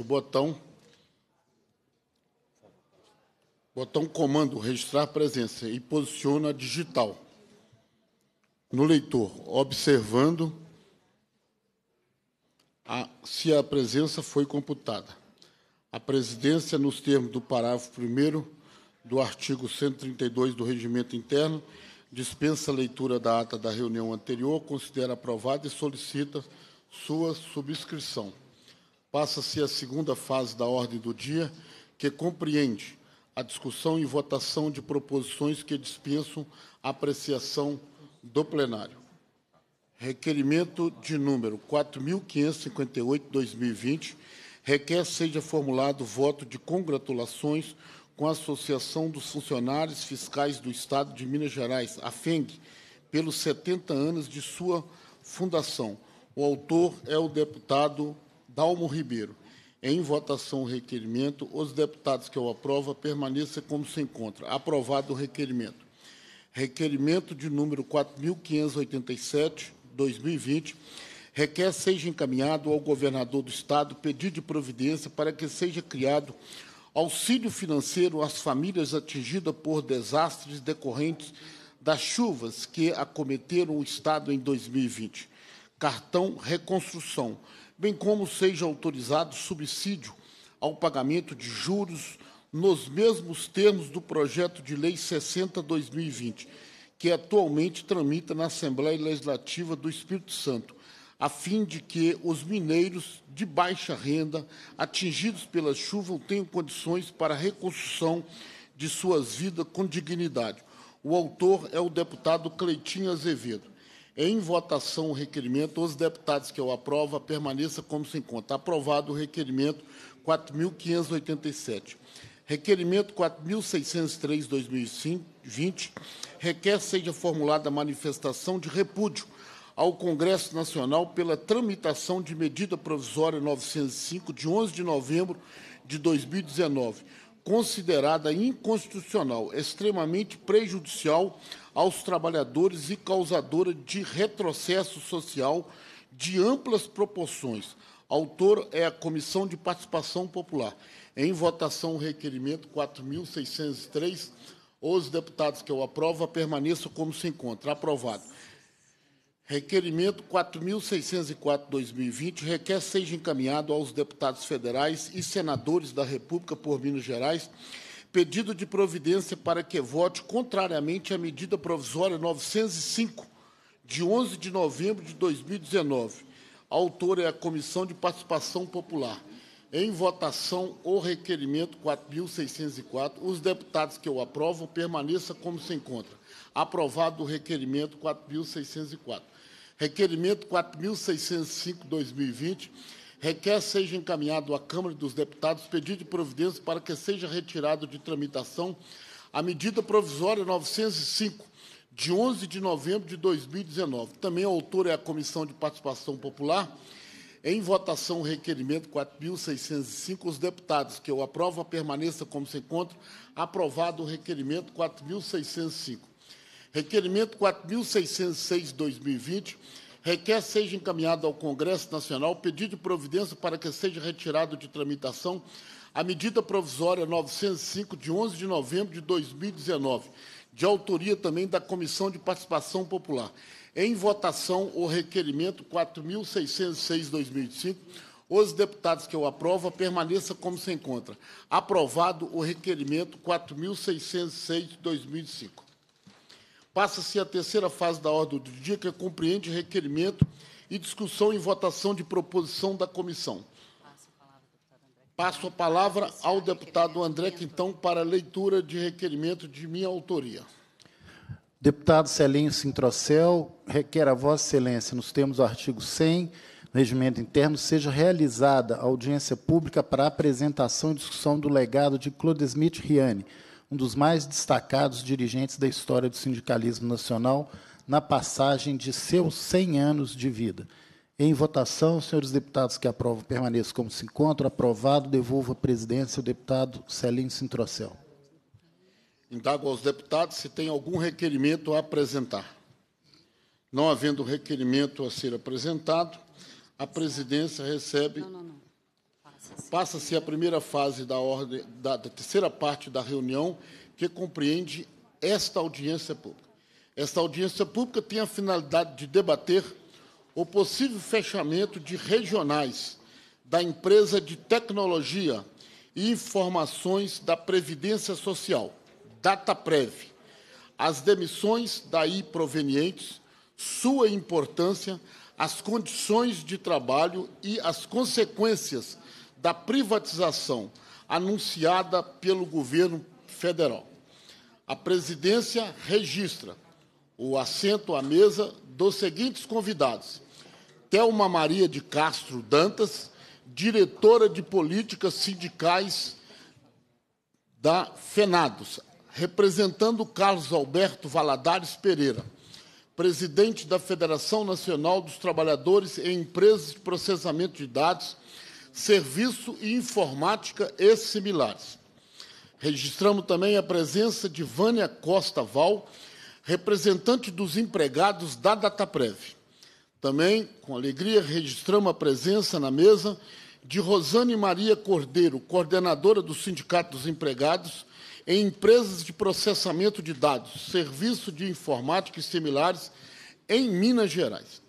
do botão botão comando registrar presença e posiciona digital no leitor, observando a, se a presença foi computada. A presidência, nos termos do parágrafo 1 do artigo 132 do Regimento Interno, dispensa a leitura da ata da reunião anterior, considera aprovada e solicita sua subscrição passa-se a segunda fase da ordem do dia, que compreende a discussão e votação de proposições que dispensam a apreciação do plenário. Requerimento de número 4.558-2020 requer seja formulado voto de congratulações com a Associação dos Funcionários Fiscais do Estado de Minas Gerais, a FENG, pelos 70 anos de sua fundação. O autor é o deputado Dalmo Ribeiro. Em votação o requerimento, os deputados que o aprovam permaneçam como se encontra. Aprovado o requerimento. Requerimento de número 4587, 2020, requer seja encaminhado ao governador do Estado pedido de providência para que seja criado auxílio financeiro às famílias atingidas por desastres decorrentes das chuvas que acometeram o Estado em 2020. Cartão Reconstrução bem como seja autorizado subsídio ao pagamento de juros nos mesmos termos do projeto de lei 60/2020, que atualmente tramita na Assembleia Legislativa do Espírito Santo, a fim de que os mineiros de baixa renda atingidos pela chuva tenham condições para a reconstrução de suas vidas com dignidade. O autor é o deputado Cleitinho Azevedo. Em votação o requerimento, os deputados que eu aprova permaneça como se encontra. Aprovado o requerimento 4.587. Requerimento 4.603-2020 requer seja formulada manifestação de repúdio ao Congresso Nacional pela tramitação de medida provisória 905, de 11 de novembro de 2019, considerada inconstitucional, extremamente prejudicial aos trabalhadores e causadora de retrocesso social de amplas proporções. Autor é a Comissão de Participação Popular. Em votação, o requerimento 4.603. Os deputados que eu aprovo permaneçam como se encontra. Aprovado. Requerimento 4.604-2020 requer seja encaminhado aos deputados federais e senadores da República por Minas Gerais pedido de providência para que vote contrariamente à medida provisória 905, de 11 de novembro de 2019. Autor é a Comissão de Participação Popular. Em votação, o requerimento 4.604, os deputados que o aprovam permaneça como se encontra. Aprovado o requerimento 4.604. Requerimento 4605/2020 requer seja encaminhado à Câmara dos Deputados pedido de providência para que seja retirado de tramitação a medida provisória 905 de 11 de novembro de 2019. Também o autor é a Comissão de Participação Popular. Em votação, o requerimento 4.605, os deputados que eu aprovo permaneça como se encontra. Aprovado o requerimento 4.605. Requerimento 4606-2020 requer seja encaminhado ao Congresso Nacional pedido de providência para que seja retirado de tramitação a medida provisória 905 de 11 de novembro de 2019, de autoria também da Comissão de Participação Popular. Em votação, o requerimento 4606/2005 os deputados que o aprovam permaneça como se encontra. Aprovado o requerimento 4606 2005. Passa-se a terceira fase da ordem do dia, que é compreende requerimento e discussão e votação de proposição da comissão. Passo a palavra ao deputado André Quintão para leitura de requerimento de minha autoria. Deputado Celinho Sintrocel, requer a Vossa Excelência, nos termos do artigo 100 Regimento Interno, seja realizada audiência pública para apresentação e discussão do legado de Clodesmith Riani, um dos mais destacados dirigentes da história do sindicalismo nacional, na passagem de seus 100 anos de vida. Em votação, senhores deputados que aprovam, permaneçam como se encontram. Aprovado, devolvo a presidência ao deputado Celino Sintrocel. Indago aos deputados se tem algum requerimento a apresentar. Não havendo requerimento a ser apresentado, a presidência recebe... Não, não, não. Passa-se a primeira fase da, ordem, da, da terceira parte da reunião, que compreende esta audiência pública. Esta audiência pública tem a finalidade de debater o possível fechamento de regionais da empresa de tecnologia e informações da Previdência Social, DataPrev, as demissões daí provenientes, sua importância, as condições de trabalho e as consequências da privatização anunciada pelo governo federal. A presidência registra o assento à mesa dos seguintes convidados: Thelma Maria de Castro Dantas, diretora de políticas sindicais da FENADOS, representando Carlos Alberto Valadares Pereira, presidente da Federação Nacional dos Trabalhadores em Empresas de Processamento de Dados serviço e informática e similares. Registramos também a presença de Vânia Costa Val, representante dos empregados da Dataprev. Também, com alegria, registramos a presença na mesa de Rosane Maria Cordeiro, coordenadora do Sindicato dos Empregados em Empresas de Processamento de Dados, Serviço de Informática e similares em Minas Gerais.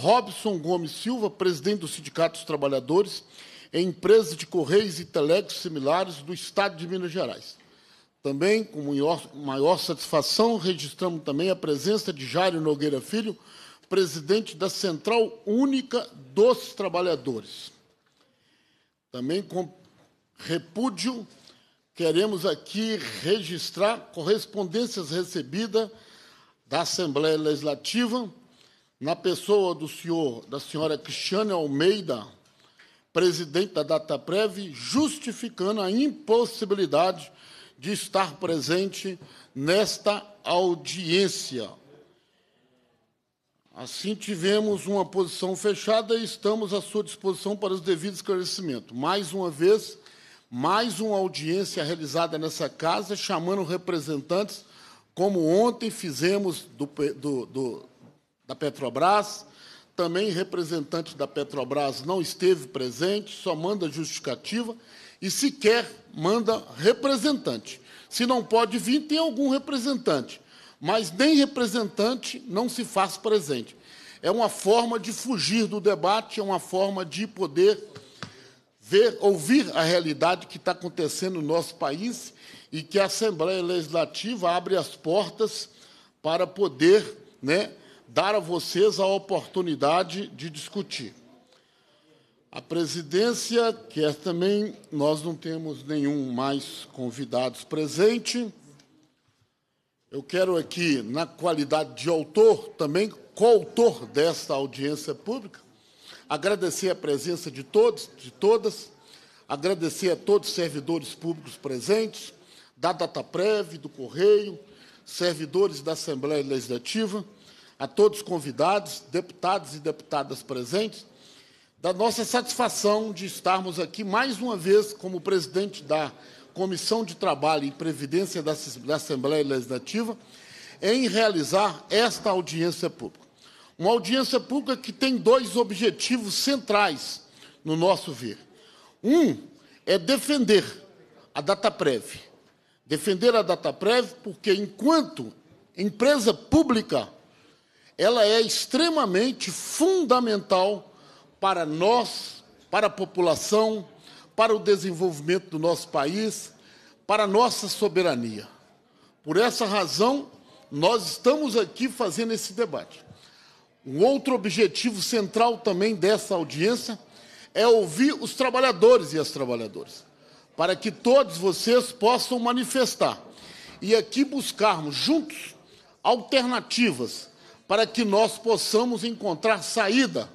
Robson Gomes Silva, presidente do Sindicato dos Trabalhadores, em empresas de Correios e Telex similares do Estado de Minas Gerais. Também, com maior, maior satisfação, registramos também a presença de Jairo Nogueira Filho, presidente da Central Única dos Trabalhadores. Também com repúdio, queremos aqui registrar correspondências recebidas da Assembleia Legislativa, na pessoa do senhor, da senhora Cristiane Almeida, presidente da DataPrev, justificando a impossibilidade de estar presente nesta audiência. Assim, tivemos uma posição fechada e estamos à sua disposição para os devidos esclarecimentos. Mais uma vez, mais uma audiência realizada nessa casa, chamando representantes, como ontem fizemos do, do, do da Petrobras, também representante da Petrobras não esteve presente, só manda justificativa e sequer manda representante. Se não pode vir, tem algum representante, mas nem representante não se faz presente. É uma forma de fugir do debate, é uma forma de poder ver, ouvir a realidade que está acontecendo no nosso país e que a Assembleia Legislativa abre as portas para poder né, dar a vocês a oportunidade de discutir. A presidência quer é também, nós não temos nenhum mais convidados presente. Eu quero aqui, na qualidade de autor, também coautor desta audiência pública, agradecer a presença de todos, de todas, agradecer a todos os servidores públicos presentes, da DataPrev, do Correio, servidores da Assembleia Legislativa, a todos convidados, deputados e deputadas presentes, da nossa satisfação de estarmos aqui mais uma vez como presidente da Comissão de Trabalho e Previdência da Assembleia Legislativa em realizar esta audiência pública. Uma audiência pública que tem dois objetivos centrais no nosso ver. Um é defender a data prévia, Defender a data prévia porque, enquanto empresa pública ela é extremamente fundamental para nós, para a população, para o desenvolvimento do nosso país, para a nossa soberania. Por essa razão, nós estamos aqui fazendo esse debate. Um outro objetivo central também dessa audiência é ouvir os trabalhadores e as trabalhadoras, para que todos vocês possam manifestar e aqui buscarmos juntos alternativas para que nós possamos encontrar saída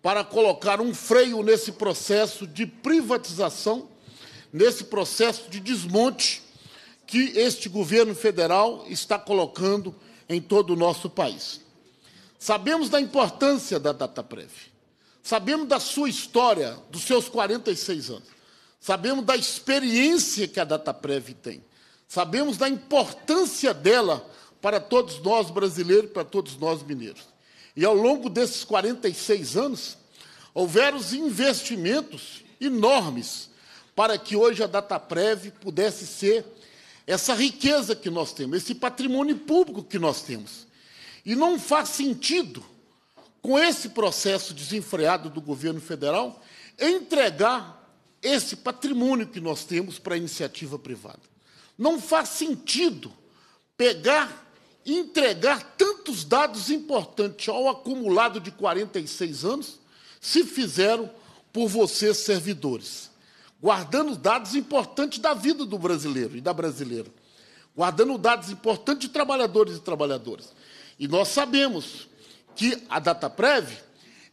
para colocar um freio nesse processo de privatização, nesse processo de desmonte que este governo federal está colocando em todo o nosso país. Sabemos da importância da DataPrev, sabemos da sua história, dos seus 46 anos, sabemos da experiência que a DataPrev tem, sabemos da importância dela para todos nós brasileiros, para todos nós mineiros. E ao longo desses 46 anos, houveram investimentos enormes para que hoje a Dataprev pudesse ser essa riqueza que nós temos, esse patrimônio público que nós temos. E não faz sentido, com esse processo desenfreado do governo federal, entregar esse patrimônio que nós temos para a iniciativa privada. Não faz sentido pegar entregar tantos dados importantes ao acumulado de 46 anos se fizeram por vocês, servidores, guardando dados importantes da vida do brasileiro e da brasileira, guardando dados importantes de trabalhadores e trabalhadoras. E nós sabemos que a DataPrev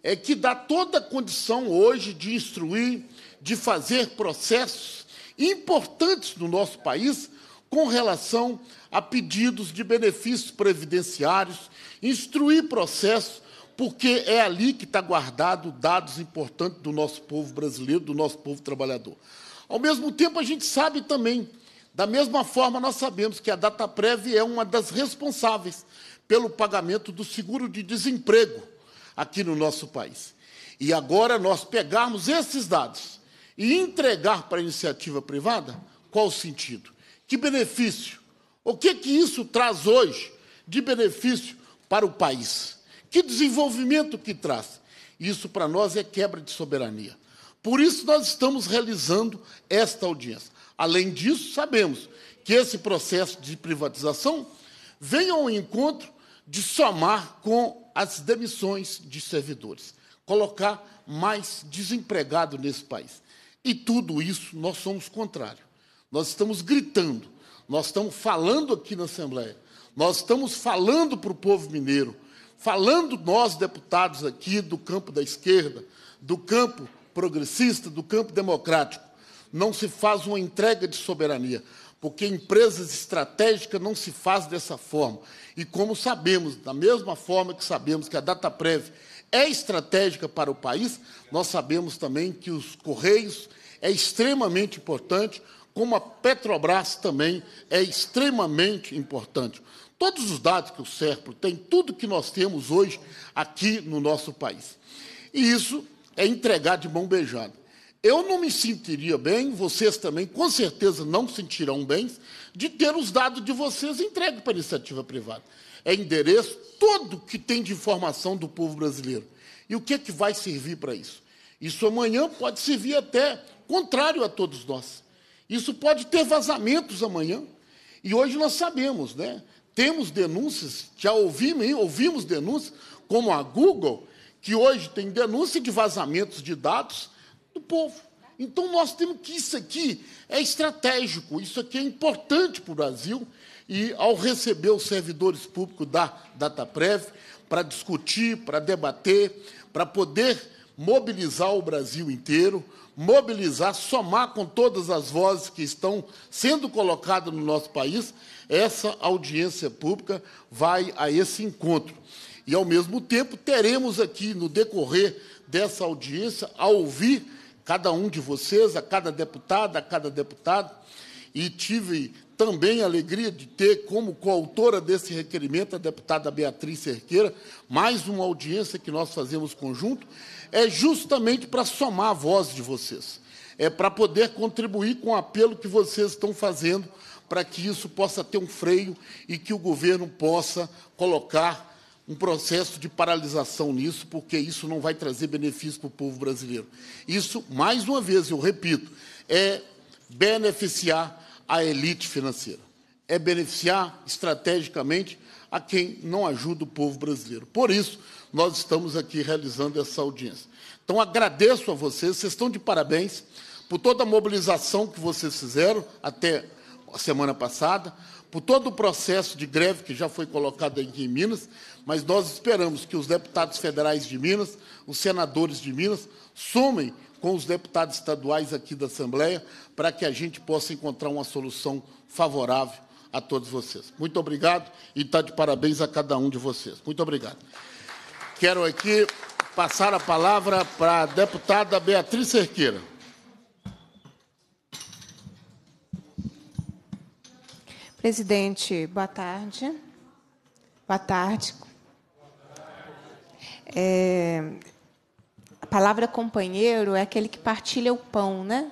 é que dá toda a condição hoje de instruir, de fazer processos importantes no nosso país com relação a pedidos de benefícios previdenciários, instruir processos, porque é ali que está guardado dados importantes do nosso povo brasileiro, do nosso povo trabalhador. Ao mesmo tempo, a gente sabe também, da mesma forma, nós sabemos que a Dataprev é uma das responsáveis pelo pagamento do seguro de desemprego aqui no nosso país. E agora nós pegarmos esses dados e entregar para a iniciativa privada, qual o sentido? Que benefício o que que isso traz hoje de benefício para o país? Que desenvolvimento que traz? Isso para nós é quebra de soberania. Por isso nós estamos realizando esta audiência. Além disso, sabemos que esse processo de privatização vem ao encontro de somar com as demissões de servidores, colocar mais desempregado nesse país. E tudo isso nós somos contrário. Nós estamos gritando nós estamos falando aqui na Assembleia, nós estamos falando para o povo mineiro, falando nós, deputados aqui do campo da esquerda, do campo progressista, do campo democrático. Não se faz uma entrega de soberania, porque empresas estratégicas não se faz dessa forma. E como sabemos, da mesma forma que sabemos que a data prévia é estratégica para o país, nós sabemos também que os Correios é extremamente importante, como a Petrobras também é extremamente importante. Todos os dados que o SERPRO tem, tudo que nós temos hoje aqui no nosso país. E isso é entregar de mão beijada. Eu não me sentiria bem, vocês também com certeza não sentirão bem, de ter os dados de vocês entregue para a iniciativa privada. É endereço, todo que tem de informação do povo brasileiro. E o que, é que vai servir para isso? Isso amanhã pode servir até contrário a todos nós. Isso pode ter vazamentos amanhã. E hoje nós sabemos, né? Temos denúncias, já ouvimos, ouvimos denúncias, como a Google, que hoje tem denúncia de vazamentos de dados do povo. Então nós temos que isso aqui é estratégico, isso aqui é importante para o Brasil. E ao receber os servidores públicos da DataPrev para discutir, para debater, para poder mobilizar o Brasil inteiro, mobilizar, somar com todas as vozes que estão sendo colocadas no nosso país, essa audiência pública vai a esse encontro. E, ao mesmo tempo, teremos aqui, no decorrer dessa audiência, a ouvir cada um de vocês, a cada deputada, a cada deputado, e tive também a alegria de ter como coautora desse requerimento a deputada Beatriz Cerqueira, mais uma audiência que nós fazemos conjunto, é justamente para somar a voz de vocês, é para poder contribuir com o apelo que vocês estão fazendo para que isso possa ter um freio e que o governo possa colocar um processo de paralisação nisso, porque isso não vai trazer benefício para o povo brasileiro. Isso, mais uma vez, eu repito, é beneficiar a elite financeira, é beneficiar estrategicamente a quem não ajuda o povo brasileiro. Por isso, nós estamos aqui realizando essa audiência. Então, agradeço a vocês, vocês estão de parabéns por toda a mobilização que vocês fizeram até a semana passada, por todo o processo de greve que já foi colocado aqui em Minas, mas nós esperamos que os deputados federais de Minas, os senadores de Minas, somem com os deputados estaduais aqui da Assembleia para que a gente possa encontrar uma solução favorável a todos vocês. Muito obrigado e está de parabéns a cada um de vocês. Muito obrigado. Quero aqui passar a palavra para a deputada Beatriz Cerqueira. Presidente, boa tarde. Boa tarde. É, a palavra companheiro é aquele que partilha o pão, né?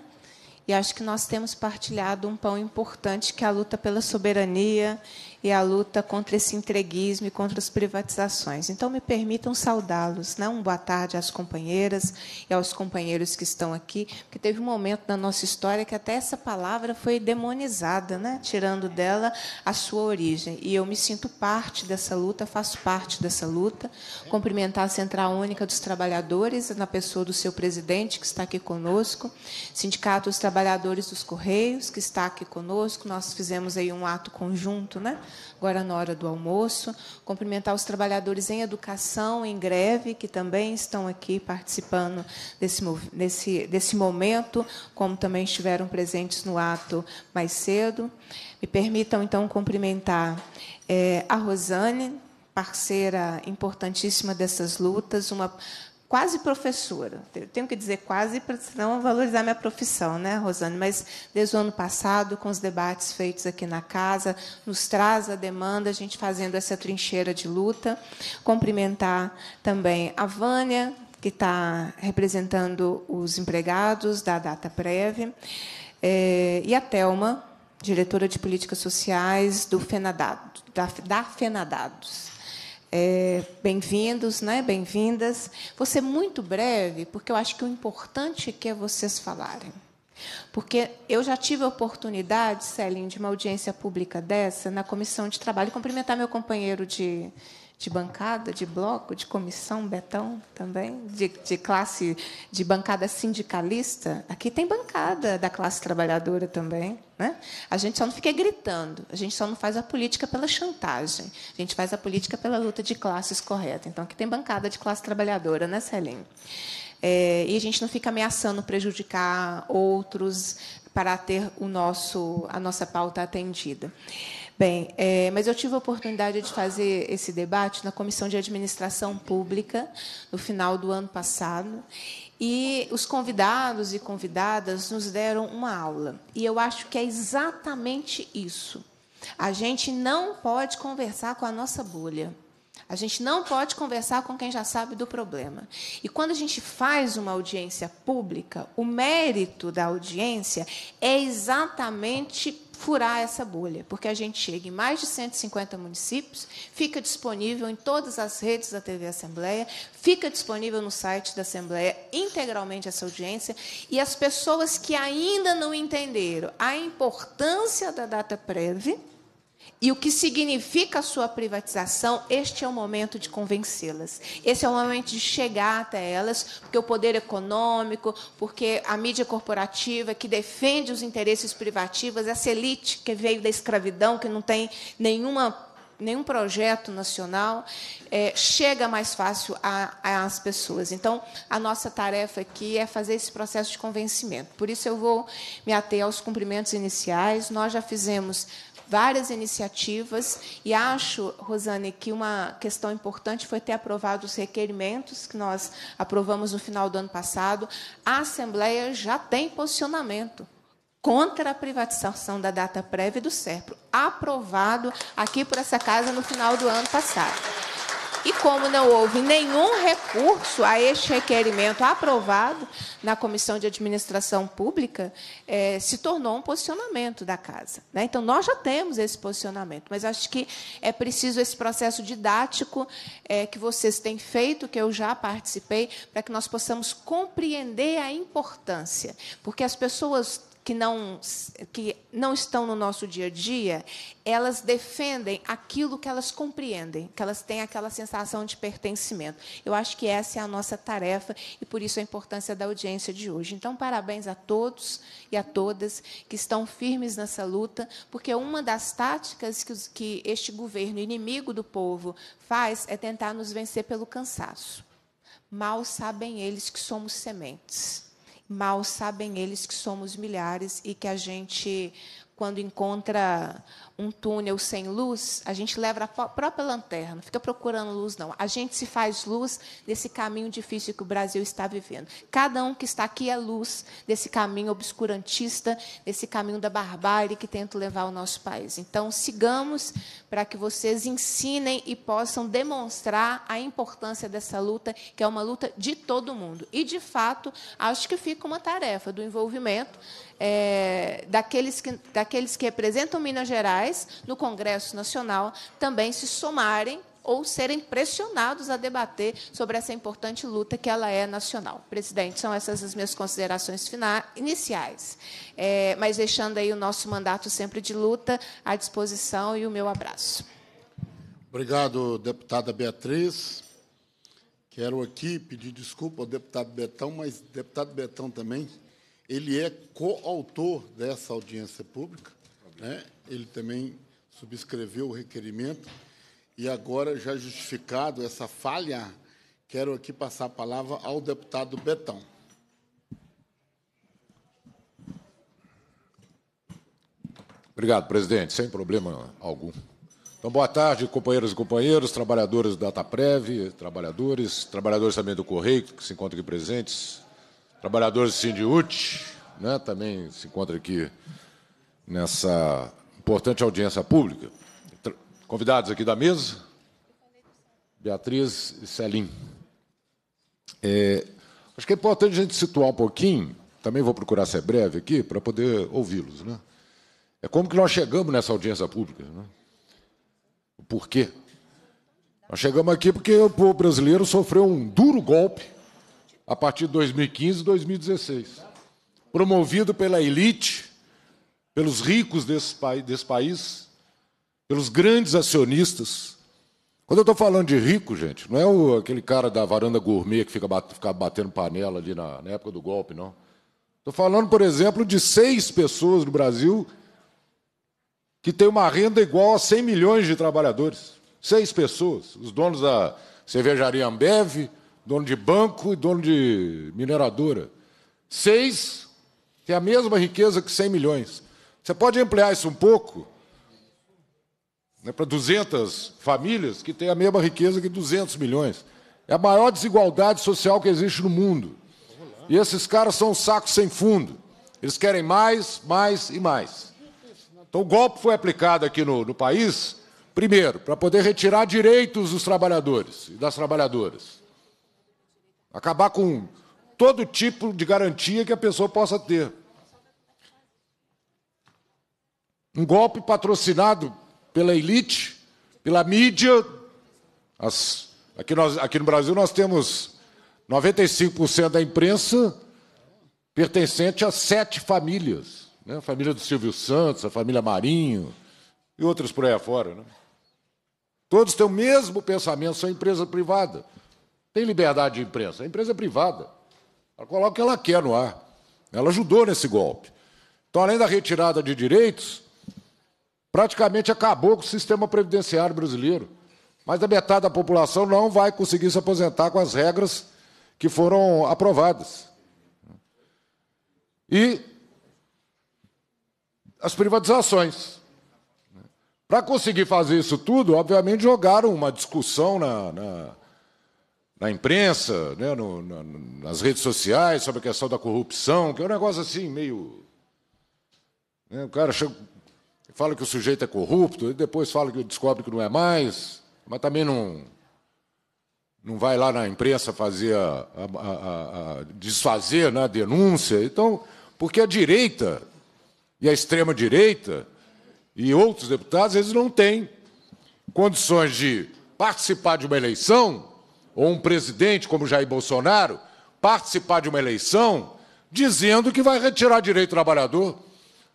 E acho que nós temos partilhado um pão importante que é a luta pela soberania e a luta contra esse entreguismo e contra as privatizações. Então, me permitam saudá-los, né? um boa tarde às companheiras e aos companheiros que estão aqui, porque teve um momento na nossa história que até essa palavra foi demonizada, né? tirando dela a sua origem. E eu me sinto parte dessa luta, faço parte dessa luta. Cumprimentar a Central Única dos Trabalhadores, na pessoa do seu presidente, que está aqui conosco, Sindicato dos Trabalhadores dos Correios, que está aqui conosco. Nós fizemos aí um ato conjunto, né? agora na hora do almoço. Cumprimentar os trabalhadores em educação, em greve, que também estão aqui participando desse, desse, desse momento, como também estiveram presentes no ato mais cedo. Me permitam, então, cumprimentar é, a Rosane, parceira importantíssima dessas lutas, uma quase professora. Eu tenho que dizer quase para não valorizar minha profissão, né, Rosane? Mas desde o ano passado, com os debates feitos aqui na casa, nos traz a demanda, a gente fazendo essa trincheira de luta. Cumprimentar também a Vânia, que está representando os empregados da Data Prev, é, e a Telma, diretora de políticas sociais do da, da Fenadados. É, Bem-vindos, né? bem-vindas. Vou ser muito breve, porque eu acho que o importante é que é vocês falarem. Porque eu já tive a oportunidade, Celinho, de uma audiência pública dessa, na comissão de trabalho, cumprimentar meu companheiro de, de bancada, de bloco, de comissão, Betão também, de, de, classe, de bancada sindicalista. Aqui tem bancada da classe trabalhadora também. Né? A gente só não fica gritando, a gente só não faz a política pela chantagem, a gente faz a política pela luta de classes correta. Então, aqui tem bancada de classe trabalhadora, né, Celinho? É, e a gente não fica ameaçando prejudicar outros para ter o nosso, a nossa pauta atendida. Bem, é, mas eu tive a oportunidade de fazer esse debate na Comissão de Administração Pública, no final do ano passado, e os convidados e convidadas nos deram uma aula. E eu acho que é exatamente isso. A gente não pode conversar com a nossa bolha. A gente não pode conversar com quem já sabe do problema. E quando a gente faz uma audiência pública, o mérito da audiência é exatamente furar essa bolha, porque a gente chega em mais de 150 municípios, fica disponível em todas as redes da TV Assembleia, fica disponível no site da Assembleia integralmente essa audiência, e as pessoas que ainda não entenderam a importância da data prévia, e o que significa a sua privatização, este é o momento de convencê-las. Esse é o momento de chegar até elas, porque o poder econômico, porque a mídia corporativa que defende os interesses privativos, essa elite que veio da escravidão, que não tem nenhuma nenhum projeto nacional, é, chega mais fácil às pessoas. Então, a nossa tarefa aqui é fazer esse processo de convencimento. Por isso, eu vou me ater aos cumprimentos iniciais. Nós já fizemos várias iniciativas e acho, Rosane, que uma questão importante foi ter aprovado os requerimentos que nós aprovamos no final do ano passado. A Assembleia já tem posicionamento contra a privatização da data prévia do SERPRO, aprovado aqui por essa casa no final do ano passado. E como não houve nenhum recurso a este requerimento aprovado na Comissão de Administração Pública, é, se tornou um posicionamento da Casa. Né? Então, nós já temos esse posicionamento, mas acho que é preciso esse processo didático é, que vocês têm feito, que eu já participei, para que nós possamos compreender a importância, porque as pessoas que não, que não estão no nosso dia a dia, elas defendem aquilo que elas compreendem, que elas têm aquela sensação de pertencimento. Eu acho que essa é a nossa tarefa e por isso a importância da audiência de hoje. Então, parabéns a todos e a todas que estão firmes nessa luta, porque uma das táticas que, que este governo inimigo do povo faz é tentar nos vencer pelo cansaço. Mal sabem eles que somos sementes Mal sabem eles que somos milhares e que a gente, quando encontra um túnel sem luz, a gente leva a própria lanterna, não fica procurando luz, não. A gente se faz luz desse caminho difícil que o Brasil está vivendo. Cada um que está aqui é luz desse caminho obscurantista, desse caminho da barbárie que tenta levar o nosso país. Então, sigamos para que vocês ensinem e possam demonstrar a importância dessa luta, que é uma luta de todo mundo. E, de fato, acho que fica uma tarefa do envolvimento é, daqueles, que, daqueles que representam Minas Gerais no Congresso Nacional também se somarem ou serem pressionados a debater sobre essa importante luta que ela é nacional. Presidente, são essas as minhas considerações iniciais, é, mas deixando aí o nosso mandato sempre de luta à disposição e o meu abraço. Obrigado, deputada Beatriz. Quero aqui pedir desculpa ao deputado Betão, mas deputado Betão também ele é coautor dessa audiência pública, né? ele também subscreveu o requerimento e agora, já justificado essa falha, quero aqui passar a palavra ao deputado Betão. Obrigado, presidente, sem problema algum. Então, boa tarde, companheiras e companheiros, trabalhadores da Dataprev, trabalhadores, trabalhadores também do Correio, que se encontram aqui presentes, trabalhadores do né, também se encontra aqui nessa importante audiência pública. Convidados aqui da mesa, Beatriz e Celim. É, acho que é importante a gente situar um pouquinho, também vou procurar ser breve aqui, para poder ouvi-los. Né? É como que nós chegamos nessa audiência pública. Né? O porquê. Nós chegamos aqui porque o povo brasileiro sofreu um duro golpe a partir de 2015 e 2016. Promovido pela elite, pelos ricos desse, desse país, pelos grandes acionistas. Quando eu estou falando de rico, gente, não é o, aquele cara da varanda gourmet que fica, bat, fica batendo panela ali na, na época do golpe, não. Estou falando, por exemplo, de seis pessoas no Brasil que têm uma renda igual a 100 milhões de trabalhadores. Seis pessoas. Os donos da cervejaria Ambev, dono de banco e dono de mineradora. Seis tem a mesma riqueza que 100 milhões. Você pode ampliar isso um pouco né, para 200 famílias que têm a mesma riqueza que 200 milhões. É a maior desigualdade social que existe no mundo. E esses caras são um sem fundo. Eles querem mais, mais e mais. Então, o golpe foi aplicado aqui no, no país, primeiro, para poder retirar direitos dos trabalhadores e das trabalhadoras. Acabar com todo tipo de garantia que a pessoa possa ter. Um golpe patrocinado pela elite, pela mídia. As, aqui, nós, aqui no Brasil nós temos 95% da imprensa pertencente a sete famílias. Né? A família do Silvio Santos, a família Marinho e outras por aí afora. Né? Todos têm o mesmo pensamento, são empresa privada. Tem liberdade de imprensa. A empresa é privada. Ela coloca o que ela quer no ar. Ela ajudou nesse golpe. Então, além da retirada de direitos, praticamente acabou com o sistema previdenciário brasileiro. Mais da metade da população não vai conseguir se aposentar com as regras que foram aprovadas. E as privatizações. Para conseguir fazer isso tudo, obviamente, jogaram uma discussão na, na na imprensa, né, no, na, nas redes sociais, sobre a questão da corrupção, que é um negócio assim, meio. Né, o cara chega, fala que o sujeito é corrupto, e depois fala que descobre que não é mais, mas também não. Não vai lá na imprensa fazer a, a, a, a desfazer né, a denúncia. Então, porque a direita e a extrema-direita e outros deputados, eles não têm condições de participar de uma eleição ou um presidente como Jair Bolsonaro participar de uma eleição dizendo que vai retirar direito do trabalhador.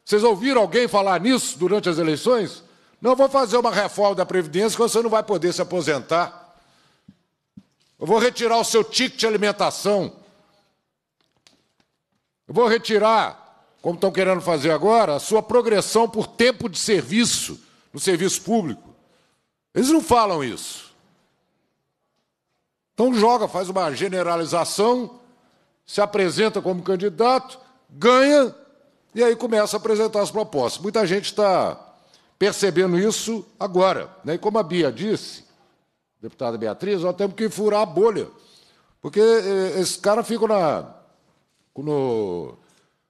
Vocês ouviram alguém falar nisso durante as eleições? Não vou fazer uma reforma da Previdência que você não vai poder se aposentar. Eu vou retirar o seu ticket de alimentação. Eu vou retirar, como estão querendo fazer agora, a sua progressão por tempo de serviço no serviço público. Eles não falam isso. Então joga, faz uma generalização, se apresenta como candidato, ganha e aí começa a apresentar as propostas. Muita gente está percebendo isso agora. Né? E como a Bia disse, deputada Beatriz, nós temos que furar a bolha. Porque eh, esses caras ficam na, no,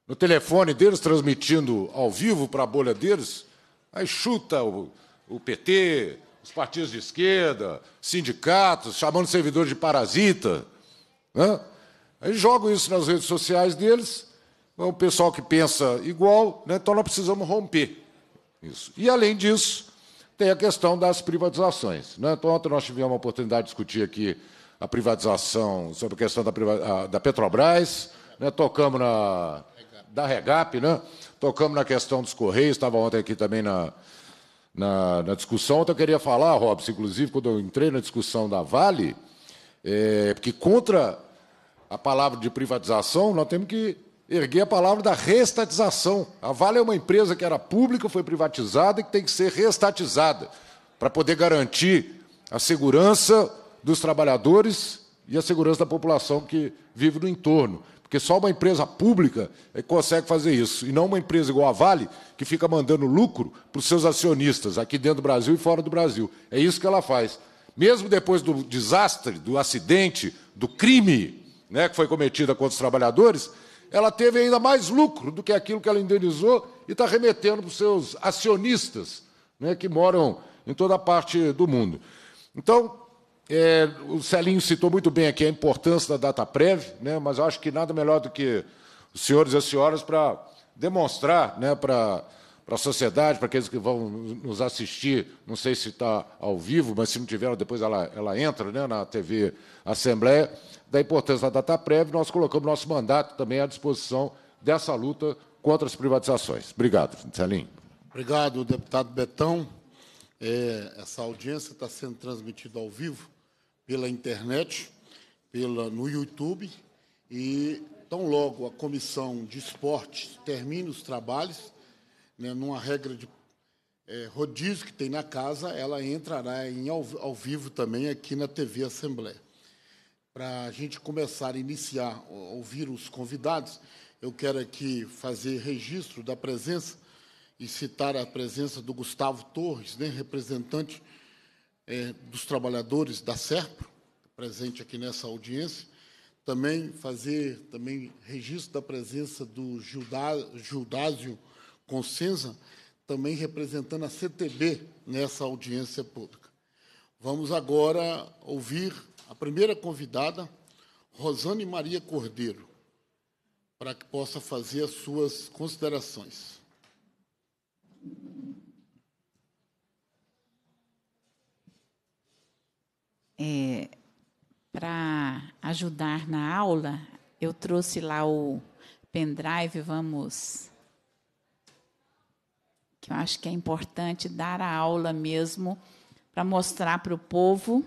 no telefone deles, transmitindo ao vivo para a bolha deles, aí chuta o, o PT, os partidos de esquerda, sindicatos, chamando servidores de parasita. Né? Aí jogam isso nas redes sociais deles, né? o pessoal que pensa igual, né? então nós precisamos romper isso. E, além disso, tem a questão das privatizações. Né? Então, ontem nós tivemos uma oportunidade de discutir aqui a privatização, sobre a questão da, da Petrobras, né? tocamos na... da REGAP, né? tocamos na questão dos Correios, estava ontem aqui também na na, na discussão. Ontem eu queria falar, Robson, inclusive, quando eu entrei na discussão da Vale, é, porque contra a palavra de privatização, nós temos que erguer a palavra da restatização. A Vale é uma empresa que era pública, foi privatizada e que tem que ser restatizada para poder garantir a segurança dos trabalhadores e a segurança da população que vive no entorno. Porque só uma empresa pública é que consegue fazer isso. E não uma empresa igual a Vale, que fica mandando lucro para os seus acionistas, aqui dentro do Brasil e fora do Brasil. É isso que ela faz. Mesmo depois do desastre, do acidente, do crime né, que foi cometido contra os trabalhadores, ela teve ainda mais lucro do que aquilo que ela indenizou e está remetendo para os seus acionistas, né, que moram em toda a parte do mundo. Então, é, o Celinho citou muito bem aqui a importância da data prévia, né, mas eu acho que nada melhor do que os senhores e as senhoras para demonstrar né, para a sociedade, para aqueles que vão nos assistir, não sei se está ao vivo, mas se não tiver, depois ela, ela entra né, na TV Assembleia, da importância da data prévia, nós colocamos nosso mandato também à disposição dessa luta contra as privatizações. Obrigado, Celinho. Obrigado, deputado Betão. É, essa audiência está sendo transmitida ao vivo pela internet, pela, no YouTube, e tão logo a comissão de esportes termina os trabalhos, né, numa regra de é, rodízio que tem na casa, ela entrará em ao, ao vivo também aqui na TV Assembleia. Para a gente começar a iniciar, ouvir os convidados, eu quero aqui fazer registro da presença e citar a presença do Gustavo Torres, né, representante é, dos trabalhadores da SERPRO, presente aqui nessa audiência, também fazer também registro da presença do Gildásio Consenza, também representando a CTB nessa audiência pública. Vamos agora ouvir a primeira convidada, Rosane Maria Cordeiro, para que possa fazer as suas considerações. é, para ajudar na aula, eu trouxe lá o pendrive, vamos. Que eu acho que é importante dar a aula mesmo, para mostrar para o povo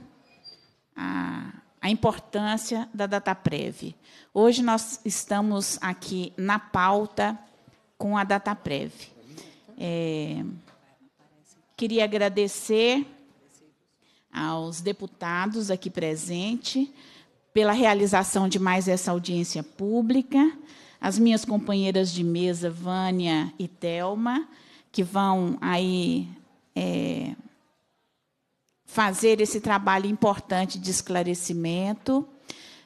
a, a importância da data prévia Hoje nós estamos aqui na pauta com a data É, queria agradecer aos deputados aqui presentes pela realização de mais essa audiência pública, as minhas companheiras de mesa, Vânia e Telma, que vão aí é, fazer esse trabalho importante de esclarecimento,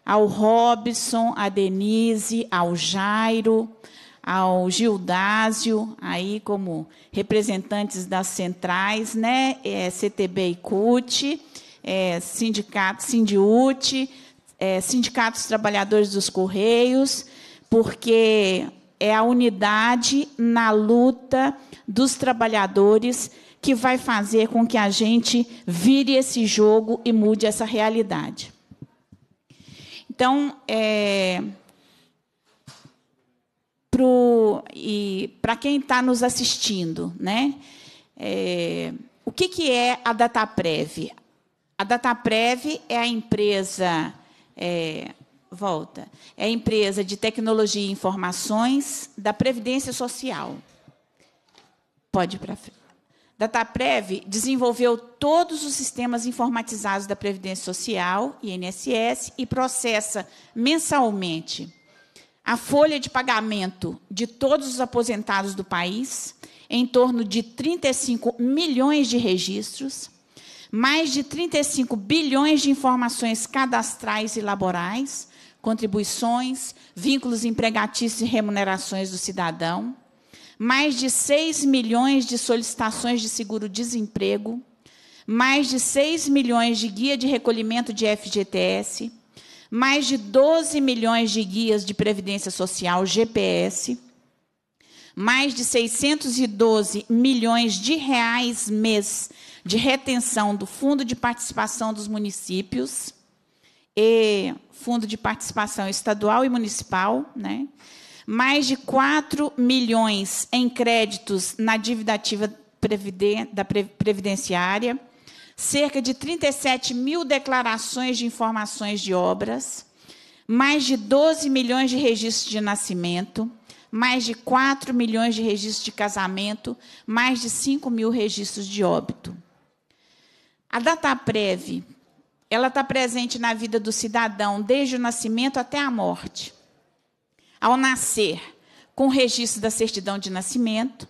ao Robson, a Denise, ao Jairo, ao Gildásio, aí como representantes das centrais, né, é, CTB e CUT, é, sindicato, Sindiut, é, Sindicato dos Trabalhadores dos Correios, porque é a unidade na luta dos trabalhadores que vai fazer com que a gente vire esse jogo e mude essa realidade. Então, é, pro, e para quem está nos assistindo, né? É, o que, que é a Dataprev? A Dataprev é a empresa é, volta, é a empresa de tecnologia e informações da Previdência Social. Pode ir para frente. Dataprev desenvolveu todos os sistemas informatizados da Previdência Social, INSS, e processa mensalmente a folha de pagamento de todos os aposentados do país, em torno de 35 milhões de registros, mais de 35 bilhões de informações cadastrais e laborais, contribuições, vínculos empregatícios e remunerações do cidadão, mais de 6 milhões de solicitações de seguro-desemprego, mais de 6 milhões de guia de recolhimento de FGTS, mais de 12 milhões de guias de previdência social GPS, mais de 612 milhões de reais mês de retenção do Fundo de Participação dos Municípios e Fundo de Participação Estadual e Municipal, né? mais de 4 milhões em créditos na dívida ativa da previdenciária, cerca de 37 mil declarações de informações de obras, mais de 12 milhões de registros de nascimento, mais de 4 milhões de registros de casamento, mais de 5 mil registros de óbito. A DataPrev ela está presente na vida do cidadão desde o nascimento até a morte. Ao nascer, com o registro da certidão de nascimento,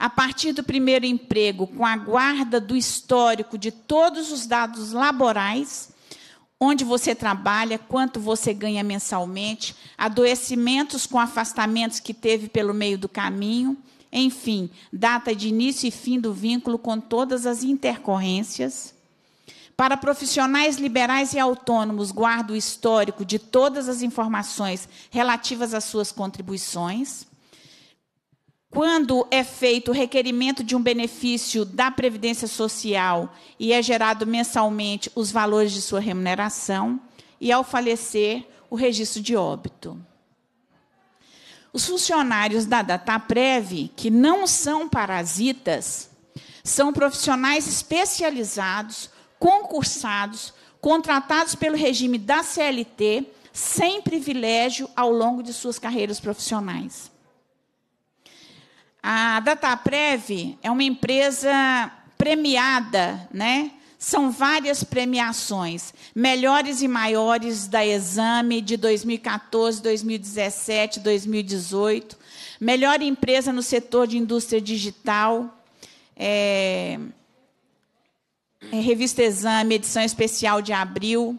a partir do primeiro emprego, com a guarda do histórico de todos os dados laborais, onde você trabalha, quanto você ganha mensalmente, adoecimentos com afastamentos que teve pelo meio do caminho, enfim, data de início e fim do vínculo com todas as intercorrências. Para profissionais liberais e autônomos, guarda o histórico de todas as informações relativas às suas contribuições. Quando é feito o requerimento de um benefício da Previdência Social e é gerado mensalmente os valores de sua remuneração, e ao falecer, o registro de óbito. Os funcionários da Dataprev, que não são parasitas, são profissionais especializados, concursados, contratados pelo regime da CLT, sem privilégio ao longo de suas carreiras profissionais. A Dataprev é uma empresa premiada, né? São várias premiações, melhores e maiores da Exame de 2014, 2017, 2018, melhor empresa no setor de indústria digital, é, é, revista Exame, edição especial de abril,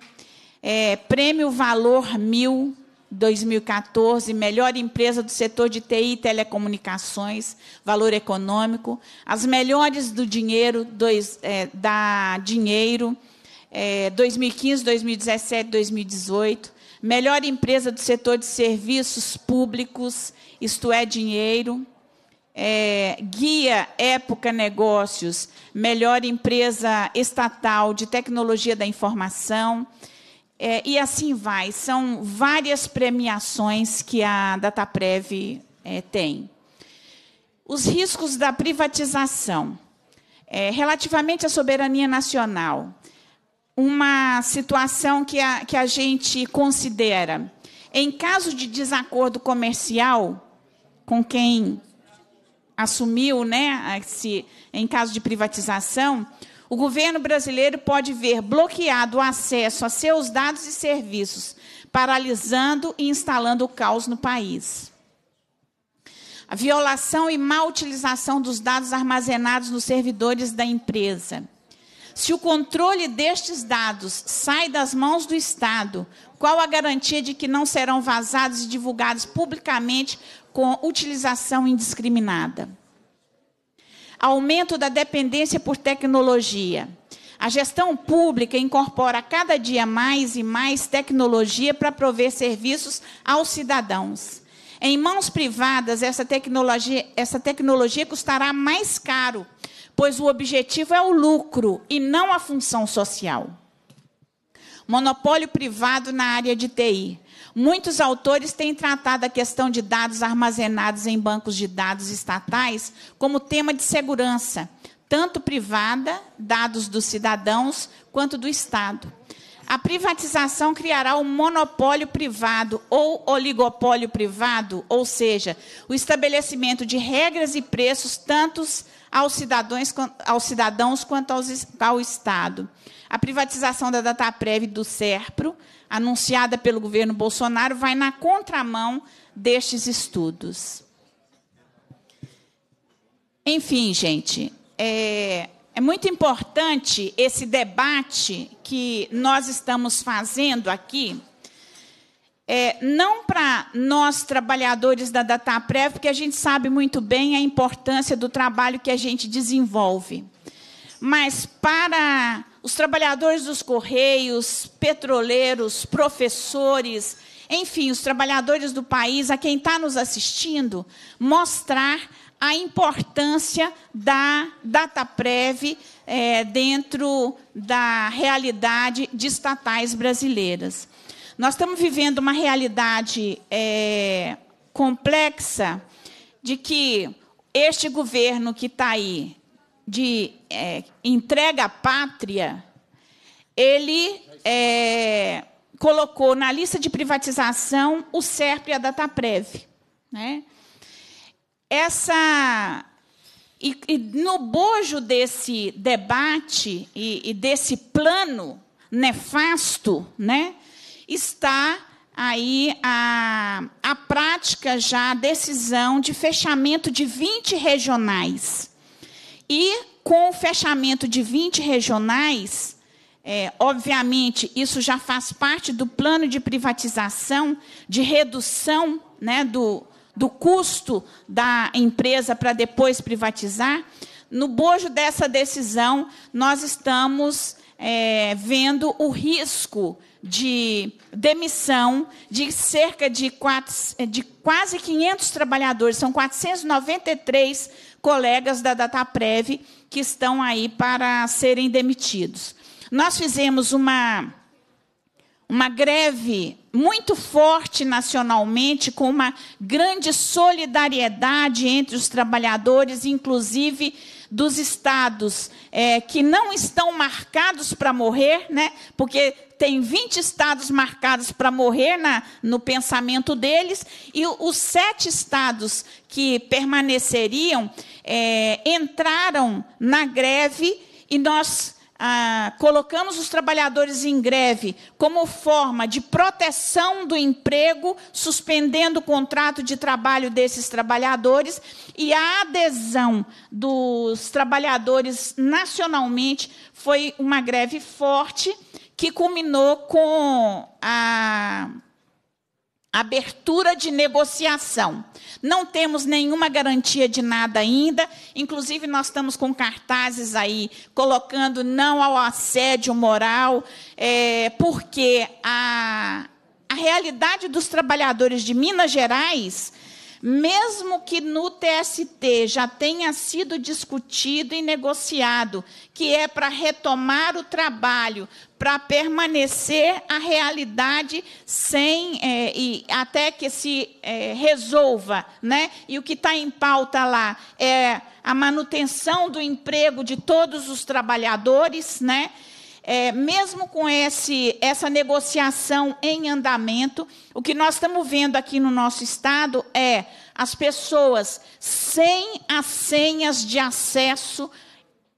é, prêmio Valor Mil, 2014, melhor empresa do setor de TI e telecomunicações, valor econômico, as melhores do dinheiro, dois, é, da dinheiro, é, 2015, 2017, 2018, melhor empresa do setor de serviços públicos, isto é, dinheiro, é, guia Época Negócios, melhor empresa estatal de tecnologia da informação, é, e assim vai. São várias premiações que a Dataprev é, tem. Os riscos da privatização. É, relativamente à soberania nacional, uma situação que a, que a gente considera. Em caso de desacordo comercial com quem assumiu, né, em caso de privatização, o governo brasileiro pode ver bloqueado o acesso a seus dados e serviços, paralisando e instalando o caos no país. A violação e má utilização dos dados armazenados nos servidores da empresa. Se o controle destes dados sai das mãos do Estado, qual a garantia de que não serão vazados e divulgados publicamente com utilização indiscriminada? aumento da dependência por tecnologia. A gestão pública incorpora cada dia mais e mais tecnologia para prover serviços aos cidadãos. Em mãos privadas, essa tecnologia, essa tecnologia custará mais caro, pois o objetivo é o lucro e não a função social. Monopólio privado na área de TI. Muitos autores têm tratado a questão de dados armazenados em bancos de dados estatais como tema de segurança, tanto privada, dados dos cidadãos, quanto do Estado. A privatização criará um monopólio privado ou oligopólio privado, ou seja, o estabelecimento de regras e preços tantos aos cidadãos, aos cidadãos quanto aos, ao Estado. A privatização da Dataprev e do SERPRO anunciada pelo governo Bolsonaro vai na contramão destes estudos. Enfim, gente, é, é muito importante esse debate que nós estamos fazendo aqui. É, não para nós, trabalhadores da Dataprev, porque a gente sabe muito bem a importância do trabalho que a gente desenvolve, mas para os trabalhadores dos correios, petroleiros, professores, enfim, os trabalhadores do país, a quem está nos assistindo, mostrar a importância da data prévia é, dentro da realidade de estatais brasileiras. Nós estamos vivendo uma realidade é, complexa de que este governo que está aí de é, entrega à pátria, ele é, colocou na lista de privatização o SERP e a Dataprev. Né? Essa. E, e, no bojo desse debate e, e desse plano nefasto, né, está aí a, a prática já, a decisão de fechamento de 20 regionais e com o fechamento de 20 regionais, é, obviamente, isso já faz parte do plano de privatização, de redução né, do, do custo da empresa para depois privatizar. No bojo dessa decisão, nós estamos é, vendo o risco de demissão de cerca de, quatro, de quase 500 trabalhadores, são 493 colegas da Dataprev que estão aí para serem demitidos. Nós fizemos uma, uma greve muito forte nacionalmente, com uma grande solidariedade entre os trabalhadores, inclusive dos estados é, que não estão marcados para morrer, né? porque tem 20 estados marcados para morrer na, no pensamento deles, e os sete estados que permaneceriam é, entraram na greve e nós. Ah, colocamos os trabalhadores em greve como forma de proteção do emprego, suspendendo o contrato de trabalho desses trabalhadores e a adesão dos trabalhadores nacionalmente foi uma greve forte que culminou com a abertura de negociação. Não temos nenhuma garantia de nada ainda, inclusive nós estamos com cartazes aí colocando não ao assédio moral, é, porque a, a realidade dos trabalhadores de Minas Gerais mesmo que no TST já tenha sido discutido e negociado, que é para retomar o trabalho, para permanecer a realidade sem é, e até que se é, resolva, né? E o que está em pauta lá é a manutenção do emprego de todos os trabalhadores, né? é, mesmo com esse, essa negociação em andamento, o que nós estamos vendo aqui no nosso estado é as pessoas sem as senhas de acesso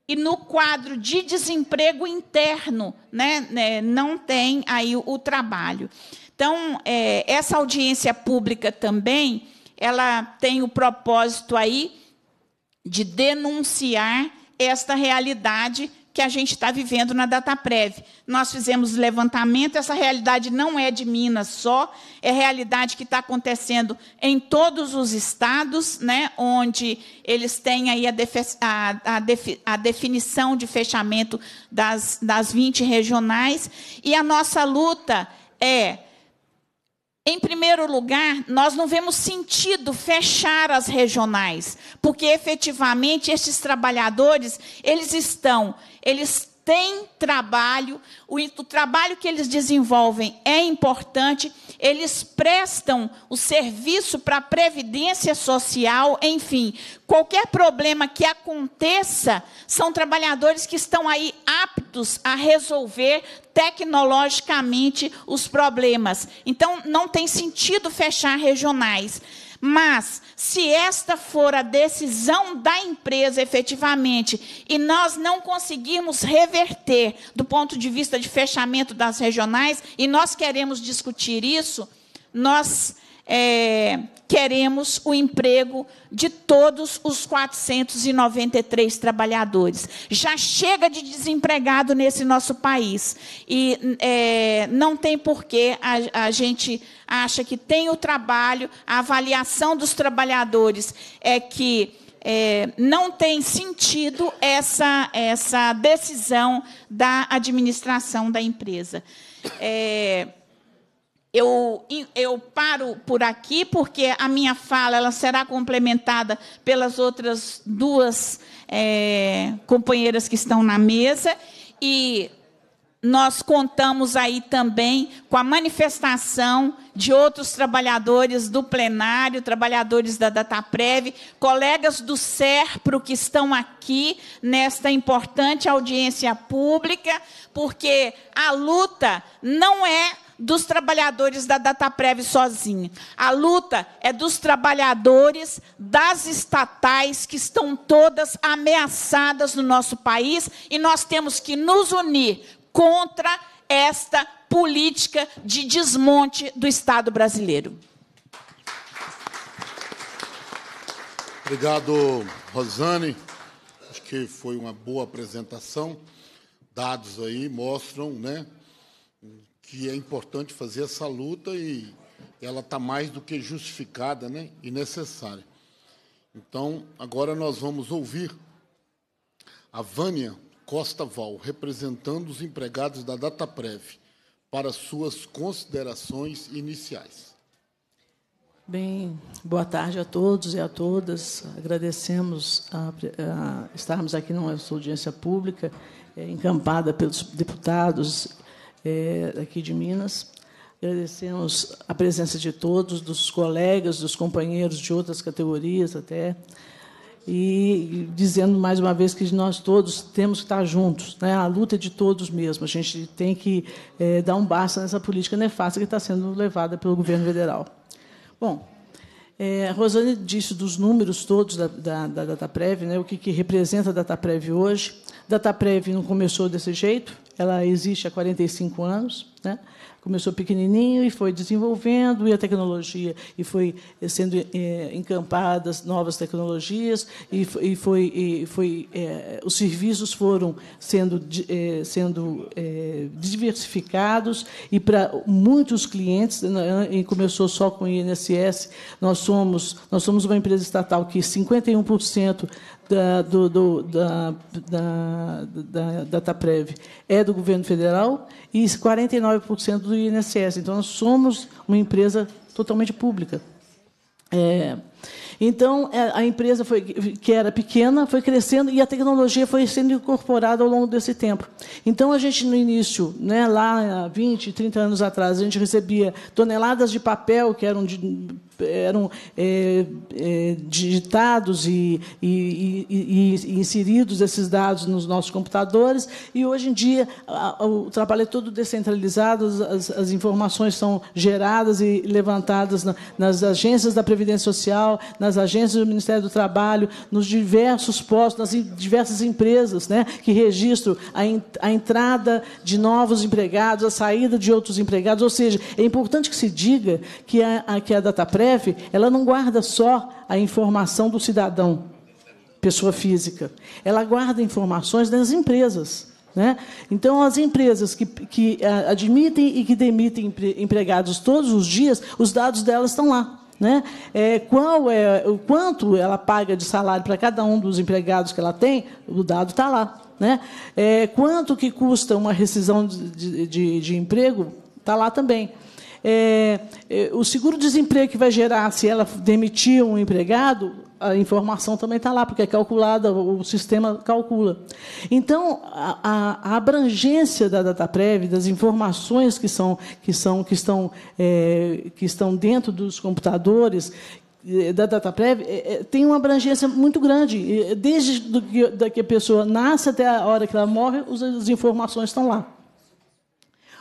e no quadro de desemprego interno, né, né não tem aí o, o trabalho. Então, é, essa audiência pública também, ela tem o propósito aí de denunciar esta realidade que a gente está vivendo na DataPrev. Nós fizemos levantamento, essa realidade não é de Minas só, é realidade que está acontecendo em todos os estados, né, onde eles têm aí a, defi a, a, defi a definição de fechamento das, das 20 regionais. E a nossa luta é. Em primeiro lugar, nós não vemos sentido fechar as regionais, porque efetivamente esses trabalhadores, eles estão eles têm trabalho, o, o trabalho que eles desenvolvem é importante, eles prestam o serviço para a previdência social, enfim, qualquer problema que aconteça, são trabalhadores que estão aí aptos a resolver tecnologicamente os problemas. Então, não tem sentido fechar regionais. Mas, se esta for a decisão da empresa efetivamente e nós não conseguirmos reverter do ponto de vista de fechamento das regionais, e nós queremos discutir isso, nós. É, queremos o emprego de todos os 493 trabalhadores. Já chega de desempregado nesse nosso país. E é, não tem porquê a, a gente acha que tem o trabalho, a avaliação dos trabalhadores é que. É, não tem sentido essa, essa decisão da administração da empresa. É, eu, eu paro por aqui porque a minha fala ela será complementada pelas outras duas é, companheiras que estão na mesa e nós contamos aí também com a manifestação de outros trabalhadores do plenário, trabalhadores da Dataprev, colegas do SERPRO que estão aqui nesta importante audiência pública, porque a luta não é dos trabalhadores da Dataprev sozinha. A luta é dos trabalhadores das estatais que estão todas ameaçadas no nosso país e nós temos que nos unir contra esta política de desmonte do Estado brasileiro. Obrigado, Rosane. Acho que foi uma boa apresentação. Dados aí mostram, né? que é importante fazer essa luta e ela está mais do que justificada né, e necessária. Então, agora nós vamos ouvir a Vânia Costa Val, representando os empregados da Dataprev, para suas considerações iniciais. Bem, boa tarde a todos e a todas. Agradecemos a, a estarmos aqui numa audiência pública, é, encampada pelos deputados é, aqui de Minas. Agradecemos a presença de todos, dos colegas, dos companheiros de outras categorias até, e dizendo mais uma vez que nós todos temos que estar juntos, né? a luta é de todos mesmo. A gente tem que é, dar um basta nessa política nefasta que está sendo levada pelo governo federal. Bom, é, a Rosane disse dos números todos da, da, da Dataprev, né? o que, que representa a Dataprev hoje. Dataprev não começou desse jeito, ela existe há 45 anos, né? começou pequenininho e foi desenvolvendo e a tecnologia e foi eh, sendo é, encampadas novas tecnologias e, e foi, e foi é, os serviços foram sendo é, sendo diversificados e para muitos clientes né, e começou só com o INSS nós somos nós somos uma empresa estatal que 51% da, do, do, da, da, da é do governo federal e 49% do INSS. Então, nós somos uma empresa totalmente pública. É, então, é, a empresa foi, que era pequena foi crescendo e a tecnologia foi sendo incorporada ao longo desse tempo. Então, a gente, no início, né, lá há 20, 30 anos atrás, a gente recebia toneladas de papel que eram de, eram é, é, digitados e, e, e, e, inseridos esses dados nos nossos computadores. E hoje em dia o trabalho é todo descentralizado, as, as informações são geradas e levantadas na, nas agências da Previdência Social, nas agências do Ministério do Trabalho, nos diversos postos, nas diversas empresas né, que registram a, in, a entrada de novos empregados, a saída de outros empregados. Ou seja, é importante que se diga que a, a, que a DataPre breve, ela não guarda só a informação do cidadão, pessoa física. Ela guarda informações das empresas. Né? Então, as empresas que, que eh, admitem e que demitem empregados todos os dias, os dados delas estão lá. Né? É, qual é, o quanto ela paga de salário para cada um dos empregados que ela tem, o dado está lá. Né? É, quanto que custa uma rescisão de, de, de emprego, está lá também é, é, o seguro-desemprego que vai gerar se ela demitir um empregado, a informação também está lá, porque é calculada, o sistema calcula. Então, a, a, a abrangência da DataPrev, das informações que, são, que, são, que, estão, é, que estão dentro dos computadores, é, da DataPrev é, é, tem uma abrangência muito grande. Desde da que a pessoa nasce até a hora que ela morre, as informações estão lá.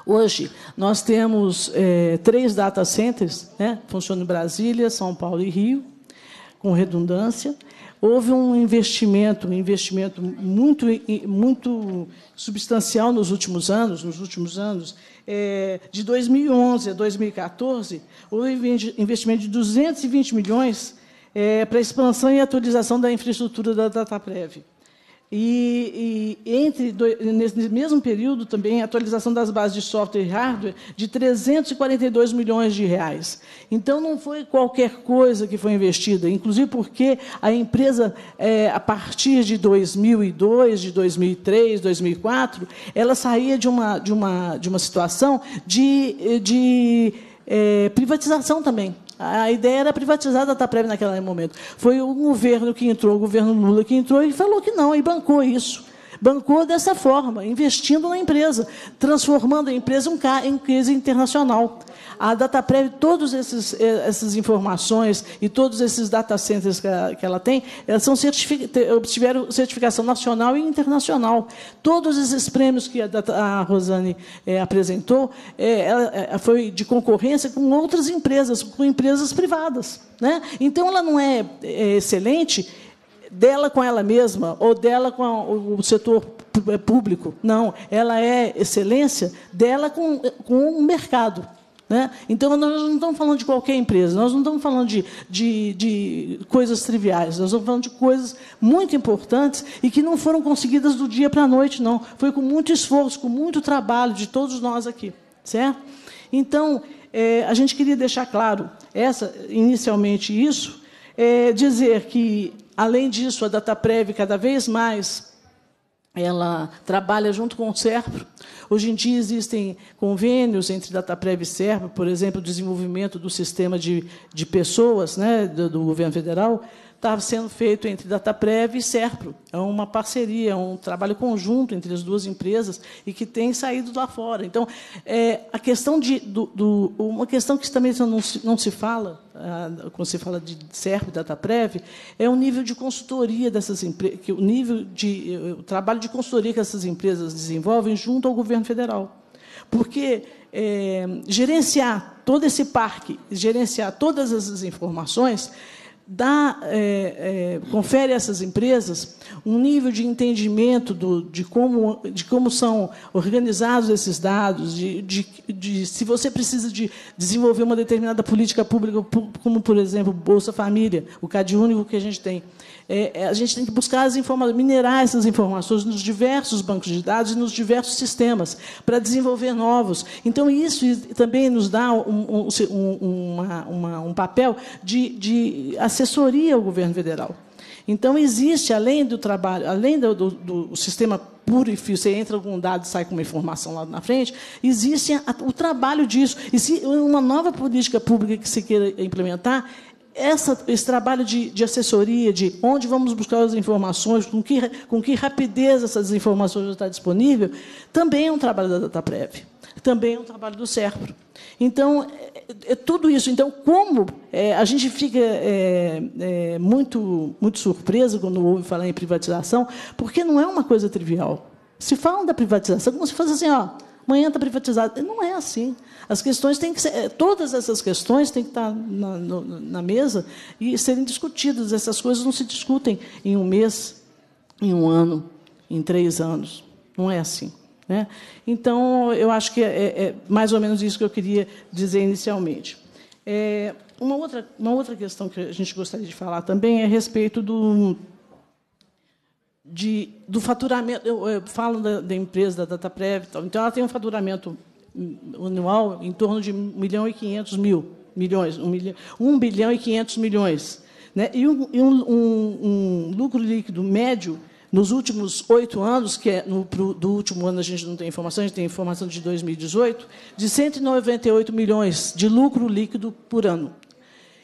Hoje, nós temos é, três data centers, né? funcionam em Brasília, São Paulo e Rio, com redundância. Houve um investimento, um investimento muito, muito substancial nos últimos anos, nos últimos anos, é, de 2011 a 2014, houve investimento de 220 milhões é, para expansão e atualização da infraestrutura da DataPrev. E, e entre do, nesse mesmo período também atualização das bases de software e hardware de 342 milhões de reais. Então não foi qualquer coisa que foi investida, inclusive porque a empresa é, a partir de 2002, de 2003, 2004, ela saía de uma de uma de uma situação de, de é, privatização também. A ideia era privatizar a Dataprev naquele momento. Foi o governo que entrou, o governo Lula que entrou e falou que não, e bancou isso. Bancou dessa forma, investindo na empresa, transformando a empresa em crise internacional. A DataPrev, todas eh, essas informações e todos esses data centers que, que ela tem, elas eh, são certific, obtiveram certificação nacional e internacional. Todos esses prêmios que a, data, a Rosane é, apresentou é, ela, foi de concorrência com outras empresas, com empresas privadas. Né? Então, ela não é, é excelente dela com ela mesma ou dela com a, o setor público. Não, ela é excelência dela com, com o mercado. Né? Então, nós não estamos falando de qualquer empresa, nós não estamos falando de, de, de coisas triviais, nós estamos falando de coisas muito importantes e que não foram conseguidas do dia para a noite, não. Foi com muito esforço, com muito trabalho de todos nós aqui. Certo? Então, é, a gente queria deixar claro, essa inicialmente isso, é, dizer que, além disso, a Data Prévia cada vez mais ela trabalha junto com o SERPRO Hoje em dia existem convênios entre Dataprev e Serpa, por exemplo, o desenvolvimento do sistema de, de pessoas né, do, do governo federal, está sendo feito entre DataPrev e Serpro. É uma parceria, é um trabalho conjunto entre as duas empresas e que tem saído lá fora. Então, é, a questão de, do, do, uma questão que também não se, não se fala, ah, quando se fala de Serpro e DataPrev, é o nível de consultoria dessas empresas, o nível de o trabalho de consultoria que essas empresas desenvolvem junto ao governo federal. Porque é, gerenciar todo esse parque, gerenciar todas essas informações, dá, é, é, confere a essas empresas um nível de entendimento do, de, como, de como são organizados esses dados, de, de, de, se você precisa de desenvolver uma determinada política pública, como, por exemplo, Bolsa Família, o CadÚnico que a gente tem. É, é, a gente tem que buscar as informações, minerar essas informações nos diversos bancos de dados e nos diversos sistemas para desenvolver novos. Então, isso também nos dá um, um, uma, uma, um papel de, de assessoria ao governo federal. Então, existe, além do trabalho, além do, do, do, sistema puro e fio, você entra algum dado e sai com uma informação lá na frente, existe a, o trabalho disso. E se uma nova política pública que se queira implementar, essa, esse trabalho de, de, assessoria, de onde vamos buscar as informações, com que, com que rapidez essas informações estão disponíveis, também é um trabalho da DataPrev, também é um trabalho do CERPRO. Então, é, é tudo isso. Então, como é, a gente fica é, é, muito, muito surpreso quando ouve falar em privatização, porque não é uma coisa trivial. Se falam da privatização como se fosse assim, ó, amanhã está privatizado. Não é assim. As questões têm que ser, eh, todas essas questões têm que estar tá na, no, na mesa e serem discutidas. Essas coisas não se discutem em um mês, em um ano, em três anos. Não é assim. Né? Então, eu acho que é, é, é mais ou menos isso que eu queria dizer inicialmente. É, uma, outra, uma outra questão que a gente gostaria de falar também é a respeito do de, do faturamento. Eu, eu falo da, da, empresa, da DataPrev, então ela tem um faturamento anual em torno de 1 milhão e 500 mil milhões, 1, milhão, 1 bilhão e 500 milhões. Né? E um, um, um lucro líquido médio nos últimos oito anos, que é no, pro, do último ano a gente não tem informação, a gente tem informação de 2018, de 198 milhões de lucro líquido por ano.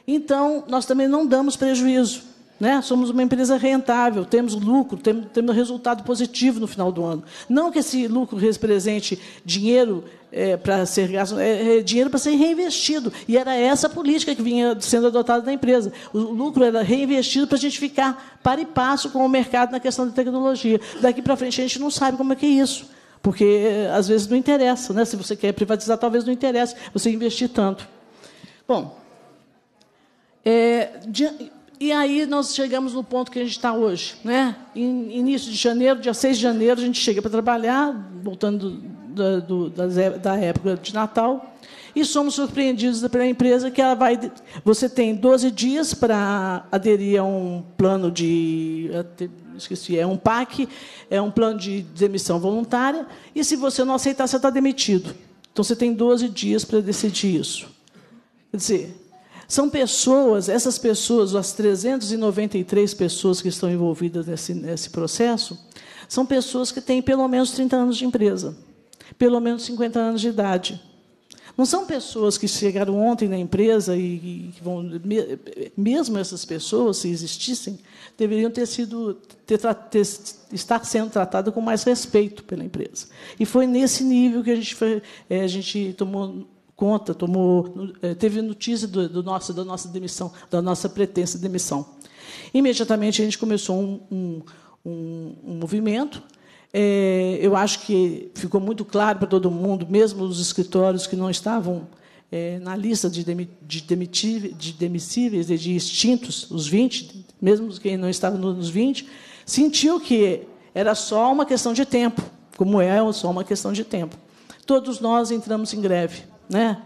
Então, nós também não damos prejuízo. Né? Somos uma empresa rentável, temos lucro, temos, temos resultado positivo no final do ano. Não que esse lucro represente dinheiro é, para ser gasto, é, é dinheiro para ser reinvestido. E era essa a política que vinha sendo adotada na empresa. O lucro era reinvestido para a gente ficar para e passo com o mercado na questão da tecnologia. Daqui para frente a gente não sabe como é que é isso. Porque é, às vezes não interessa, né? Se você quer privatizar, talvez não interesse você investir tanto. Bom, é, de, e aí nós chegamos no ponto que a gente está hoje. Né? início de janeiro, dia 6 de janeiro, a gente chega para trabalhar, voltando do, do, é, da época de Natal, e somos surpreendidos pela empresa que ela vai. Você tem 12 dias para aderir a um plano de. Esqueci, é um PAC, é um plano de demissão voluntária, e se você não aceitar, você está demitido. Então você tem 12 dias para decidir isso. Quer dizer, são pessoas, essas pessoas, as 393 pessoas que estão envolvidas nesse, nesse processo, são pessoas que têm pelo menos 30 anos de empresa, pelo menos 50 anos de idade. Não são pessoas que chegaram ontem na empresa e, vão. Mesmo essas pessoas, se existissem, deveriam ter sido ter, ter, estar sendo tratadas com mais respeito pela empresa. E foi nesse nível que a gente, foi, eh, a gente tomou conta, tomou, eh, teve notícia do, do nosso, da nossa demissão, da nossa pretensa demissão. Imediatamente a gente começou um, um, um, um movimento. É, eu acho que ficou muito claro para todo mundo, mesmo os escritórios que não estavam é, na lista de, demi, de, de demissíveis e de extintos, os 20, mesmo quem não estava nos 20, sentiu que era só uma questão de tempo, como é só uma questão de tempo. Todos nós entramos em greve. Né?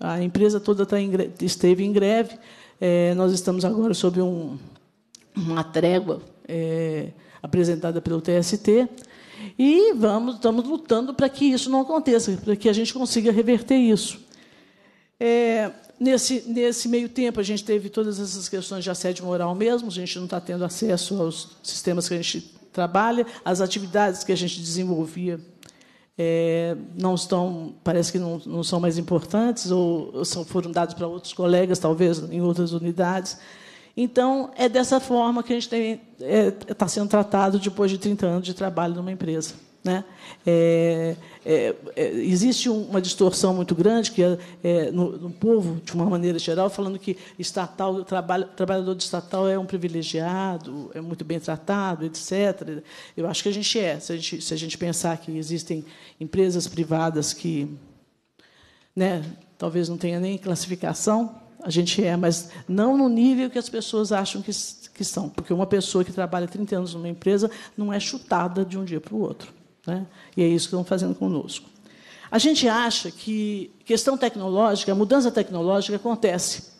A empresa toda tá em, esteve em greve. É, nós estamos agora sob um, uma trégua é, apresentada pelo TST. E vamos, estamos lutando para que isso não aconteça, para que a gente consiga reverter isso. É, nesse, nesse meio tempo, a gente teve todas essas questões de assédio moral mesmo, a gente não está tendo acesso aos sistemas que a gente trabalha, às atividades que a gente desenvolvia é, não estão, parece que não, não são mais importantes ou, ou são, foram dados para outros colegas, talvez em outras unidades. Então, é dessa forma que a gente está é, tá sendo tratado depois de 30 anos de trabalho numa empresa. Né? É, é, é existe uma distorção muito grande que é, é, no, no, povo, de uma maneira geral, falando que estatal, o trabalho, trabalhador de estatal é um privilegiado, é muito bem tratado, etc. Eu acho que a gente é. Se a gente, se a gente pensar que existem empresas privadas que né, talvez não tenha nem classificação, a gente é, mas não no nível que as pessoas acham que, que são. Porque uma pessoa que trabalha 30 anos numa empresa não é chutada de um dia para o outro. Né? E é isso que estão fazendo conosco. A gente acha que questão tecnológica, a mudança tecnológica acontece.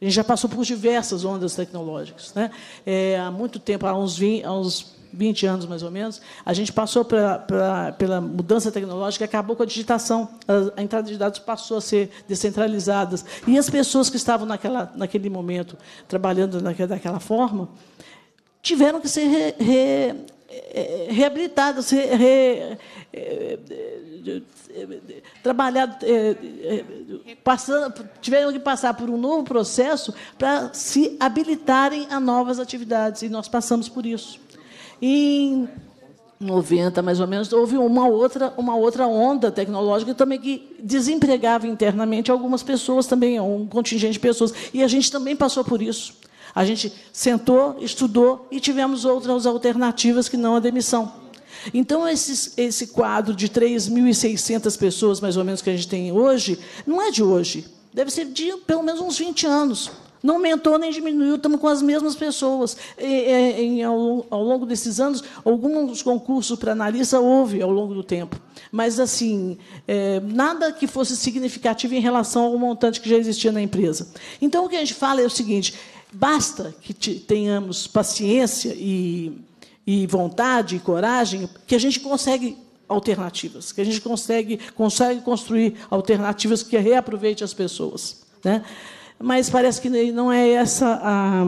A gente já passou por diversas ondas tecnológicas. Né? É, há muito tempo, há uns 20, há uns 20 anos mais ou menos, a gente passou pra, pra, pela mudança tecnológica, acabou com a digitação, a, a, entrada de dados passou a ser descentralizada. E as pessoas que estavam naquela, naquele momento trabalhando naquela, daquela forma tiveram que ser re, re, reabilitados, re, re, eh, eh, trabalhado, eh, passando, tiveram que passar por um novo processo para se habilitarem a novas atividades, e nós passamos por isso. Em 90, mais ou menos, houve uma outra, uma outra onda tecnológica também que desempregava internamente algumas pessoas também, um contingente de pessoas, e a gente também passou por isso. A gente sentou, estudou e tivemos outras alternativas que não a demissão. Então, esses, esse quadro de 3.600 pessoas, mais ou menos, que a gente tem hoje, não é de hoje. Deve ser de pelo menos uns 20 anos. Não aumentou nem diminuiu, estamos com as mesmas pessoas. Em, ao, ao, longo desses anos, alguns concursos para analista houve ao longo do tempo. Mas, assim, é, nada que fosse significativo em relação ao montante que já existia na empresa. Então, o que a gente fala é o seguinte: Basta que tenhamos paciência e, e vontade e coragem, que a gente consegue alternativas, que a gente consegue, consegue construir alternativas que reaproveite as pessoas. Né? Mas parece que não é essa a,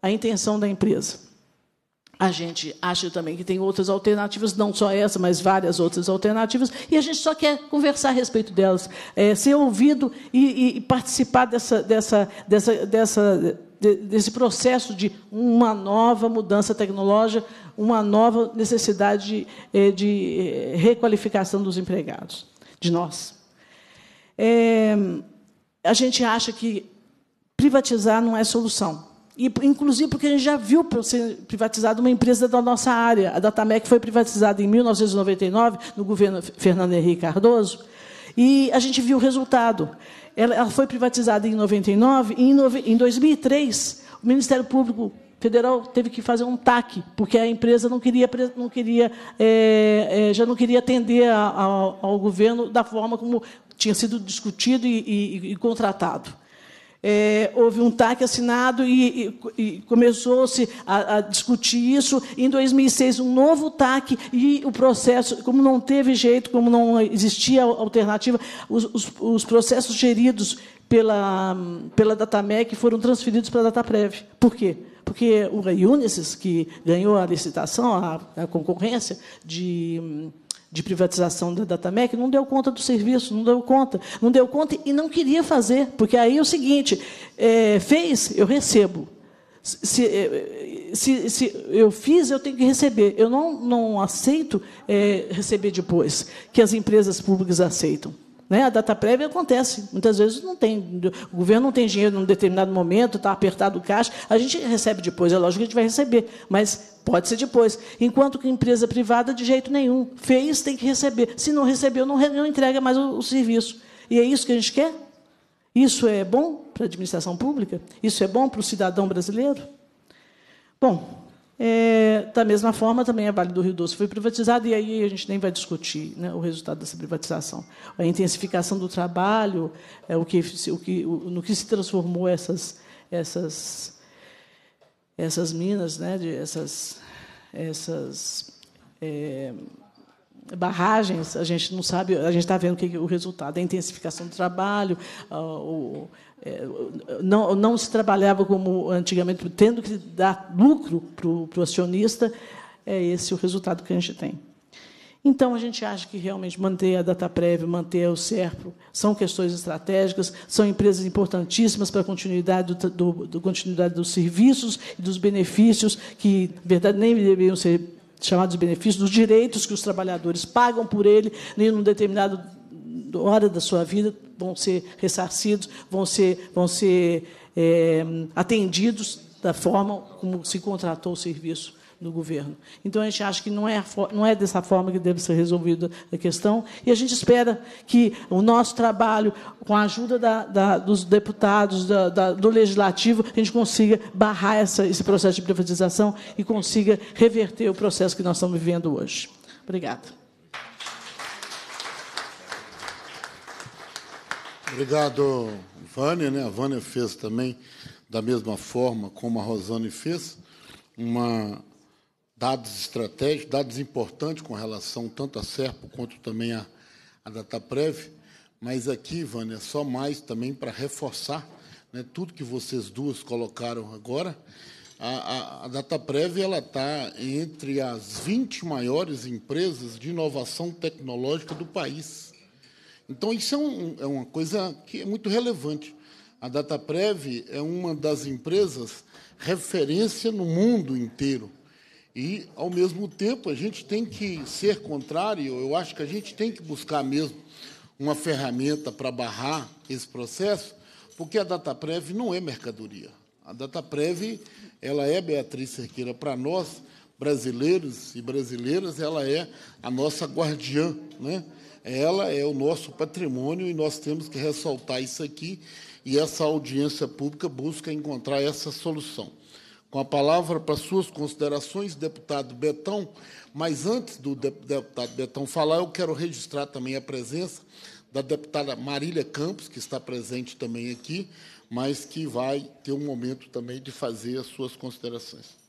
a intenção da empresa a gente acha também que tem outras alternativas, não só essa, mas várias outras alternativas, e a gente só quer conversar a respeito delas, é, ser ouvido e, e participar dessa, dessa, dessa, dessa desse processo de uma nova mudança tecnológica, uma nova necessidade é, de, de é, requalificação dos empregados, de nós. É, a gente acha que privatizar não é solução. E, inclusive porque a gente já viu ser privatizada uma empresa da nossa área. A Datamec foi privatizada em 1999, no governo Fernando Henrique Cardoso, e a gente viu o resultado. Ela, ela foi privatizada em 99 e em, em 2003 o Ministério Público Federal teve que fazer um TAC, porque a empresa não queria, não queria é, é, já não queria atender a, a, ao governo da forma como tinha sido discutido e, e, e contratado. É, houve um TAC assinado e, e, e começou-se a, a, discutir isso. Em 2006, um novo TAC e o processo, como não teve jeito, como não existia alternativa, os, os, os processos geridos pela, pela Datamec foram transferidos para a Dataprev. Por quê? Porque o Unisys, que ganhou a licitação, a, a concorrência de de privatização da Datamec, não deu conta do serviço, não deu conta, não deu conta e não queria fazer, porque aí é o seguinte, é, fez, eu recebo. Se, se, é, se, eu fiz, eu tenho que receber. Eu não, não aceito é, receber depois, que as empresas públicas aceitam. Né? A data prévia acontece. Muitas vezes não tem, o governo não tem dinheiro num determinado momento, está apertado o caixa. A gente recebe depois, é lógico que a gente vai receber, mas pode ser depois. Enquanto que empresa privada, de jeito nenhum. Fez, tem que receber. Se não recebeu, não, não entrega mais o, o serviço. E é isso que a gente quer? Isso é bom para a administração pública? Isso é bom para o cidadão brasileiro? Bom, é, da mesma forma, também a é Vale do Rio Doce foi privatizada, e aí a gente nem vai discutir né, o resultado dessa privatização. A intensificação do trabalho, é, o que, o que, o, no que se transformou essas, essas, essas minas, né, de, essas, essas é, barragens, a gente não sabe, a gente está vendo que o resultado, a intensificação do trabalho, o, é, não, não se trabalhava como antigamente, tendo que dar lucro para o acionista, é esse o resultado que a gente tem. Então, a gente acha que realmente manter a data prévia, manter o SERPRO, são questões estratégicas, são empresas importantíssimas para a continuidade, do, do, do continuidade dos serviços e dos benefícios, que, na verdade, nem deveriam ser chamados benefícios, dos direitos que os trabalhadores pagam por ele, em um determinado hora da sua vida vão ser ressarcidos, vão ser, vão ser é, atendidos da forma como se contratou o serviço do governo. Então, a gente acha que não é, não é dessa forma que deve ser resolvida a questão, e a gente espera que o nosso trabalho, com a ajuda da, da, dos deputados, da, do legislativo, a gente consiga barrar essa, esse processo de privatização e consiga reverter o processo que nós estamos vivendo hoje. Obrigada. Obrigado, Vânia. Né? A Vânia fez também, da mesma forma como a Rosane fez, uma dados estratégicos, dados importantes com relação tanto à SERPO quanto também à, à DataPrev. Mas aqui, Vânia, é só mais também para reforçar né, tudo que vocês duas colocaram agora. A, a, a DataPrev está entre as 20 maiores empresas de inovação tecnológica do país. Então, isso é, um, é uma coisa que é muito relevante. A DataPrev é uma das empresas referência no mundo inteiro. E, ao mesmo tempo, a gente tem que ser contrário, eu acho que a gente tem que buscar mesmo uma ferramenta para barrar esse processo, porque a DataPrev não é mercadoria. A DataPrev, ela é, Beatriz Cerqueira, para nós, brasileiros e brasileiras, ela é a nossa guardiã, né? ela é o nosso patrimônio e nós temos que ressaltar isso aqui. E essa audiência pública busca encontrar essa solução. Com a palavra para suas considerações, deputado Betão, mas antes do deputado Betão falar, eu quero registrar também a presença da deputada Marília Campos, que está presente também aqui, mas que vai ter um momento também de fazer as suas considerações.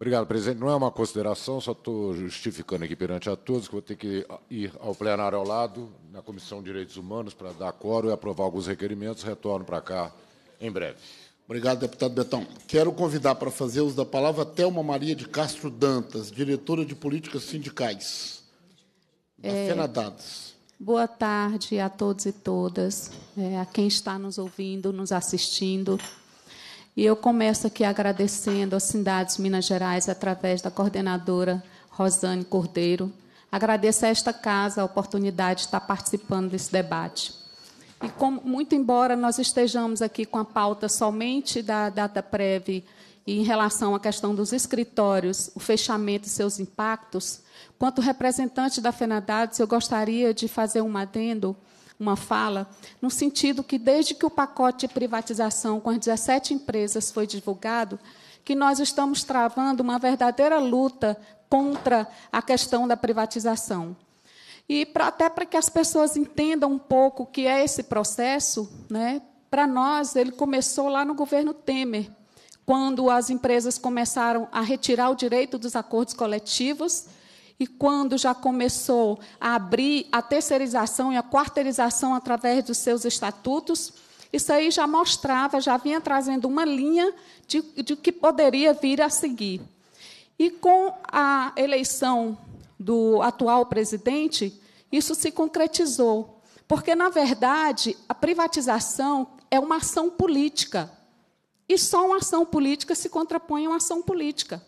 Obrigado, presidente. Não é uma consideração, só estou justificando aqui perante a todos que vou ter que ir ao plenário ao lado, na Comissão de Direitos Humanos, para dar coro e aprovar alguns requerimentos. Retorno para cá em breve. Obrigado, deputado Betão. Quero convidar para fazer uso da palavra Thelma Maria de Castro Dantas, diretora de Políticas Sindicais da é, Fenadadas. Boa tarde a todos e todas, é, a quem está nos ouvindo, nos assistindo. E eu começo aqui agradecendo a Cidades Minas Gerais, através da coordenadora Rosane Cordeiro. Agradeço a esta casa a oportunidade de estar participando desse debate. E como, muito embora nós estejamos aqui com a pauta somente da data prévia em relação à questão dos escritórios, o fechamento e seus impactos, quanto representante da FENADADES, eu gostaria de fazer um adendo uma fala, no sentido que, desde que o pacote de privatização com as 17 empresas foi divulgado, que nós estamos travando uma verdadeira luta contra a questão da privatização. E pra, até para que as pessoas entendam um pouco o que é esse processo, né, para nós, ele começou lá no governo Temer, quando as empresas começaram a retirar o direito dos acordos coletivos e quando já começou a abrir a terceirização e a quarteirização através dos seus estatutos, isso aí já mostrava, já vinha trazendo uma linha de, de que poderia vir a seguir. E com a eleição do atual presidente, isso se concretizou. Porque, na verdade, a privatização é uma ação política. E só uma ação política se contrapõe a uma ação política.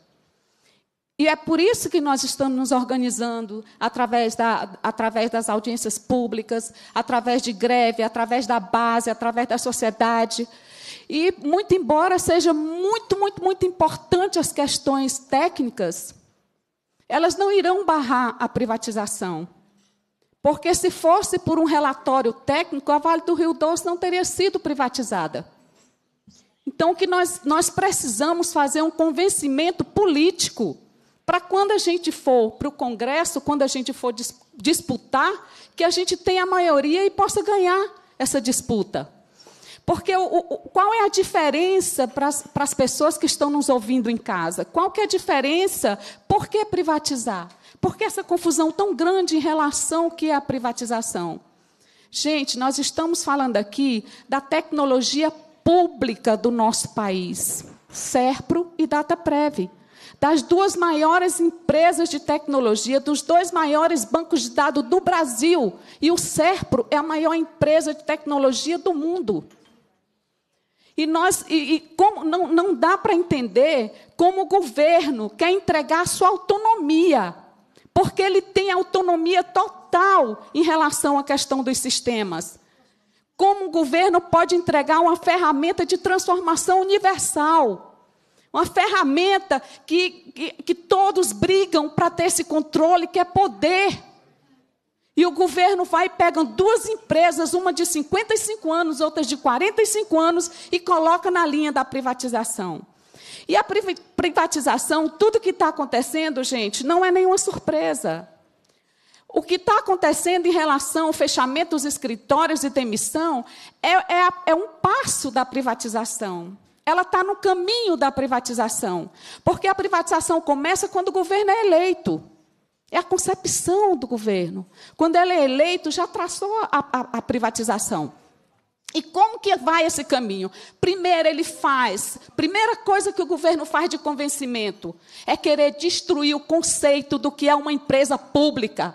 E é por isso que nós estamos nos organizando através, da, através das audiências públicas, através de greve, através da base, através da sociedade. E, muito embora seja muito, muito, muito importante as questões técnicas, elas não irão barrar a privatização. Porque se fosse por um relatório técnico, a Vale do Rio Doce não teria sido privatizada. Então, o que nós, nós precisamos fazer é um convencimento político para quando a gente for para o Congresso, quando a gente for dis disputar, que a gente tenha a maioria e possa ganhar essa disputa. Porque o, o, qual é a diferença para as pessoas que estão nos ouvindo em casa? Qual que é a diferença? Por que privatizar? Por que essa confusão tão grande em relação ao que é a privatização? Gente, nós estamos falando aqui da tecnologia pública do nosso país, SERPRO e DataPrev das duas maiores empresas de tecnologia, dos dois maiores bancos de dados do Brasil. E o Serpro é a maior empresa de tecnologia do mundo. E, nós, e, e como, não, não dá para entender como o governo quer entregar a sua autonomia, porque ele tem autonomia total em relação à questão dos sistemas. Como o governo pode entregar uma ferramenta de transformação universal? uma ferramenta que, que, que todos brigam para ter esse controle, que é poder. E o governo vai e pega duas empresas, uma de 55 anos, outra de 45 anos, e coloca na linha da privatização. E a privatização, tudo que está acontecendo, gente, não é nenhuma surpresa. O que está acontecendo em relação ao fechamento dos escritórios e demissão é, é, é um passo da privatização ela está no caminho da privatização. Porque a privatização começa quando o governo é eleito. É a concepção do governo. Quando ele é eleito, já traçou a, a, a privatização. E como que vai esse caminho? Primeiro ele faz, primeira coisa que o governo faz de convencimento é querer destruir o conceito do que é uma empresa pública.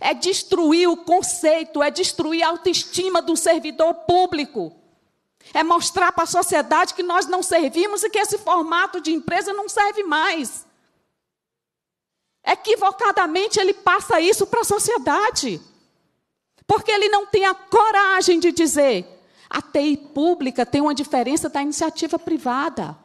É destruir o conceito, é destruir a autoestima do servidor público. É mostrar para a sociedade que nós não servimos e que esse formato de empresa não serve mais. Equivocadamente ele passa isso para a sociedade. Porque ele não tem a coragem de dizer: a TI pública tem uma diferença da iniciativa privada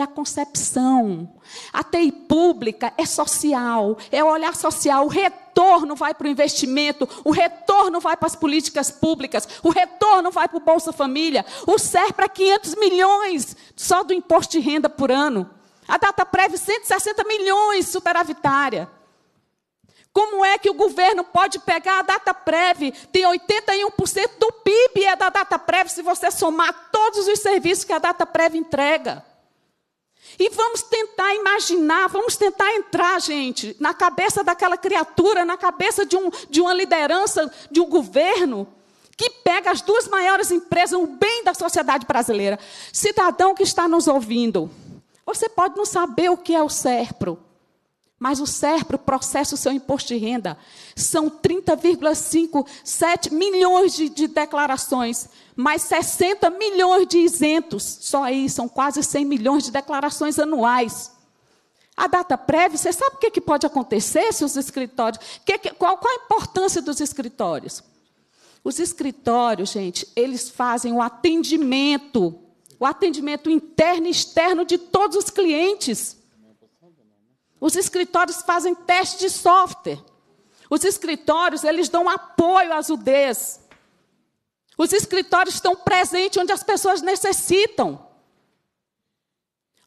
é a concepção. A TI pública é social, é olhar social. O retorno vai para o investimento, o retorno vai para as políticas públicas, o retorno vai para o Bolsa Família, o SER para 500 milhões só do imposto de renda por ano. A data prévia 160 milhões superavitária. Como é que o governo pode pegar a data prévia? Tem 81% do PIB é da data prévia se você somar todos os serviços que a data prévia entrega. E vamos tentar imaginar, vamos tentar entrar, gente, na cabeça daquela criatura, na cabeça de, um, de uma liderança, de um governo, que pega as duas maiores empresas, o bem da sociedade brasileira. Cidadão que está nos ouvindo, você pode não saber o que é o SERPRO. Mas o SERPRO processa o seu imposto de renda. São 30,57 milhões de, de, declarações, mais 60 milhões de isentos. Só aí são quase 100 milhões de declarações anuais. A data prévia, você sabe o que, que pode acontecer se os escritórios. Que, qual, qual a importância dos escritórios? Os escritórios, gente, eles fazem o atendimento, o atendimento interno e externo de todos os clientes. Os escritórios fazem teste de software. Os escritórios, eles dão apoio às UDs. Os escritórios estão presentes onde as pessoas necessitam.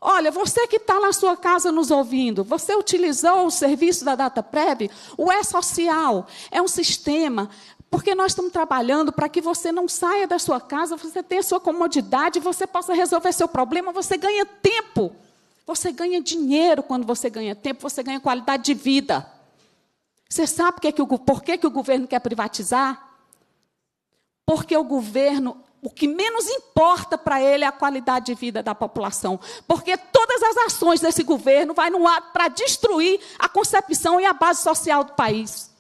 Olha, você que está na sua casa nos ouvindo, você utilizou o serviço da DataPrev? O E-Social é um sistema, porque nós estamos trabalhando para que você não saia da sua casa, você tenha sua comodidade, você possa resolver seu problema, você ganha tempo. Você ganha dinheiro quando você ganha tempo, você ganha qualidade de vida. Você sabe por que, é que, o, por que, que o governo quer privatizar? Porque o governo, o que menos importa para ele é a qualidade de vida da população. Porque todas as ações desse governo vão para destruir a concepção e a base social do país.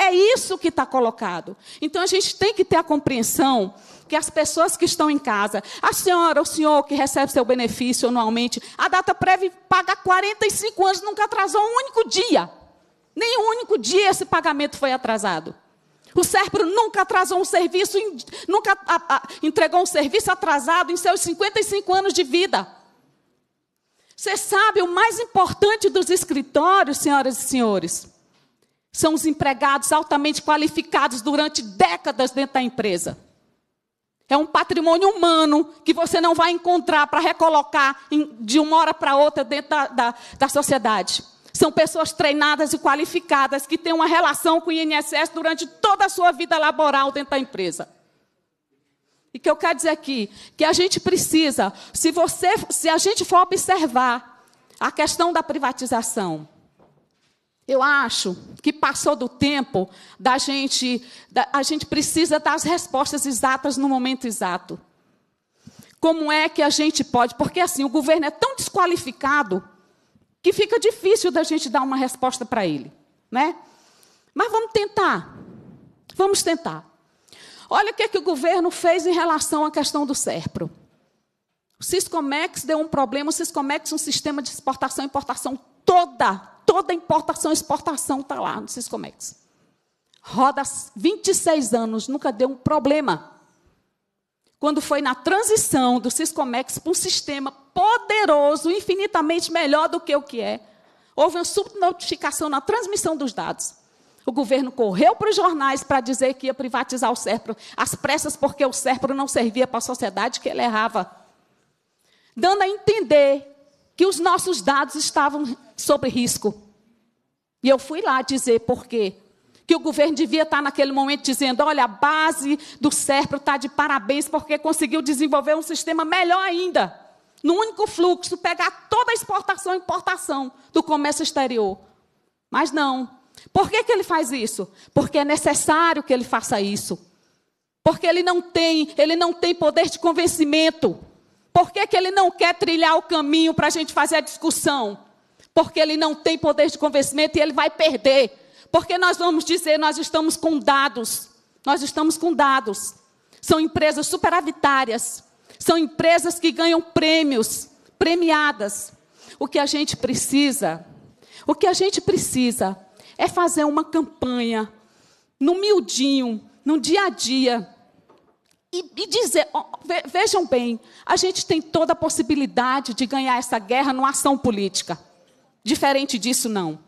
É isso que está colocado. Então a gente tem que ter a compreensão que as pessoas que estão em casa, a senhora, o senhor que recebe seu benefício anualmente, a data prévia paga 45 anos, nunca atrasou um único dia. Nem um único dia esse pagamento foi atrasado. O Serpro nunca atrasou um serviço, nunca a, a, entregou um serviço atrasado em seus 55 anos de vida. Você sabe, o mais importante dos escritórios, senhoras e senhores, são os empregados altamente qualificados durante décadas dentro da empresa. É um patrimônio humano que você não vai encontrar para recolocar de uma hora para outra dentro da, da, da, sociedade. São pessoas treinadas e qualificadas que têm uma relação com o INSS durante toda a sua vida laboral dentro da empresa. E que eu quero dizer aqui, que a gente precisa, se você, se a gente for observar a questão da privatização, eu acho que passou do tempo da gente, da, a gente precisa das respostas exatas no momento exato. Como é que a gente pode? Porque assim, o governo é tão desqualificado que fica difícil da gente dar uma resposta para ele, né? Mas vamos tentar. Vamos tentar. Olha o que, é que o governo fez em relação à questão do SERPRO. O Ciscomex deu um problema, o Ciscomex é um sistema de exportação e importação toda toda importação exportação está lá no Ciscomex. Roda 26 anos, nunca deu um problema. Quando foi na transição do Ciscomex para um sistema poderoso, infinitamente melhor do que o que é, houve uma subnotificação na transmissão dos dados. O governo correu para os jornais para dizer que ia privatizar o SERPRO, às pressas, porque o SERPRO não servia para a sociedade, que ele errava. Dando a entender que os nossos dados estavam sob risco. E eu fui lá dizer por quê. Que o governo devia estar naquele momento dizendo: olha, a base do CERPRO está de parabéns porque conseguiu desenvolver um sistema melhor ainda. No único fluxo, pegar toda a exportação e importação do comércio exterior. Mas não. Por que, que ele faz isso? Porque é necessário que ele faça isso. Porque ele não tem, ele não tem poder de convencimento. Por que, que ele não quer trilhar o caminho para a gente fazer a discussão? Porque ele não tem poder de convencimento e ele vai perder. Porque nós vamos dizer, nós estamos com dados. Nós estamos com dados. São empresas superavitárias. São empresas que ganham prêmios, premiadas. O que a gente precisa, o que a gente precisa é fazer uma campanha no miudinho, no dia a dia, e, e dizer, vejam bem, a gente tem toda a possibilidade de ganhar essa guerra numa ação política. Diferente disso, não.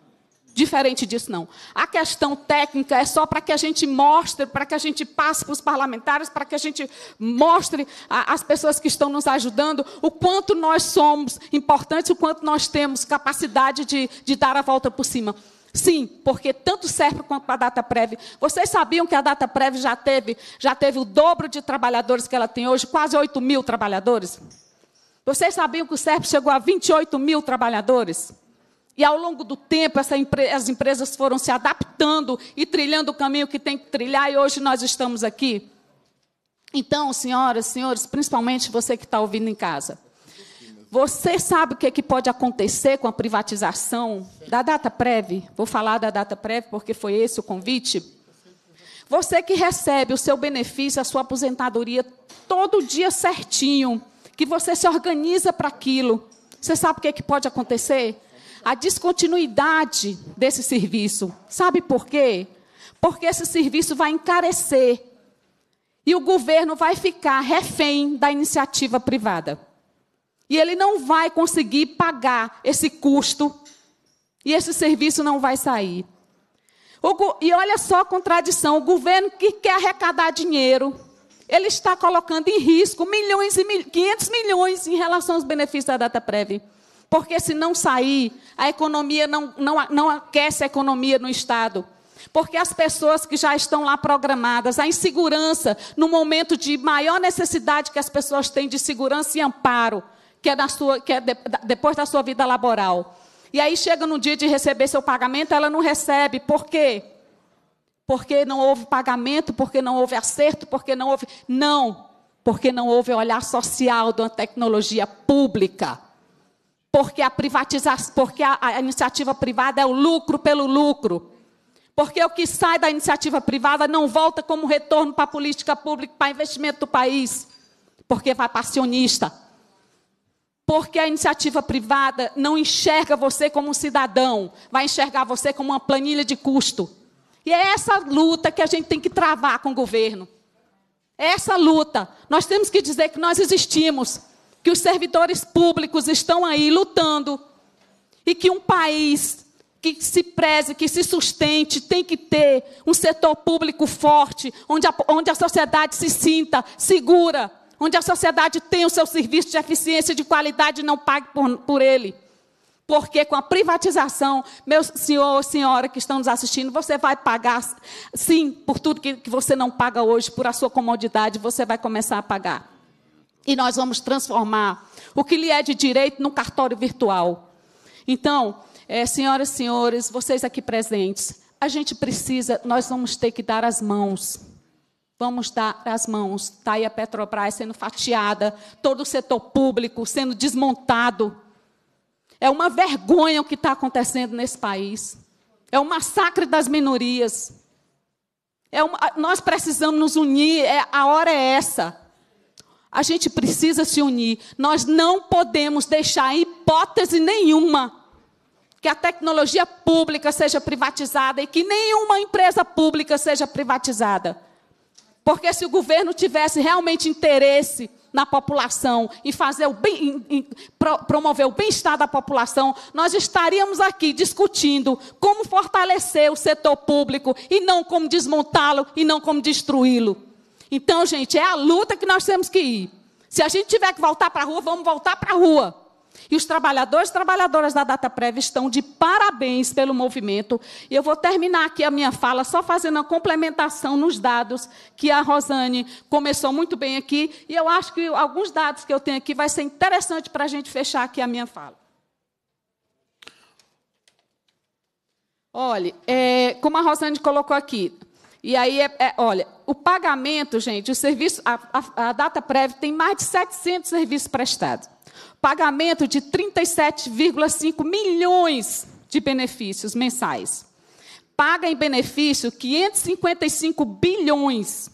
Diferente disso, não. A questão técnica é só para que a gente mostre, para que a gente passe para os parlamentares, para que a gente mostre às pessoas que estão nos ajudando o quanto nós somos importantes, o quanto nós temos capacidade de, de dar a volta por cima. Sim, porque tanto serve quanto a data prévia. Vocês sabiam que a data prévia já teve, já teve o dobro de trabalhadores que ela tem hoje, quase 8 mil trabalhadores? Vocês sabiam que o SERP chegou a 28 mil trabalhadores? E ao longo do tempo, empre as empresas foram se adaptando e trilhando o caminho que tem que trilhar, e hoje nós estamos aqui. Então, senhoras, senhores, principalmente você que está ouvindo em casa, você sabe o que, é que pode acontecer com a privatização da data prévia? Vou falar da data prévia porque foi esse o convite. Você que recebe o seu benefício, a sua aposentadoria todo dia certinho, que você se organiza para aquilo. Você sabe o que, é que pode acontecer? A descontinuidade desse serviço. Sabe por quê? Porque esse serviço vai encarecer e o governo vai ficar refém da iniciativa privada. E ele não vai conseguir pagar esse custo. E esse serviço não vai sair. O, e olha só a contradição: o governo que quer arrecadar dinheiro, ele está colocando em risco milhões e mil, 500 milhões em relação aos benefícios da data prévia. Porque se não sair, a economia não, não, não aquece a economia no Estado. Porque as pessoas que já estão lá programadas, a insegurança, no momento de maior necessidade que as pessoas têm de segurança e amparo, que é, sua, que é de, depois da sua vida laboral. E aí chega no dia de receber seu pagamento, ela não recebe. Por quê? Porque não houve pagamento, porque não houve acerto, porque não houve. Não, porque não houve olhar social de uma tecnologia pública. Porque a privatização, porque a, a iniciativa privada é o lucro pelo lucro. Porque o que sai da iniciativa privada não volta como retorno para a política pública, para investimento do país. Porque vai para acionista porque a iniciativa privada não enxerga você como um cidadão, vai enxergar você como uma planilha de custo. E é essa luta que a gente tem que travar com o governo. É essa luta. Nós temos que dizer que nós existimos, que os servidores públicos estão aí lutando e que um país que se preze, que se sustente, tem que ter um setor público forte, onde a, onde a sociedade se sinta segura onde a sociedade tem o seu serviço de eficiência de qualidade e não pague por, por ele. Porque com a privatização, meu senhor ou senhora que estão nos assistindo, você vai pagar, sim, por tudo que, que você não paga hoje, por a sua comodidade, você vai começar a pagar. E nós vamos transformar o que lhe é de direito num cartório virtual. Então, é, senhoras e senhores, vocês aqui presentes, a gente precisa, nós vamos ter que dar as mãos. Vamos dar as mãos. Está aí a Petrobras sendo fatiada, todo o setor público sendo desmontado. É uma vergonha o que está acontecendo nesse país. É um massacre das minorias. É uma, nós precisamos nos unir, é, a hora é essa. A gente precisa se unir. Nós não podemos deixar em hipótese nenhuma que a tecnologia pública seja privatizada e que nenhuma empresa pública seja privatizada. Porque se o governo tivesse realmente interesse na população e fazer o bem, em, em, promover o bem-estar da população, nós estaríamos aqui discutindo como fortalecer o setor público e não como desmontá-lo e não como destruí-lo. Então, gente, é a luta que nós temos que ir. Se a gente tiver que voltar para a rua, vamos voltar para a rua. E os trabalhadores e trabalhadoras da data prévia estão de parabéns pelo movimento. E eu vou terminar aqui a minha fala só fazendo a complementação nos dados que a Rosane começou muito bem aqui. E eu acho que alguns dados que eu tenho aqui vai ser interessante para a gente fechar aqui a minha fala. Olha, é, como a Rosane colocou aqui, e aí, é, é, olha, o pagamento, gente, o serviço, a, a, a data prévia tem mais de 700 serviços prestados pagamento de 37,5 milhões de benefícios mensais. Paga em benefício 555 bilhões.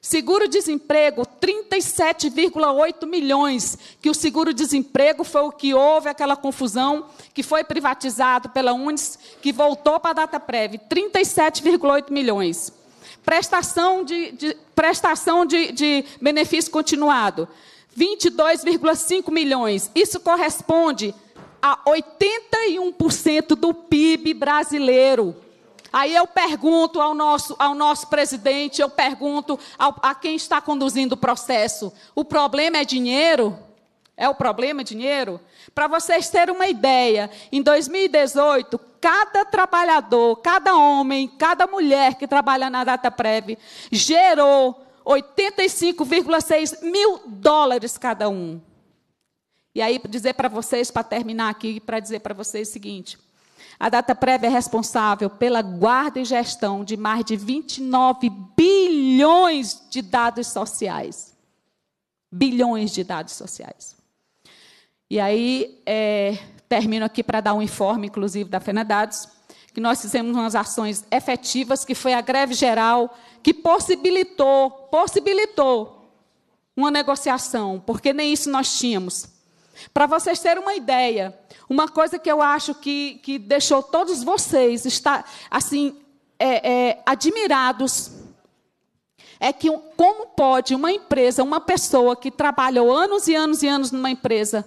Seguro-desemprego, 37,8 milhões. Que o seguro-desemprego foi o que houve aquela confusão, que foi privatizado pela Unes, que voltou para a data prévia, 37,8 milhões. Prestação de, de prestação de, de benefício continuado, 22,5 milhões. Isso corresponde a 81% do PIB brasileiro. Aí eu pergunto ao nosso, ao nosso presidente, eu pergunto ao, a quem está conduzindo o processo: o problema é dinheiro? É o problema é dinheiro? Para vocês terem uma ideia, em 2018, cada trabalhador, cada homem, cada mulher que trabalha na Data Prévia gerou 85,6 mil dólares cada um. E aí, dizer para vocês, para terminar aqui, para dizer para vocês o seguinte: a data prévia é responsável pela guarda e gestão de mais de 29 bilhões de dados sociais. Bilhões de dados sociais. E aí, é, termino aqui para dar um informe, inclusive, da FENADADOS que nós fizemos umas ações efetivas, que foi a greve geral, que possibilitou, possibilitou uma negociação, porque nem isso nós tínhamos. Para vocês terem uma ideia, uma coisa que eu acho que, que deixou todos vocês está, assim é, é, admirados é que como pode uma empresa, uma pessoa que trabalhou anos e anos e anos numa empresa,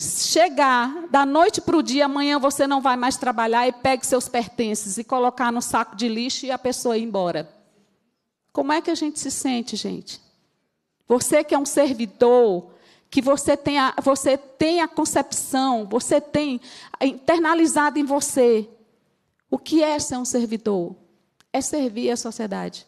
chegar da noite para o dia, amanhã você não vai mais trabalhar e pegue seus pertences e colocar no saco de lixo e a pessoa ir embora. Como é que a gente se sente, gente? Você que é um servidor, que você tem a, você tem a concepção, você tem internalizado em você o que é ser um servidor? É servir a sociedade.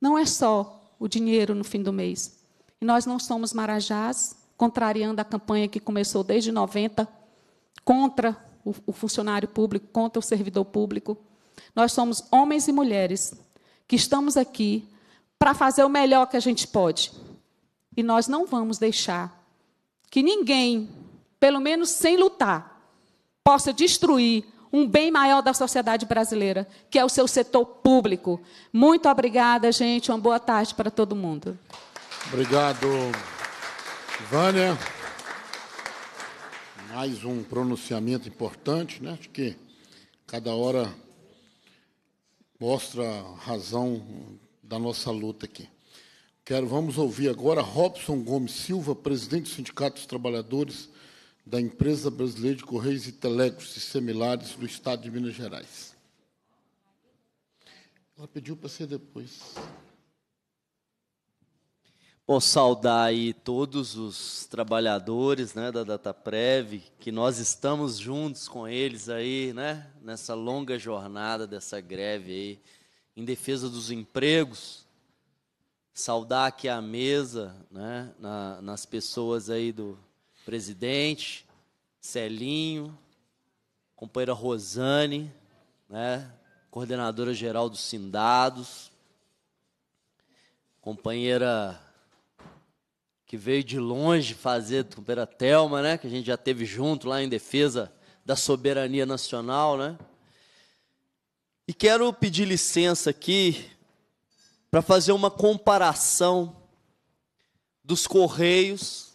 Não é só o dinheiro no fim do mês. E nós não somos marajás, contrariando a campanha que começou desde 90 contra o, o funcionário público, contra o servidor público. Nós somos homens e mulheres que estamos aqui para fazer o melhor que a gente pode. E nós não vamos deixar que ninguém, pelo menos sem lutar, possa destruir um bem maior da sociedade brasileira, que é o seu setor público. Muito obrigada, gente. Uma boa tarde para todo mundo. Obrigado. Vânia, mais um pronunciamento importante, né? Acho que cada hora mostra a razão da nossa luta aqui. Quero, vamos ouvir agora Robson Gomes Silva, presidente do Sindicato dos Trabalhadores da Empresa Brasileira de Correios e Telégrafos e Similares do Estado de Minas Gerais. Ela pediu para ser depois. Bom, saudar aí todos os trabalhadores né, da DataPrev, que nós estamos juntos com eles aí, né, nessa longa jornada dessa greve aí, em defesa dos empregos. Saudar aqui a mesa, né, na, nas pessoas aí do presidente, Celinho, companheira Rosane, né, coordenadora geral dos Sindados, companheira que veio de longe fazer Tumpera Telma, né? Que a gente já teve junto lá em defesa da soberania nacional, né? E quero pedir licença aqui para fazer uma comparação dos correios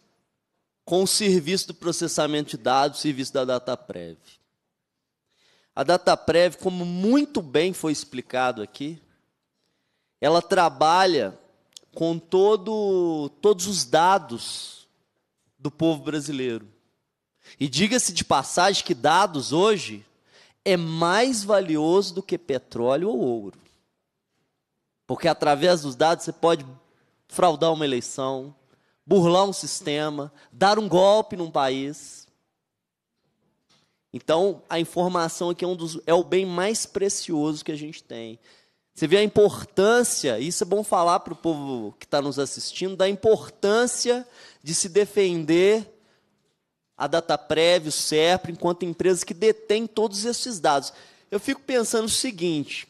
com o serviço do processamento de dados, o serviço da DataPrev. A DataPrev, como muito bem foi explicado aqui, ela trabalha com todo, todos os dados do povo brasileiro. E diga-se de passagem que dados hoje é mais valioso do que petróleo ou ouro. Porque através dos dados você pode fraudar uma eleição, burlar um sistema, dar um golpe num país. Então, a informação aqui é, um dos, é o bem mais precioso que a gente tem. Você vê a importância, isso é bom falar para o povo que está nos assistindo, da importância de se defender a Data Prévia, o SERP, enquanto empresa que detém todos esses dados. Eu fico pensando o seguinte,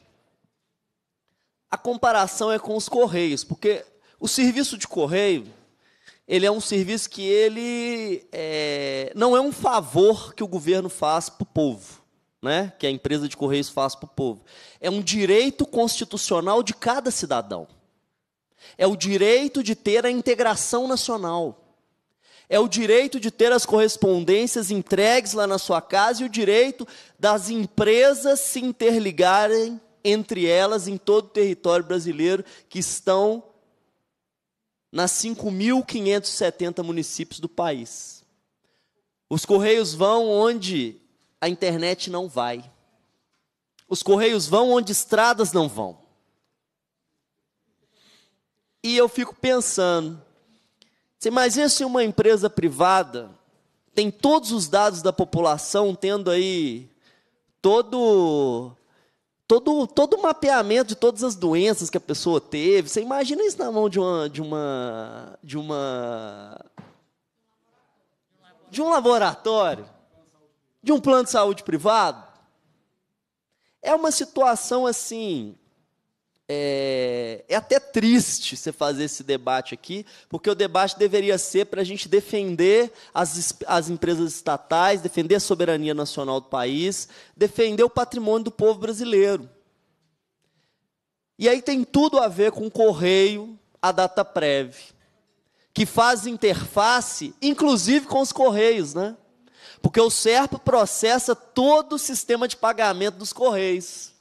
a comparação é com os correios, porque o serviço de correio, ele é um serviço que ele é, não é um favor que o governo faz para o povo né, que a empresa de correios faz para o povo. É um direito constitucional de cada cidadão. É o direito de ter a integração nacional. É o direito de ter as correspondências entregues lá na sua casa e o direito das empresas se interligarem entre elas em todo o território brasileiro que estão nas 5.570 municípios do país. Os correios vão onde a internet não vai. Os correios vão onde estradas não vão. E eu fico pensando, você imagina se uma empresa privada tem todos os dados da população, tendo aí todo todo todo o mapeamento de todas as doenças que a pessoa teve. Você imagina isso na mão de uma de uma de uma de um laboratório de um plano de saúde privado? É uma situação assim. É, é até triste você fazer esse debate aqui, porque o debate deveria ser para a gente defender as, as empresas estatais, defender a soberania nacional do país, defender o patrimônio do povo brasileiro. E aí tem tudo a ver com o correio, a data prévia, que faz interface, inclusive com os correios, né? Porque o SERPA processa todo o sistema de pagamento dos Correios.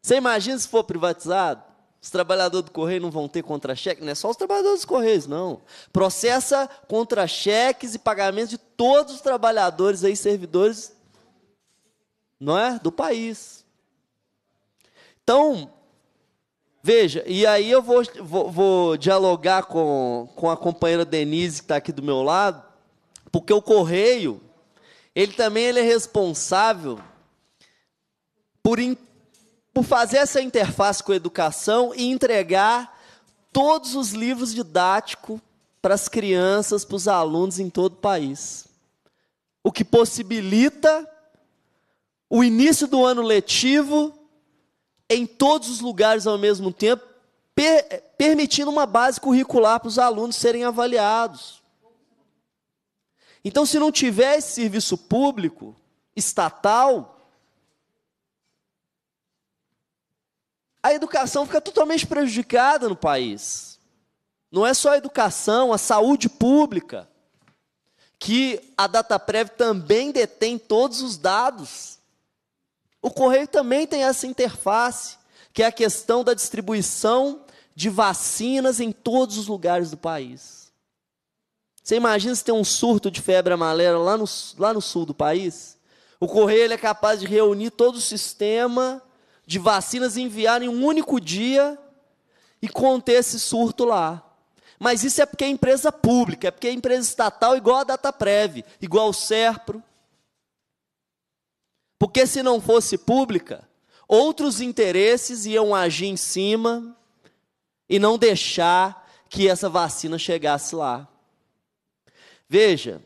Você imagina se for privatizado? Os trabalhadores do Correio não vão ter contra-cheque? Não é só os trabalhadores dos Correios, não. Processa contra-cheques e pagamentos de todos os trabalhadores aí, servidores, não é? Do país. Então, veja, e aí eu vou, vou, vou dialogar com, com a companheira Denise, que está aqui do meu lado, porque o Correio ele também ele é responsável por, in, por fazer essa interface com a educação e entregar todos os livros didáticos para as crianças, para os alunos em todo o país. O que possibilita o início do ano letivo em todos os lugares ao mesmo tempo, per, permitindo uma base curricular para os alunos serem avaliados. Então, se não tiver esse serviço público, estatal, a educação fica totalmente prejudicada no país. Não é só a educação, a saúde pública, que a DataPrev também detém todos os dados. O correio também tem essa interface, que é a questão da distribuição de vacinas em todos os lugares do país. Você imagina se tem um surto de febre amarela lá no, lá no sul do país? O correio é capaz de reunir todo o sistema de vacinas e enviar em um único dia e conter esse surto lá. Mas isso é porque é empresa pública, é porque é empresa estatal igual a prévia, igual o Serpro. Porque se não fosse pública, outros interesses iam agir em cima e não deixar que essa vacina chegasse lá. Veja,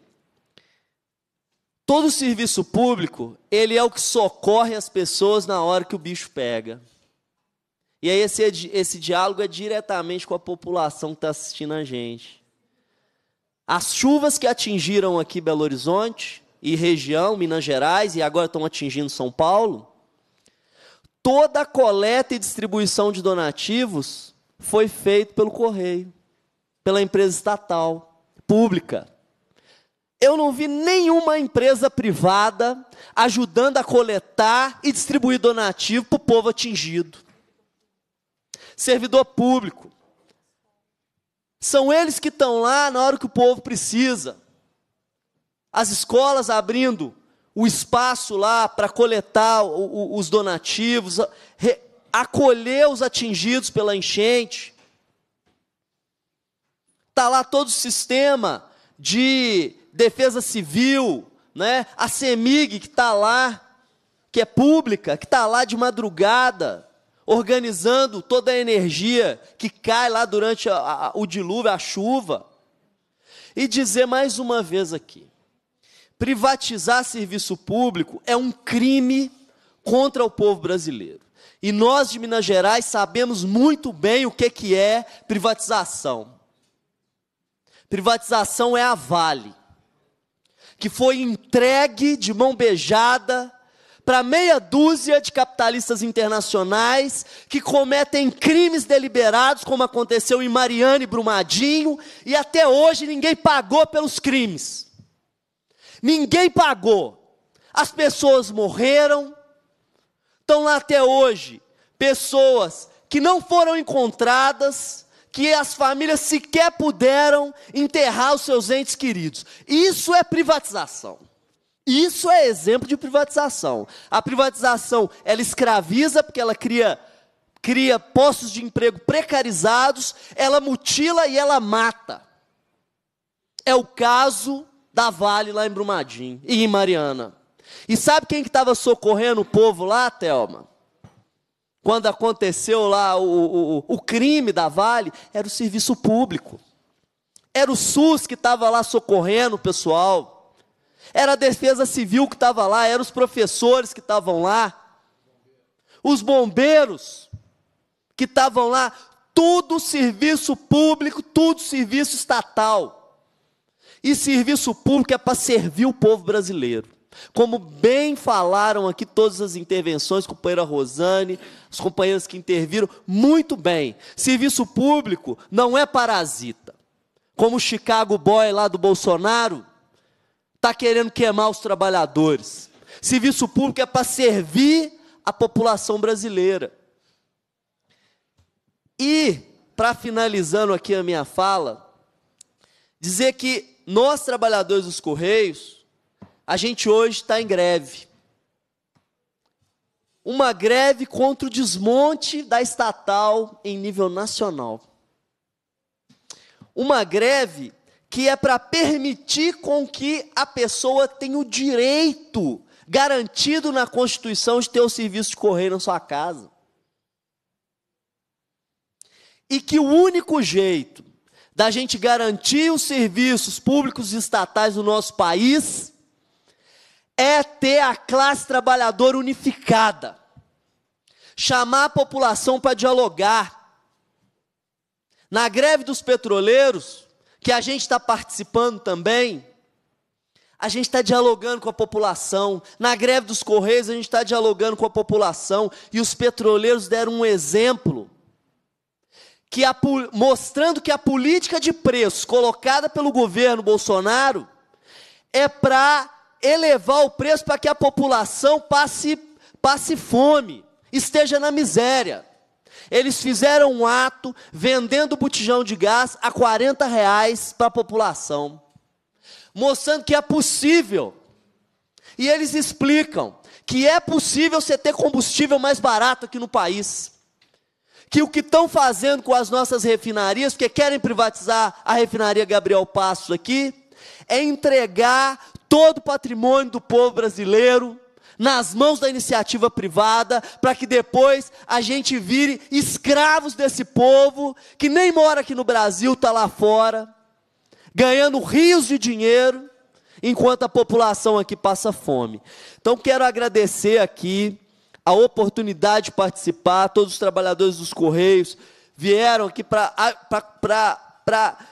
todo serviço público, ele é o que socorre as pessoas na hora que o bicho pega. E aí esse, esse diálogo é diretamente com a população que está assistindo a gente. As chuvas que atingiram aqui Belo Horizonte e região, Minas Gerais, e agora estão atingindo São Paulo, toda a coleta e distribuição de donativos foi feita pelo Correio, pela empresa estatal, pública eu não vi nenhuma empresa privada ajudando a coletar e distribuir donativo para o povo atingido. Servidor público. São eles que estão lá na hora que o povo precisa. As escolas abrindo o espaço lá para coletar o, o, os donativos, re, acolher os atingidos pela enchente. Está lá todo o sistema de Defesa Civil, né? a CEMIG que está lá, que é pública, que está lá de madrugada, organizando toda a energia que cai lá durante a, a, o dilúvio, a chuva. E dizer mais uma vez aqui: privatizar serviço público é um crime contra o povo brasileiro. E nós de Minas Gerais sabemos muito bem o que, que é privatização. Privatização é a Vale que foi entregue de mão beijada para meia dúzia de capitalistas internacionais que cometem crimes deliberados, como aconteceu em Mariana e Brumadinho, e até hoje ninguém pagou pelos crimes. Ninguém pagou. As pessoas morreram, estão lá até hoje pessoas que não foram encontradas que as famílias sequer puderam enterrar os seus entes queridos. Isso é privatização. Isso é exemplo de privatização. A privatização, ela escraviza porque ela cria cria postos de emprego precarizados, ela mutila e ela mata. É o caso da Vale lá em Brumadinho e em Mariana. E sabe quem que estava socorrendo o povo lá, Thelma? quando aconteceu lá o, o, o crime da Vale, era o serviço público. Era o SUS que estava lá socorrendo o pessoal. Era a defesa civil que estava lá, eram os professores que estavam lá. Os bombeiros que estavam lá, tudo serviço público, tudo serviço estatal. E serviço público é para servir o povo brasileiro. Como bem falaram aqui todas as intervenções, companheira Rosane, os companheiros que interviram, muito bem. Serviço público não é parasita. Como o Chicago Boy lá do Bolsonaro, está querendo queimar os trabalhadores. Serviço público é para servir a população brasileira. E, para finalizando aqui a minha fala, dizer que nós, trabalhadores dos Correios, a gente hoje está em greve. Uma greve contra o desmonte da estatal em nível nacional. Uma greve que é para permitir com que a pessoa tenha o direito garantido na Constituição de ter o serviço de correio na sua casa. E que o único jeito da gente garantir os serviços públicos e estatais do nosso país é ter a classe trabalhadora unificada, chamar a população para dialogar. Na greve dos petroleiros, que a gente está participando também, a gente está dialogando com a população. Na greve dos Correios, a gente está dialogando com a população. E os petroleiros deram um exemplo. Que a, mostrando que a política de preço colocada pelo governo Bolsonaro é para elevar o preço para que a população passe, passe fome, esteja na miséria. Eles fizeram um ato vendendo botijão de gás a 40 reais para a população, mostrando que é possível. E eles explicam que é possível você ter combustível mais barato aqui no país. Que o que estão fazendo com as nossas refinarias, porque querem privatizar a refinaria Gabriel Passos aqui, é entregar todo o patrimônio do povo brasileiro nas mãos da iniciativa privada, para que depois a gente vire escravos desse povo que nem mora aqui no Brasil, está lá fora, ganhando rios de dinheiro, enquanto a população aqui passa fome. Então quero agradecer aqui a oportunidade de participar, todos os trabalhadores dos Correios vieram aqui para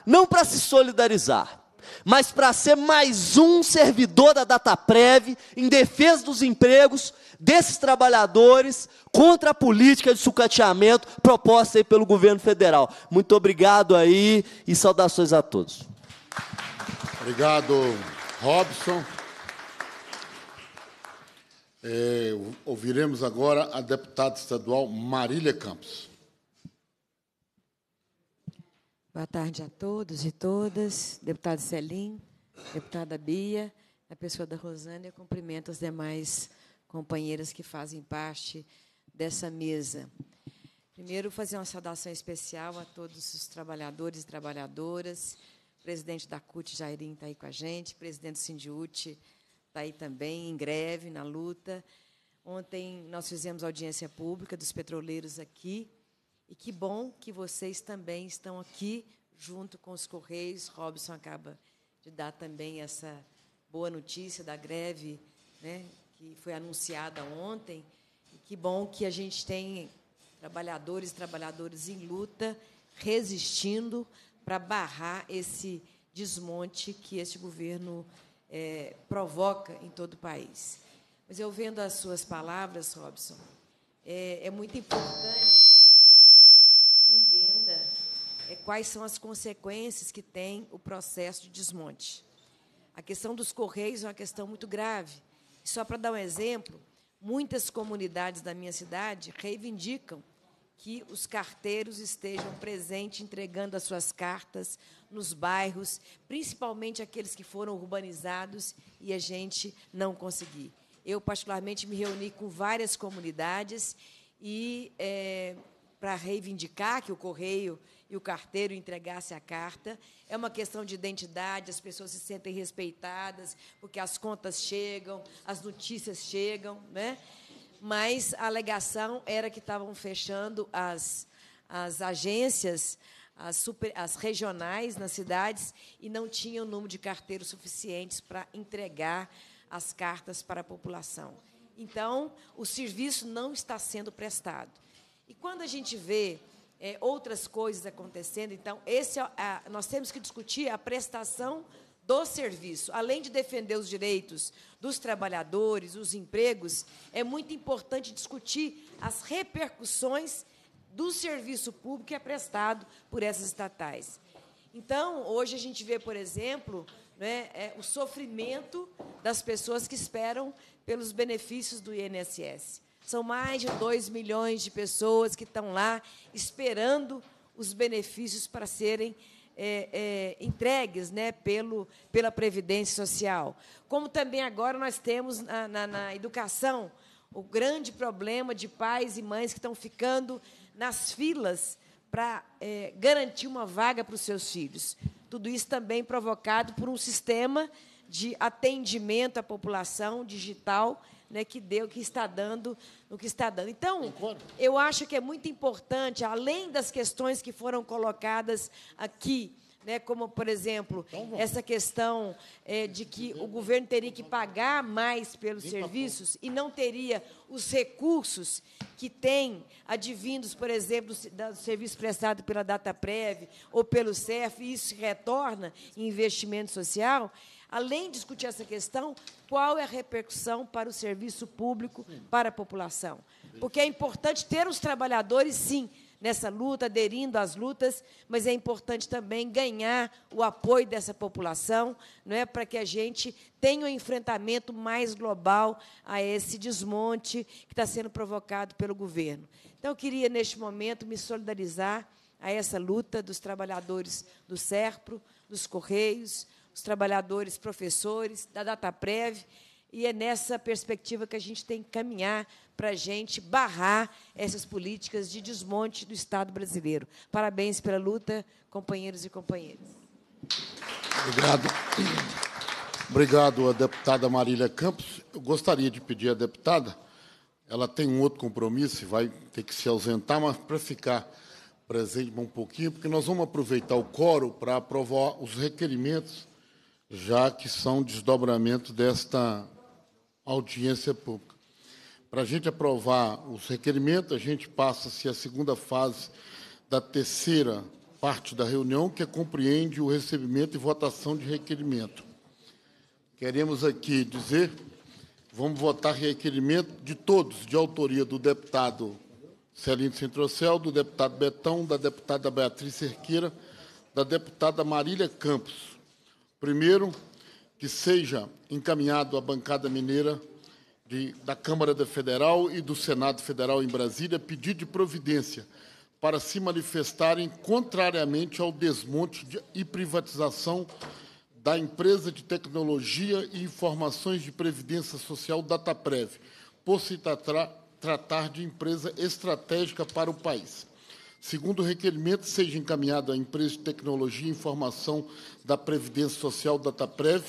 não para se solidarizar, mas para ser mais um servidor da Dataprev em defesa dos empregos desses trabalhadores contra a política de sucateamento proposta aí pelo governo federal. Muito obrigado aí e saudações a todos. Obrigado, Robson. É, ouviremos agora a deputada estadual Marília Campos. Boa tarde a todos e todas. Deputado Celim, deputada Bia, a pessoa da Rosânia, cumprimento as demais companheiras que fazem parte dessa mesa. Primeiro, fazer uma saudação especial a todos os trabalhadores e trabalhadoras. O presidente da CUT, Jairim, está aí com a gente. O presidente do Sindiúte está aí também, em greve, na luta. Ontem, nós fizemos audiência pública dos petroleiros aqui, e que bom que vocês também estão aqui junto com os Correios. Robson acaba de dar também essa boa notícia da greve, né, que foi anunciada ontem. E que bom que a gente tem trabalhadores e trabalhadoras em luta, resistindo para barrar esse desmonte que este governo é, provoca em todo o país. Mas eu vendo as suas palavras, Robson, é, é muito importante é, quais são as consequências que tem o processo de desmonte. A questão dos correios é uma questão muito grave. Só para dar um exemplo, muitas comunidades da minha cidade reivindicam que os carteiros estejam presentes entregando as suas cartas nos bairros, principalmente aqueles que foram urbanizados e a gente não conseguir. Eu, particularmente, me reuni com várias comunidades e é, para reivindicar que o correio e o carteiro entregasse a carta. É uma questão de identidade, as pessoas se sentem respeitadas, porque as contas chegam, as notícias chegam, né? Mas a alegação era que estavam fechando as, as agências, as, super, as regionais nas cidades, e não tinham número de carteiros suficientes para entregar as cartas para a população. Então, o serviço não está sendo prestado. E quando a gente vê é, outras coisas acontecendo. Então, esse, é nós temos que discutir a prestação do serviço. Além de defender os direitos dos trabalhadores, os empregos, é muito importante discutir as repercussões do serviço público que é prestado por essas estatais. Então, hoje a gente vê, por exemplo, né, é, o sofrimento das pessoas que esperam pelos benefícios do INSS. São mais de 2 milhões de pessoas que estão lá esperando os benefícios para serem é, é, entregues né, pelo, pela Previdência Social. Como também agora nós temos na, na, na educação o grande problema de pais e mães que estão ficando nas filas para é, garantir uma vaga para os seus filhos. Tudo isso também provocado por um sistema de atendimento à população digital né, que deu, que está dando, no que está dando. Então, eu acho que é muito importante, além das questões que foram colocadas aqui, né, como, por exemplo, então, essa questão é, de que o governo teria que pagar mais pelos serviços e não teria os recursos que tem advindos, por exemplo, do serviço prestado pela data Prev ou pelo CEF, e isso retorna em investimento social além de discutir essa questão, qual é a repercussão para o serviço público, para a população. Porque é importante ter os trabalhadores, sim, nessa luta, aderindo às lutas, mas é importante também ganhar o apoio dessa população, não é, para que a gente tenha um enfrentamento mais global a esse desmonte que está sendo provocado pelo governo. Então, eu queria neste momento me solidarizar a essa luta dos trabalhadores do Serpro, dos Correios, os trabalhadores, professores, da data prévia e é nessa perspectiva que a gente tem que caminhar para a gente barrar essas políticas de desmonte do Estado brasileiro. Parabéns pela luta, companheiros e companheiras. Obrigado. Obrigado, a deputada Marília Campos. Eu gostaria de pedir à deputada, ela tem um outro compromisso e vai ter que se ausentar, mas para ficar presente um pouquinho, porque nós vamos aproveitar o coro para aprovar os requerimentos já que são desdobramento desta audiência pública. Para a gente aprovar os requerimentos, a gente passa-se a segunda fase da terceira parte da reunião, que compreende o recebimento e votação de requerimento. Queremos aqui dizer, vamos votar requerimento de todos, de autoria do deputado Celino Centrocel, do deputado Betão, da deputada Beatriz Cerqueira, da deputada Marília Campos, Primeiro, que seja encaminhado à bancada mineira de, da Câmara Federal e do Senado Federal em Brasília pedido de providência para se manifestarem contrariamente ao desmonte de, e privatização da empresa de tecnologia e informações de previdência social Dataprev, por se tratar de empresa estratégica para o país. Segundo o requerimento, seja encaminhado à empresa de tecnologia e informação da Previdência Social Dataprev,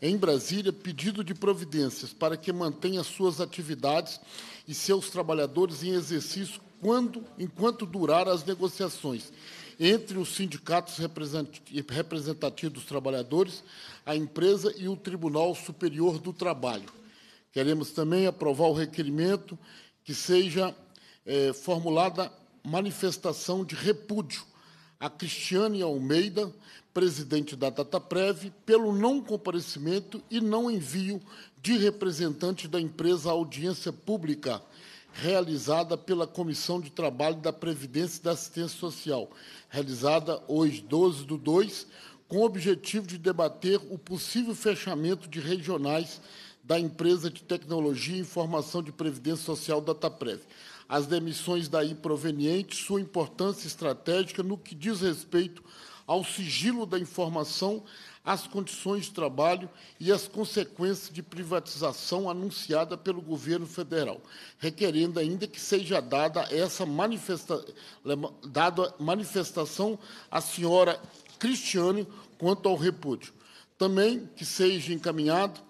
em Brasília, pedido de providências para que mantenha suas atividades e seus trabalhadores em exercício quando, enquanto durar as negociações entre os sindicatos representativos dos trabalhadores, a empresa e o Tribunal Superior do Trabalho. Queremos também aprovar o requerimento que seja é, formulada manifestação de repúdio a Cristiane Almeida, presidente da Dataprev, pelo não comparecimento e não envio de representante da empresa à audiência pública realizada pela Comissão de Trabalho da Previdência e da Assistência Social, realizada hoje, 12 de 2, com o objetivo de debater o possível fechamento de regionais da empresa de tecnologia e informação de previdência social Dataprev as demissões daí provenientes, sua importância estratégica no que diz respeito ao sigilo da informação, às condições de trabalho e as consequências de privatização anunciada pelo governo federal, requerendo ainda que seja dada essa manifesta dada manifestação à senhora Cristiane quanto ao repúdio. Também que seja encaminhado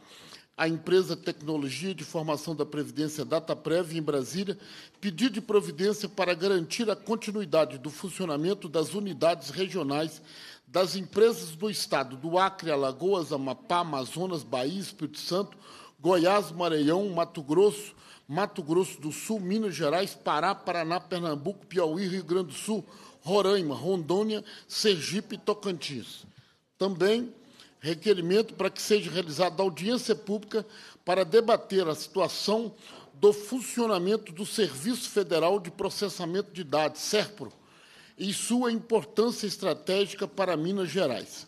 a empresa Tecnologia de Formação da Previdência DataPrev em Brasília pediu de providência para garantir a continuidade do funcionamento das unidades regionais das empresas do Estado do Acre, Alagoas, Amapá, Amazonas, Bahia, Espírito Santo, Goiás, Maranhão, Mato Grosso, Mato Grosso do Sul, Minas Gerais, Pará, Paraná, Pernambuco, Piauí, Rio Grande do Sul, Roraima, Rondônia, Sergipe e Tocantins. Também requerimento para que seja realizada audiência pública para debater a situação do funcionamento do Serviço Federal de Processamento de Dados, SERPRO, e sua importância estratégica para Minas Gerais.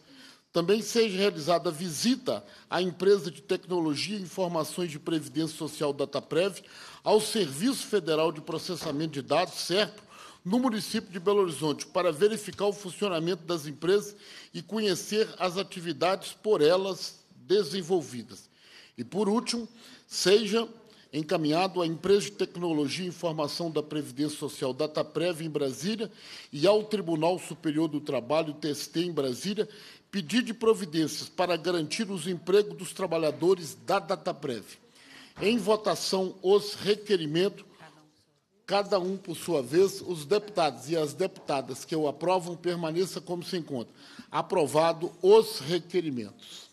Também seja realizada visita à empresa de tecnologia e informações de previdência social DataPrev, ao Serviço Federal de Processamento de Dados, SERPRO, no município de Belo Horizonte para verificar o funcionamento das empresas e conhecer as atividades por elas desenvolvidas. E, por último, seja encaminhado à empresa de tecnologia e informação da Previdência Social Dataprev em Brasília e ao Tribunal Superior do Trabalho, TST, em Brasília, pedir de providências para garantir os empregos dos trabalhadores da Dataprev. Em votação, os requerimentos cada um por sua vez, os deputados e as deputadas que o aprovam permaneça como se encontra. Aprovado os requerimentos.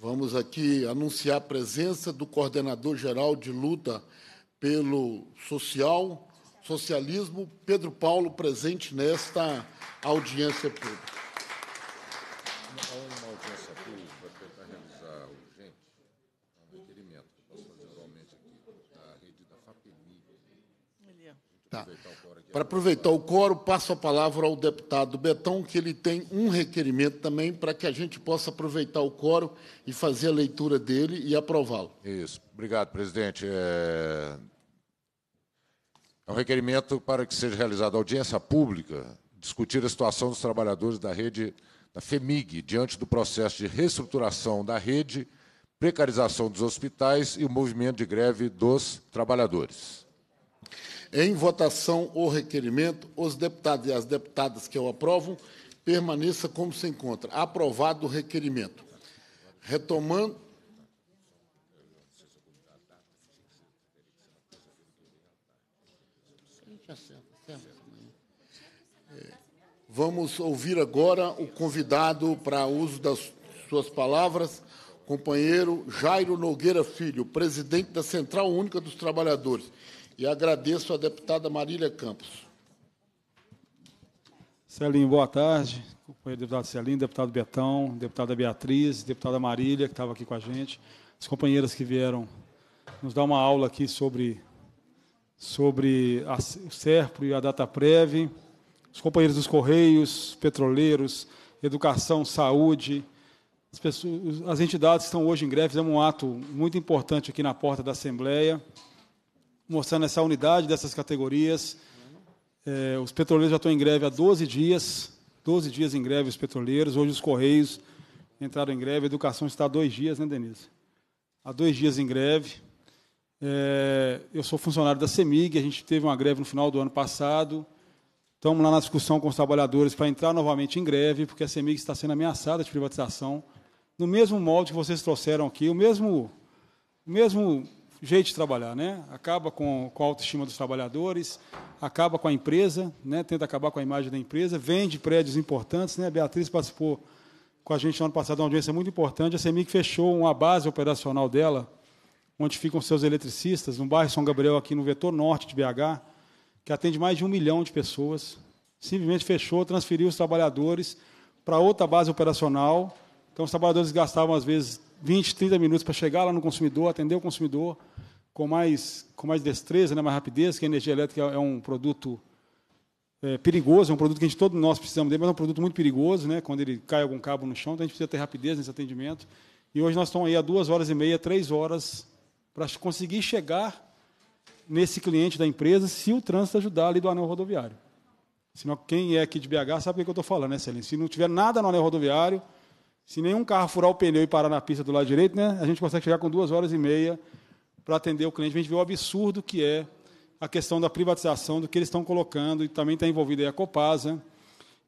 Vamos aqui anunciar a presença do coordenador-geral de luta pelo social, socialismo, Pedro Paulo, presente nesta audiência pública. Para aproveitar o coro, passo a palavra ao deputado Betão, que ele tem um requerimento também para que a gente possa aproveitar o coro e fazer a leitura dele e aprová-lo. Isso. Obrigado, presidente. É... é um requerimento para que seja realizada audiência pública, discutir a situação dos trabalhadores da rede da FEMIG diante do processo de reestruturação da rede, precarização dos hospitais e o movimento de greve dos trabalhadores. Em votação o requerimento, os deputados e as deputadas que o aprovam permaneça como se encontra. Aprovado o requerimento. Retomando. Vamos ouvir agora o convidado para uso das suas palavras, companheiro Jairo Nogueira Filho, presidente da Central Única dos Trabalhadores. E agradeço à deputada Marília Campos. Celinho, boa tarde. Companheiro deputado Celinho, deputado Betão, deputada Beatriz, deputada Marília, que estava aqui com a gente, as companheiras que vieram nos dar uma aula aqui sobre, sobre a, o SERPRO e a DataPrev, os companheiros dos Correios, petroleiros, educação, saúde, as, pessoas, as entidades que estão hoje em greve. Fizemos um ato muito importante aqui na porta da Assembleia mostrando essa unidade dessas categorias. É, os petroleiros já estão em greve há 12 dias, 12 dias em greve os petroleiros. Hoje os Correios entraram em greve, a educação está há dois dias, né, Denise? Há dois dias em greve. É, eu sou funcionário da CEMIG, a gente teve uma greve no final do ano passado. Estamos lá na discussão com os trabalhadores para entrar novamente em greve, porque a CEMIG está sendo ameaçada de privatização. No mesmo molde que vocês trouxeram aqui, o mesmo, o mesmo jeito de trabalhar, né? Acaba com, com a autoestima dos trabalhadores, acaba com a empresa, né? Tenta acabar com a imagem da empresa, vende prédios importantes, né? A Beatriz participou com a gente no ano passado de uma audiência muito importante. A CEMIC fechou uma base operacional dela, onde ficam seus eletricistas, no bairro São Gabriel, aqui no vetor norte de BH, que atende mais de um milhão de pessoas. Simplesmente fechou, transferiu os trabalhadores para outra base operacional. Então, os trabalhadores gastavam, às vezes, 20, 30 minutos para chegar lá no consumidor, atender o consumidor com mais, com mais destreza, né, mais rapidez, que a energia elétrica é um produto é, perigoso, é um produto que a gente, todos nós precisamos dele, mas é um produto muito perigoso, né, quando ele cai algum cabo no chão, então a gente precisa ter rapidez nesse atendimento. E hoje nós estamos aí a duas horas e meia, três horas, para conseguir chegar nesse cliente da empresa se o trânsito ajudar ali do anel rodoviário. Senão, quem é aqui de BH sabe o que é eu estou falando, né, Celine? Se não tiver nada no anel rodoviário, se nenhum carro furar o pneu e parar na pista do lado direito, né, a gente consegue chegar com duas horas e meia para atender o cliente. A gente vê o absurdo que é a questão da privatização, do que eles estão colocando, e também está envolvida a Copasa. Né?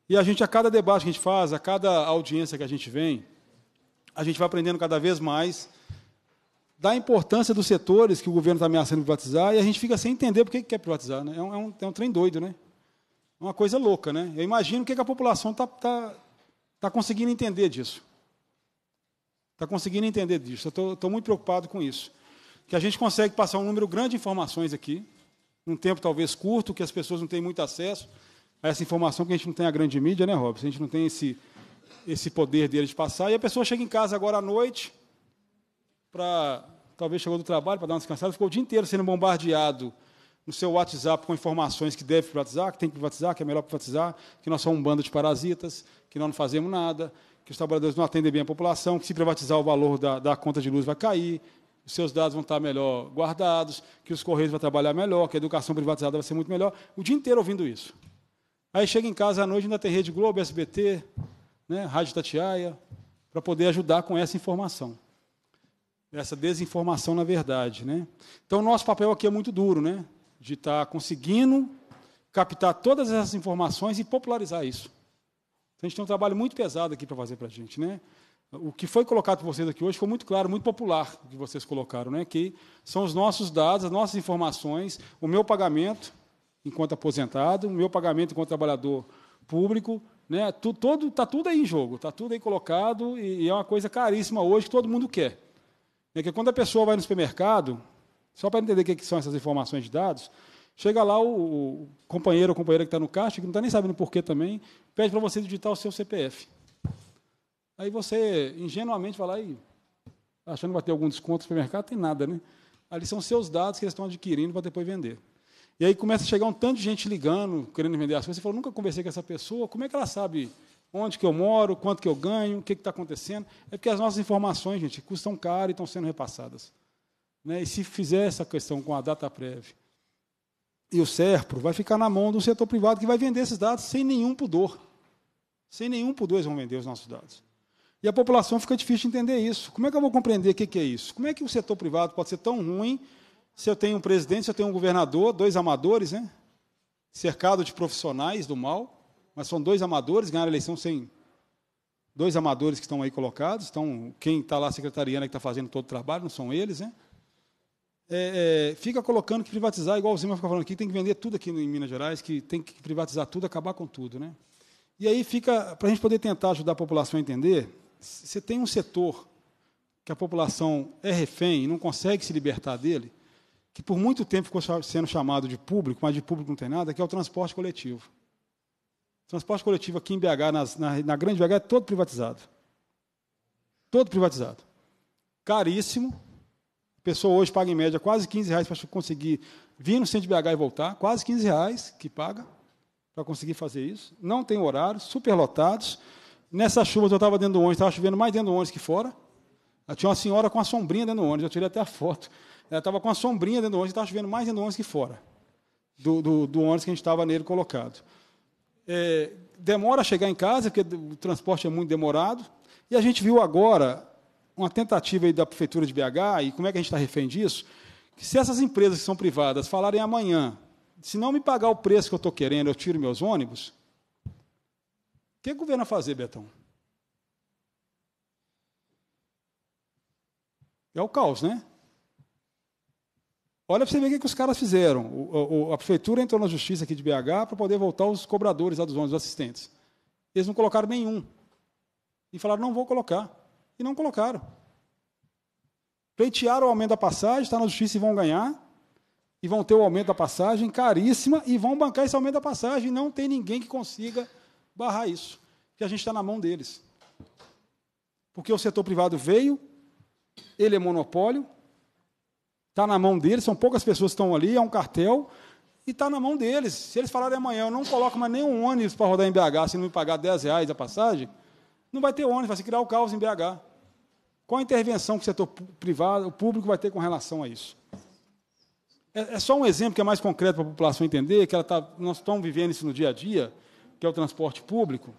E a gente, a cada debate que a gente faz, a cada audiência que a gente vem, a gente vai aprendendo cada vez mais da importância dos setores que o governo está ameaçando privatizar, e a gente fica sem entender por que quer privatizar. Né? É, um, é, um, é um trem doido, né? É uma coisa louca, né? Eu imagino o que, é que a população está tá, tá conseguindo entender disso. Está conseguindo entender disso. estou muito preocupado com isso que a gente consegue passar um número grande de informações aqui, num tempo talvez curto, que as pessoas não têm muito acesso a essa informação, que a gente não tem a grande mídia, né, Robson? A gente não tem esse, esse poder dele de passar. E a pessoa chega em casa agora à noite, para talvez chegou do trabalho para dar uma descansada, ficou o dia inteiro sendo bombardeado no seu WhatsApp com informações que deve privatizar, que tem que privatizar, que é melhor privatizar, que nós somos um bando de parasitas, que nós não fazemos nada, que os trabalhadores não atendem bem a população, que se privatizar o valor da, da conta de luz vai cair, seus dados vão estar melhor guardados, que os correios vão trabalhar melhor, que a educação privatizada vai ser muito melhor. O dia inteiro ouvindo isso. Aí chega em casa à noite, ainda tem Rede Globo, SBT, né, Rádio Tatiaia, para poder ajudar com essa informação. Essa desinformação, na verdade. Né? Então, o nosso papel aqui é muito duro, né? de estar tá conseguindo captar todas essas informações e popularizar isso. Então, a gente tem um trabalho muito pesado aqui para fazer para a gente. Né? O que foi colocado por vocês aqui hoje foi muito claro, muito popular o que vocês colocaram, né? que são os nossos dados, as nossas informações, o meu pagamento enquanto aposentado, o meu pagamento enquanto trabalhador público, né? Tu, todo está tudo aí em jogo, está tudo aí colocado e, e, é uma coisa caríssima hoje que todo mundo quer. É que quando a pessoa vai no supermercado, só para entender o que, que, são essas informações de dados, chega lá o, o companheiro ou companheira que está no caixa, que não está nem sabendo porquê também, pede para você digitar o seu CPF. Aí você ingenuamente vai lá e achando que vai ter algum desconto no supermercado, tem nada, né? Ali são seus dados que eles estão adquirindo para depois vender. E aí começa a chegar um tanto de gente ligando, querendo vender as coisas. Você falou, nunca conversei com essa pessoa, como é que ela sabe onde que eu moro, quanto que eu ganho, o que está acontecendo? É porque as nossas informações, gente, custam caro e estão sendo repassadas. Né? E se fizer essa questão com a data prévia e o SERPRO, vai ficar na mão do setor privado que vai vender esses dados sem nenhum pudor. Sem nenhum pudor eles vão vender os nossos dados. E a população fica difícil de entender isso. Como é que eu vou compreender o que, é isso? Como é que o setor privado pode ser tão ruim se eu tenho um presidente, se eu tenho um governador, dois amadores, né? cercado de profissionais do mal, mas são dois amadores, ganharam a eleição sem dois amadores que estão aí colocados, então quem está lá secretariando é que está fazendo todo o trabalho, não são eles, né? É, é, fica colocando que privatizar, igual o Zima fica falando aqui, tem que vender tudo aqui em Minas Gerais, que tem que privatizar tudo, acabar com tudo, né? E aí fica, para a gente poder tentar ajudar a população a entender, você tem um setor que a população é refém e não consegue se libertar dele, que por muito tempo ficou sendo chamado de público, mas de público não tem nada, que é o transporte coletivo. O transporte coletivo aqui em BH, nas, na, na grande BH, é todo privatizado. Todo privatizado. Caríssimo. A pessoa hoje paga em média quase 15 reais para conseguir vir no centro de BH e voltar, quase 15 reais que paga para conseguir fazer isso. Não tem horário, superlotados. lotados Nessa chuva, eu estava dentro do ônibus, estava chovendo mais dentro do ônibus que fora. Tinha uma senhora com a sombrinha dentro do ônibus, eu tirei até a foto. Ela estava com a sombrinha dentro do ônibus, estava chovendo mais dentro do ônibus que fora. Do, do, do ônibus que a gente estava nele colocado. É, demora a chegar em casa, porque o transporte é muito demorado. E a gente viu agora uma tentativa da prefeitura de BH, e como é que a gente está refém disso? Que se essas empresas que são privadas falarem amanhã, se não me pagar o preço que eu estou querendo, eu tiro meus ônibus, que o governo vai fazer, Betão? É o caos, né? Olha para você ver o que, os caras fizeram. O, o, a prefeitura entrou na justiça aqui de BH para poder voltar os cobradores lá dos ônibus, assistentes. Eles não colocaram nenhum. E falaram, não vou colocar. E não colocaram. Pleitearam o aumento da passagem, está na justiça e vão ganhar. E vão ter o aumento da passagem caríssima e vão bancar esse aumento da passagem. Não tem ninguém que consiga barrar isso, que a gente está na mão deles. Porque o setor privado veio, ele é monopólio, está na mão deles, são poucas pessoas que estão ali, é um cartel, e está na mão deles. Se eles falarem amanhã, eu não coloco mais nenhum ônibus para rodar em BH, se não me pagar 10 reais a passagem, não vai ter ônibus, vai se criar o caos em BH. Qual a intervenção que o setor privado, o público vai ter com relação a isso? É, é só um exemplo que é mais concreto para a população entender, que ela tá, nós estamos vivendo isso no dia a dia, que é o transporte público,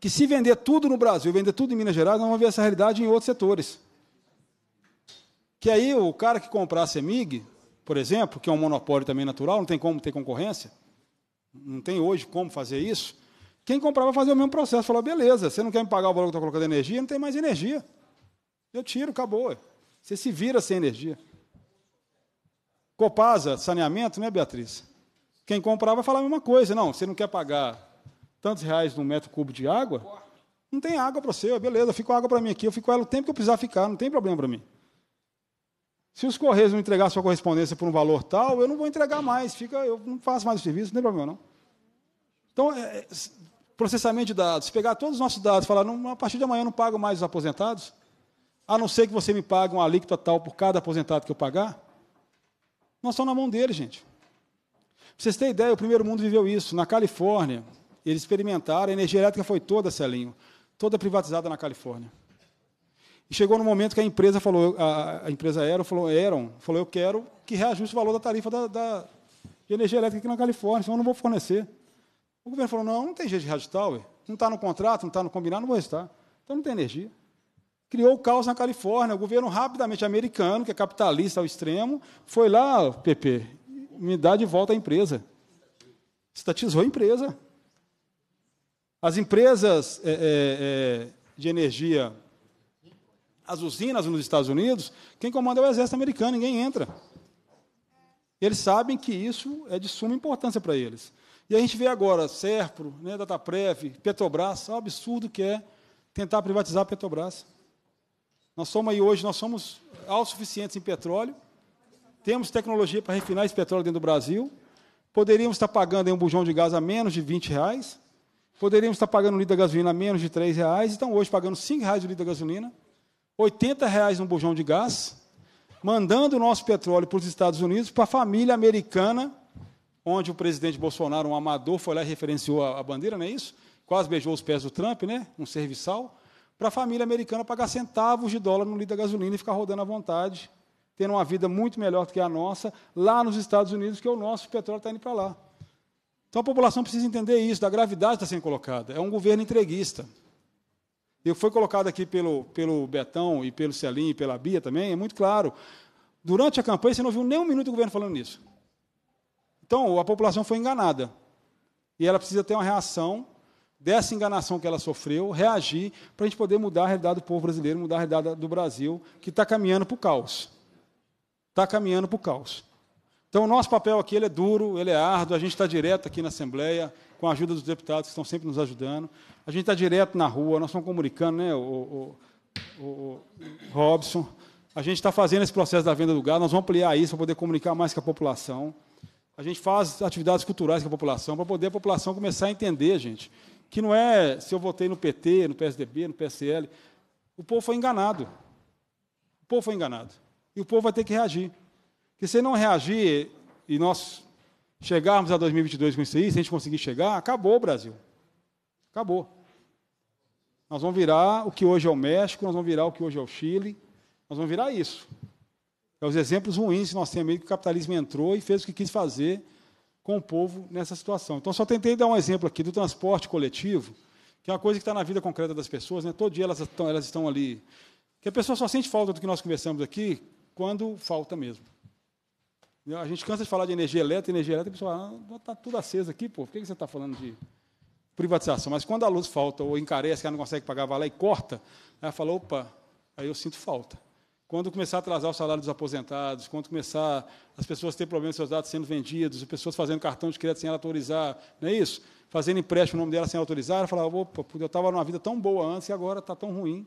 que se vender tudo no Brasil, vender tudo em Minas Gerais, nós vamos ver essa realidade em outros setores. Que aí o cara que comprasse a MIG, por exemplo, que é um monopólio também natural, não tem como ter concorrência, não tem hoje como fazer isso, quem comprar vai fazer o mesmo processo, falar, beleza, você não quer me pagar o valor que está colocando energia, não tem mais energia. Eu tiro, acabou. Você se vira sem energia. Copasa, saneamento, né, Beatriz? Quem comprava falava a mesma coisa. Não, você não quer pagar tantos reais no metro cubo de água? Não tem água para você. Beleza, fica fico água para mim aqui. Eu fico ela o tempo que eu precisar ficar. Não tem problema para mim. Se os Correios não entregar sua correspondência por um valor tal, eu não vou entregar mais. Fica, eu não faço mais o serviço, não tem problema não. Então, é, é processamento de dados, pegar todos os nossos dados, falar, não, a partir de amanhã eu não pago mais os aposentados, a não ser que você me pague uma alíquota tal por cada aposentado que eu pagar, nós estamos na mão dele, gente vocês têm ideia, o primeiro mundo viveu isso. Na Califórnia, eles experimentaram, a energia elétrica foi toda, Celinho, toda privatizada na Califórnia. E chegou no momento que a empresa falou, a, a empresa Aeron falou, Aeron, falou, eu quero que reajuste o valor da tarifa da, da de energia elétrica aqui na Califórnia, senão eu não vou fornecer. O governo falou, não, não tem jeito de reajustar, ué. não está no contrato, não está no combinado, não vou restar. Então não tem energia. Criou o caos na Califórnia, o governo rapidamente americano, que é capitalista ao extremo, foi lá, PP, me dá de volta a empresa. Estatizou a empresa. As empresas é, é, é, de energia, as usinas nos Estados Unidos, quem comanda é o exército americano, ninguém entra. Eles sabem que isso é de suma importância para eles. E a gente vê agora Serpro, né, Dataprev, Petrobras, o é absurdo que é tentar privatizar a Petrobras. Nós somos aí hoje, nós somos autossuficientes em petróleo, temos tecnologia para refinar esse petróleo dentro do Brasil. Poderíamos estar pagando um bujão de gás a menos de 20 reais. Poderíamos estar pagando um litro de gasolina a menos de 3 reais. Então, hoje, pagando 5 reais o litro de gasolina, 80 reais um bujão de gás, mandando o nosso petróleo para os Estados Unidos, para a família americana, onde o presidente Bolsonaro, um amador, foi lá e referenciou a, a bandeira, não é isso? Quase beijou os pés do Trump, né? Um serviçal. Para a família americana pagar centavos de dólar no litro da gasolina e ficar rodando à vontade tendo uma vida muito melhor do que a nossa, lá nos Estados Unidos, que é o nosso petróleo está indo para lá. Então a população precisa entender isso, da gravidade está sendo colocada. É um governo entreguista. E foi colocado aqui pelo, pelo Betão e pelo Celim e pela Bia também, é muito claro. Durante a campanha, você não viu nem um minuto do governo falando nisso. Então, a população foi enganada. E ela precisa ter uma reação dessa enganação que ela sofreu, reagir, para a gente poder mudar a realidade do povo brasileiro, mudar a realidade do Brasil, que está caminhando para o caos está caminhando para o caos. Então, o nosso papel aqui ele é duro, ele é árduo, a gente está direto aqui na Assembleia, com a ajuda dos deputados que estão sempre nos ajudando. A gente está direto na rua, nós estamos comunicando, né, o, o, o Robson. A gente está fazendo esse processo da venda do gado, nós vamos ampliar isso para poder comunicar mais com a população. A gente faz atividades culturais com a população, para poder a população começar a entender, gente, que não é se eu votei no PT, no PSDB, no PSL. O povo foi enganado. O povo foi enganado. E o povo vai ter que reagir. Porque se não reagir e nós chegarmos a 2022 com isso aí, se a gente conseguir chegar, acabou o Brasil. Acabou. Nós vamos virar o que hoje é o México, nós vamos virar o que hoje é o Chile, nós vamos virar isso. É os exemplos ruins que nós temos aí que o capitalismo entrou e fez o que quis fazer com o povo nessa situação. Então, só tentei dar um exemplo aqui do transporte coletivo, que é uma coisa que está na vida concreta das pessoas, né? todo dia elas, elas estão ali. Que a pessoa só sente falta do que nós conversamos aqui, quando falta mesmo. A gente cansa de falar de energia elétrica, energia elétrica, e pessoal fala, está ah, tá tudo aceso aqui, pô, por que você está falando de privatização? Mas quando a luz falta ou encarece, que ela não consegue pagar, vai lá e corta, ela fala, opa, aí eu sinto falta. Quando começar a atrasar o salário dos aposentados, quando começar as pessoas ter problemas com seus dados sendo vendidos, as pessoas fazendo cartão de crédito sem ela autorizar, não é isso? Fazendo empréstimo no nome dela sem autorizar, ela fala, opa, eu estava numa vida tão boa antes e agora está tão ruim,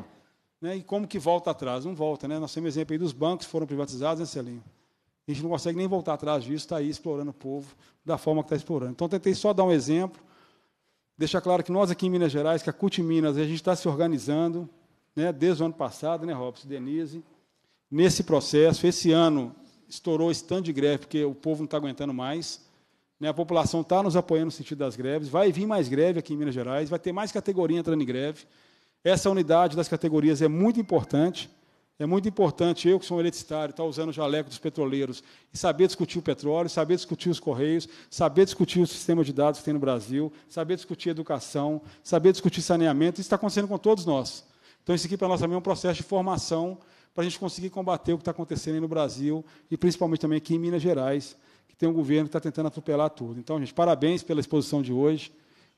né? E como que volta atrás? Não volta, né? Nós temos exemplo aí dos bancos que foram privatizados, né, Celinho? A gente não consegue nem voltar atrás disso, está aí explorando o povo da forma que está explorando. Então, tentei só dar um exemplo, deixar claro que nós aqui em Minas Gerais, que a CUT Minas, a gente está se organizando, né, desde o ano passado, né, Robson, Denise, nesse processo. Esse ano estourou stand de greve, porque o povo não está aguentando mais. Né, a população está nos apoiando no sentido das greves. Vai vir mais greve aqui em Minas Gerais, vai ter mais categoria entrando em greve. Essa unidade das categorias é muito importante. É muito importante eu, que sou um eletricitário, estar usando o jaleco dos petroleiros, e saber discutir o petróleo, saber discutir os correios, saber discutir o sistema de dados que tem no Brasil, saber discutir educação, saber discutir saneamento. Isso está acontecendo com todos nós. Então, isso aqui para nós também é um processo de formação para a gente conseguir combater o que está acontecendo aí no Brasil e principalmente também aqui em Minas Gerais, que tem um governo que está tentando atropelar tudo. Então, gente, parabéns pela exposição de hoje.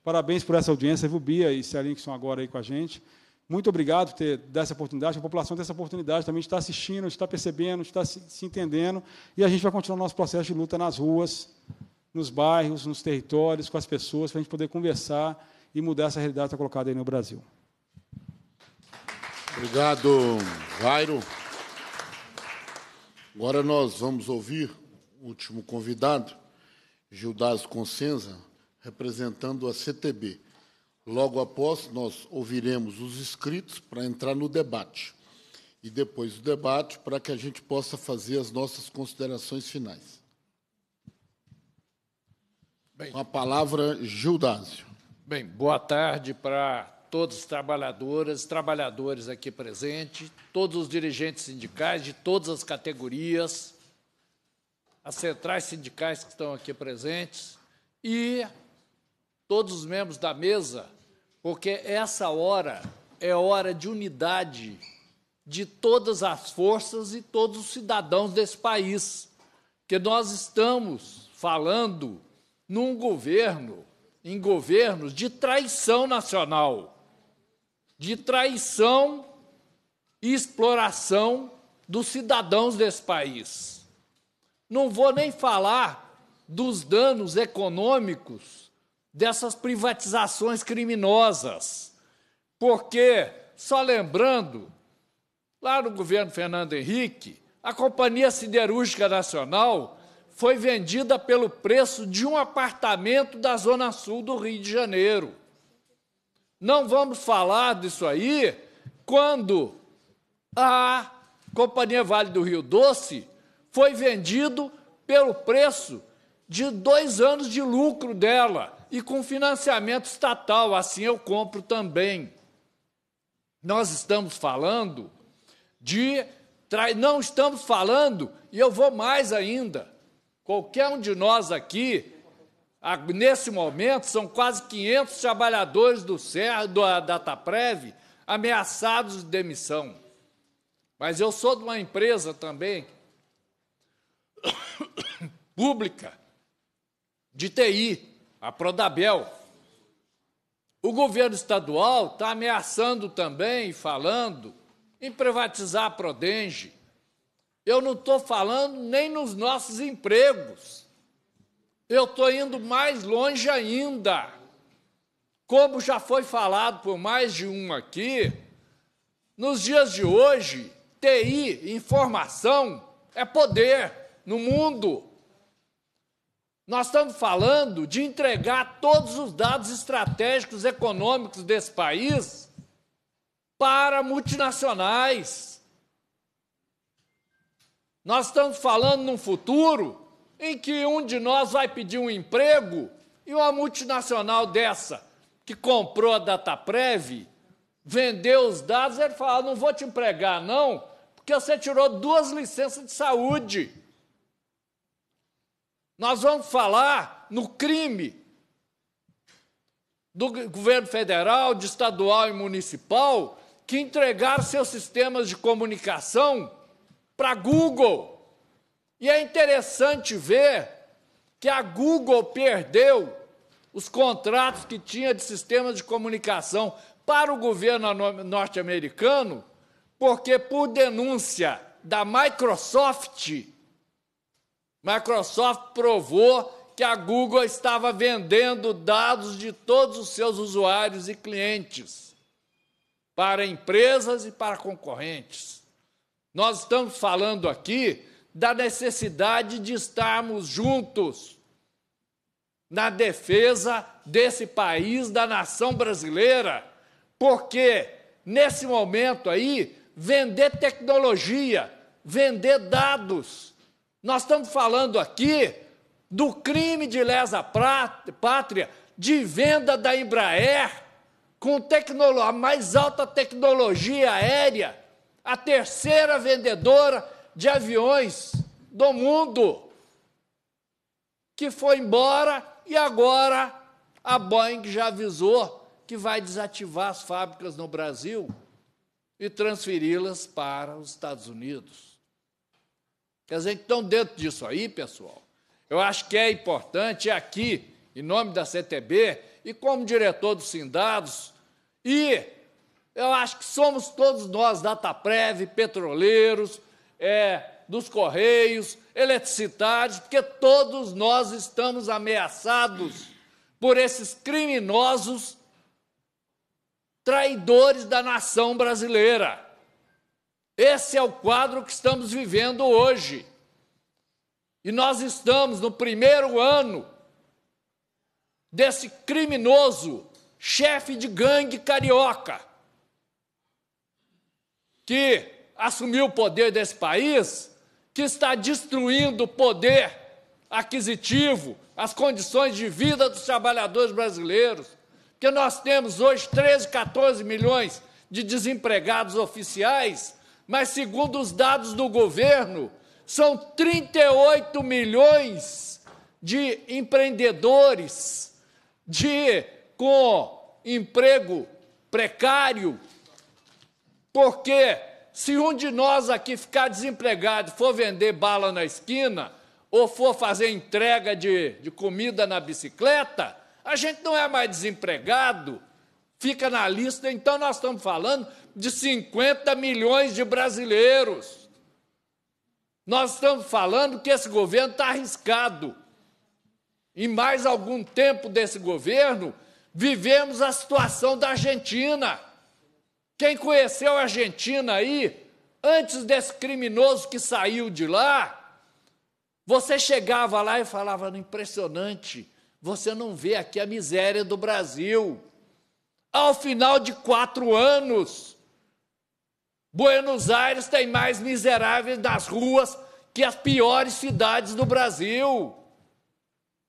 Parabéns por essa audiência, Vubia e Celinho, que estão agora aí com a gente. Muito obrigado por ter dado essa oportunidade, a população tem essa oportunidade também de estar assistindo, de estar percebendo, de estar se, se entendendo, e a gente vai continuar nosso processo de luta nas ruas, nos bairros, nos territórios, com as pessoas, para a gente poder conversar e mudar essa realidade que está colocada aí no Brasil. Obrigado, Jairo. Agora nós vamos ouvir o último convidado, Gildas Consenza, representando a CTB. Logo após, nós ouviremos os inscritos para entrar no debate. E depois do debate, para que a gente possa fazer as nossas considerações finais. Bem, Com a palavra, Gildásio. Bem, boa tarde para todos os trabalhadoras, trabalhadores aqui presentes, todos os dirigentes sindicais de todas as categorias, as centrais sindicais que estão aqui presentes e todos os membros da mesa, porque essa hora é hora de unidade de todas as forças e todos os cidadãos desse país, que nós estamos falando num governo, em governos de traição nacional, de traição e exploração dos cidadãos desse país. Não vou nem falar dos danos econômicos dessas privatizações criminosas. Porque, só lembrando, lá no governo Fernando Henrique, a Companhia Siderúrgica Nacional foi vendida pelo preço de um apartamento da Zona Sul do Rio de Janeiro. Não vamos falar disso aí quando a Companhia Vale do Rio Doce foi vendido pelo preço de dois anos de lucro dela e com financiamento estatal, assim eu compro também. Nós estamos falando de. Não estamos falando, e eu vou mais ainda. Qualquer um de nós aqui, nesse momento, são quase 500 trabalhadores do CER, da Dataprev, ameaçados de demissão. Mas eu sou de uma empresa também, pública, de TI, a Prodabel. O governo estadual está ameaçando também, falando, em privatizar a Prodenge. Eu não estou falando nem nos nossos empregos. Eu estou indo mais longe ainda. Como já foi falado por mais de um aqui, nos dias de hoje, TI, informação, é poder no mundo. Nós estamos falando de entregar todos os dados estratégicos econômicos desse país para multinacionais. Nós estamos falando num futuro em que um de nós vai pedir um emprego e uma multinacional dessa que comprou a Dataprev, vendeu os dados, ele fala: não vou te empregar, não, porque você tirou duas licenças de saúde. Nós vamos falar no crime do governo federal, de estadual e municipal que entregaram seus sistemas de comunicação para Google. E é interessante ver que a Google perdeu os contratos que tinha de sistemas de comunicação para o governo norte-americano, porque por denúncia da Microsoft, Microsoft provou que a Google estava vendendo dados de todos os seus usuários e clientes para empresas e para concorrentes. Nós estamos falando aqui da necessidade de estarmos juntos na defesa desse país, da nação brasileira, porque nesse momento aí, vender tecnologia, vender dados, nós estamos falando aqui do crime de lesa pátria de venda da Embraer com a mais alta tecnologia aérea, a terceira vendedora de aviões do mundo, que foi embora e agora a Boeing já avisou que vai desativar as fábricas no Brasil e transferi-las para os Estados Unidos. Quer dizer que estão dentro disso aí, pessoal. Eu acho que é importante é aqui, em nome da CTB, e como diretor do Sindados, e eu acho que somos todos nós, Dataprev, petroleiros, é, dos Correios, eletricitários, porque todos nós estamos ameaçados por esses criminosos traidores da nação brasileira. Esse é o quadro que estamos vivendo hoje. E nós estamos no primeiro ano desse criminoso chefe de gangue carioca que assumiu o poder desse país, que está destruindo o poder aquisitivo, as condições de vida dos trabalhadores brasileiros, que nós temos hoje 13, 14 milhões de desempregados oficiais mas segundo os dados do governo, são 38 milhões de empreendedores de com emprego precário. Porque se um de nós aqui ficar desempregado, for vender bala na esquina ou for fazer entrega de, de comida na bicicleta, a gente não é mais desempregado, fica na lista. Então, nós estamos falando de 50 milhões de brasileiros. Nós estamos falando que esse governo está arriscado. Em mais algum tempo desse governo, vivemos a situação da Argentina. Quem conheceu a Argentina aí, antes desse criminoso que saiu de lá, você chegava lá e falava: impressionante, você não vê aqui a miséria do Brasil. Ao final de quatro anos, Buenos Aires tem mais miseráveis nas ruas que as piores cidades do Brasil.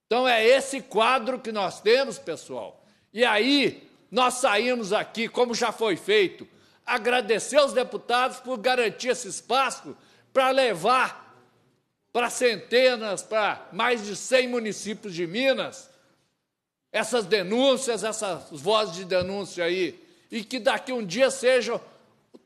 Então é esse quadro que nós temos, pessoal. E aí nós saímos aqui, como já foi feito, agradecer aos deputados por garantir esse espaço para levar para centenas, para mais de 100 municípios de Minas, essas denúncias, essas vozes de denúncia aí, e que daqui um dia sejam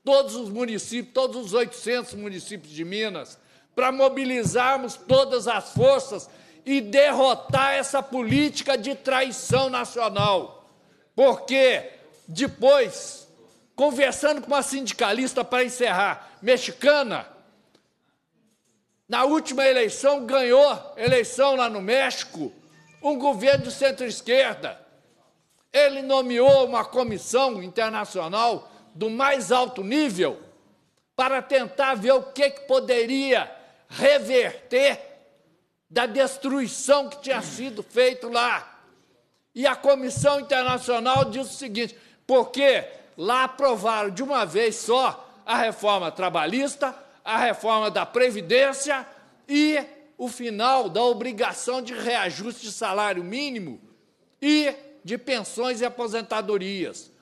todos os municípios, todos os 800 municípios de Minas, para mobilizarmos todas as forças e derrotar essa política de traição nacional. Porque depois, conversando com uma sindicalista para encerrar, mexicana, na última eleição ganhou eleição lá no México um governo de centro-esquerda. Ele nomeou uma comissão internacional do mais alto nível para tentar ver o que, que poderia reverter da destruição que tinha sido feito lá. E a Comissão Internacional disse o seguinte: porque lá aprovaram de uma vez só a reforma trabalhista, a reforma da Previdência e o final da obrigação de reajuste de salário mínimo e de pensões e aposentadorias.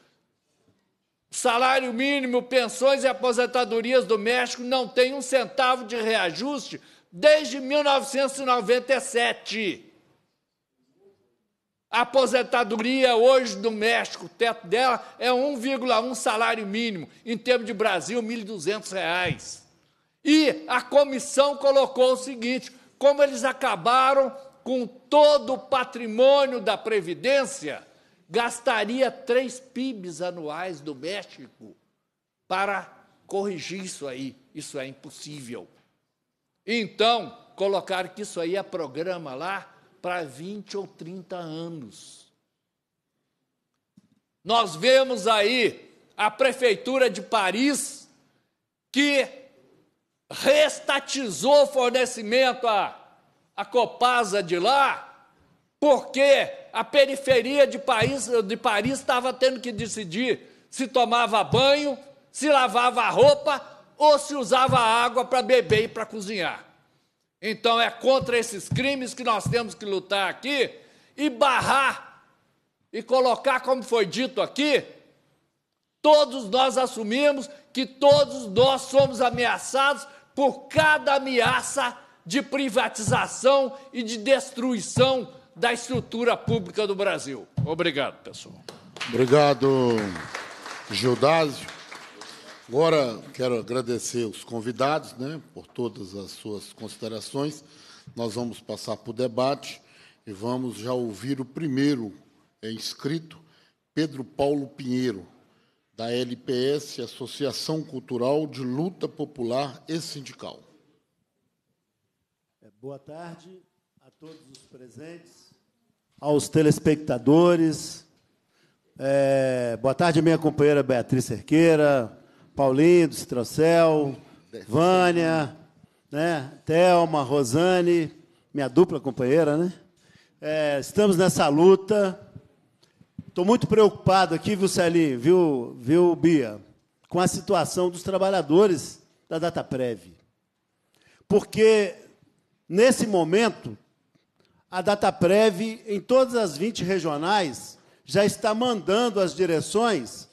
Salário mínimo, pensões e aposentadorias do México não tem um centavo de reajuste desde 1997. A aposentadoria hoje do México, o teto dela é 1,1 salário mínimo, em termos de Brasil, R$ 1.200. E a comissão colocou o seguinte: como eles acabaram com todo o patrimônio da Previdência, gastaria três PIBs anuais do México para corrigir isso aí. Isso é impossível. Então, colocaram que isso aí é programa lá para 20 ou 30 anos. Nós vemos aí a prefeitura de Paris que restatizou o fornecimento à, à Copasa de lá, porque a periferia de, país, de Paris estava tendo que decidir se tomava banho, se lavava a roupa ou se usava água para beber e para cozinhar. Então é contra esses crimes que nós temos que lutar aqui e barrar e colocar, como foi dito aqui, todos nós assumimos que todos nós somos ameaçados por cada ameaça de privatização e de destruição da estrutura pública do Brasil. Obrigado, pessoal. Obrigado, Gildásio. Agora quero agradecer os convidados né, por todas as suas considerações. Nós vamos passar para o debate e vamos já ouvir o primeiro é, inscrito, Pedro Paulo Pinheiro, da LPS, Associação Cultural de Luta Popular e Sindical. É, boa tarde a todos os presentes aos telespectadores. É, boa tarde, minha companheira Beatriz Cerqueira, Paulinho do Citrocel, Vânia, né, Thelma, Rosane, minha dupla companheira, né? É, estamos nessa luta. Estou muito preocupado aqui, viu, Celinho, viu, viu, Bia, com a situação dos trabalhadores da data prévia Porque, nesse momento, a Dataprev, em todas as 20 regionais, já está mandando as direções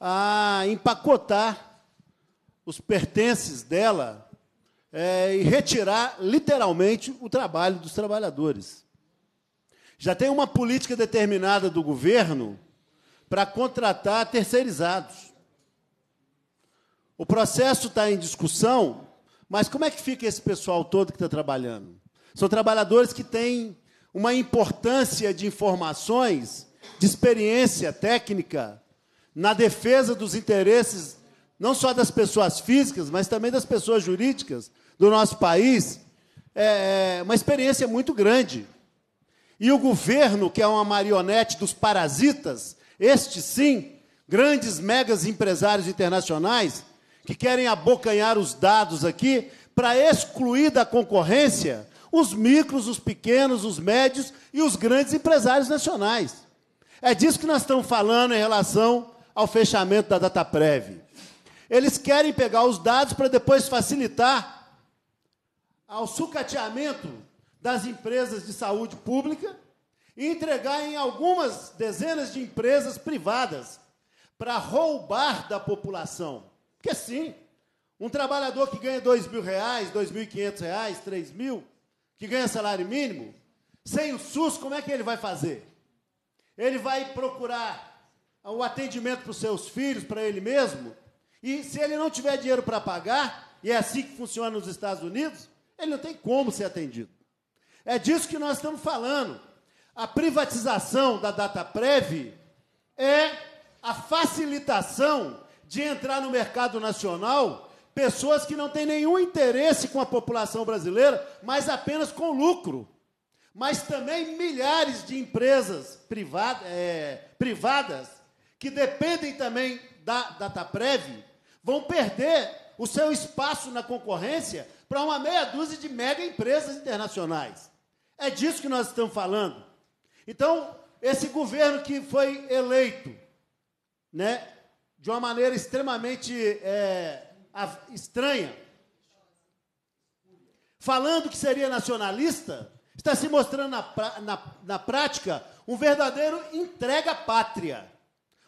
a empacotar os pertences dela é, e retirar literalmente o trabalho dos trabalhadores. Já tem uma política determinada do governo para contratar terceirizados. O processo está em discussão, mas como é que fica esse pessoal todo que está trabalhando? São trabalhadores que têm uma importância de informações, de experiência técnica, na defesa dos interesses, não só das pessoas físicas, mas também das pessoas jurídicas do nosso país, é, é uma experiência muito grande. E o governo, que é uma marionete dos parasitas, estes sim, grandes megas empresários internacionais, que querem abocanhar os dados aqui para excluir da concorrência os micros, os pequenos, os médios e os grandes empresários nacionais. É disso que nós estamos falando em relação ao fechamento da data prévia. Eles querem pegar os dados para depois facilitar ao sucateamento das empresas de saúde pública e entregar em algumas dezenas de empresas privadas para roubar da população. Porque sim, um trabalhador que ganha dois mil reais, dois mil e quinhentos reais, três mil, que ganha salário mínimo, sem o SUS, como é que ele vai fazer? Ele vai procurar o atendimento para os seus filhos, para ele mesmo, e se ele não tiver dinheiro para pagar, e é assim que funciona nos Estados Unidos, ele não tem como ser atendido. É disso que nós estamos falando. A privatização da prévia é a facilitação de entrar no mercado nacional Pessoas que não têm nenhum interesse com a população brasileira, mas apenas com lucro. Mas também milhares de empresas é, privadas que dependem também da Dataprev vão perder o seu espaço na concorrência para uma meia dúzia de mega empresas internacionais. É disso que nós estamos falando. Então, esse governo que foi eleito né, de uma maneira extremamente é, estranha, falando que seria nacionalista, está se mostrando na, na, na prática um verdadeiro entrega pátria,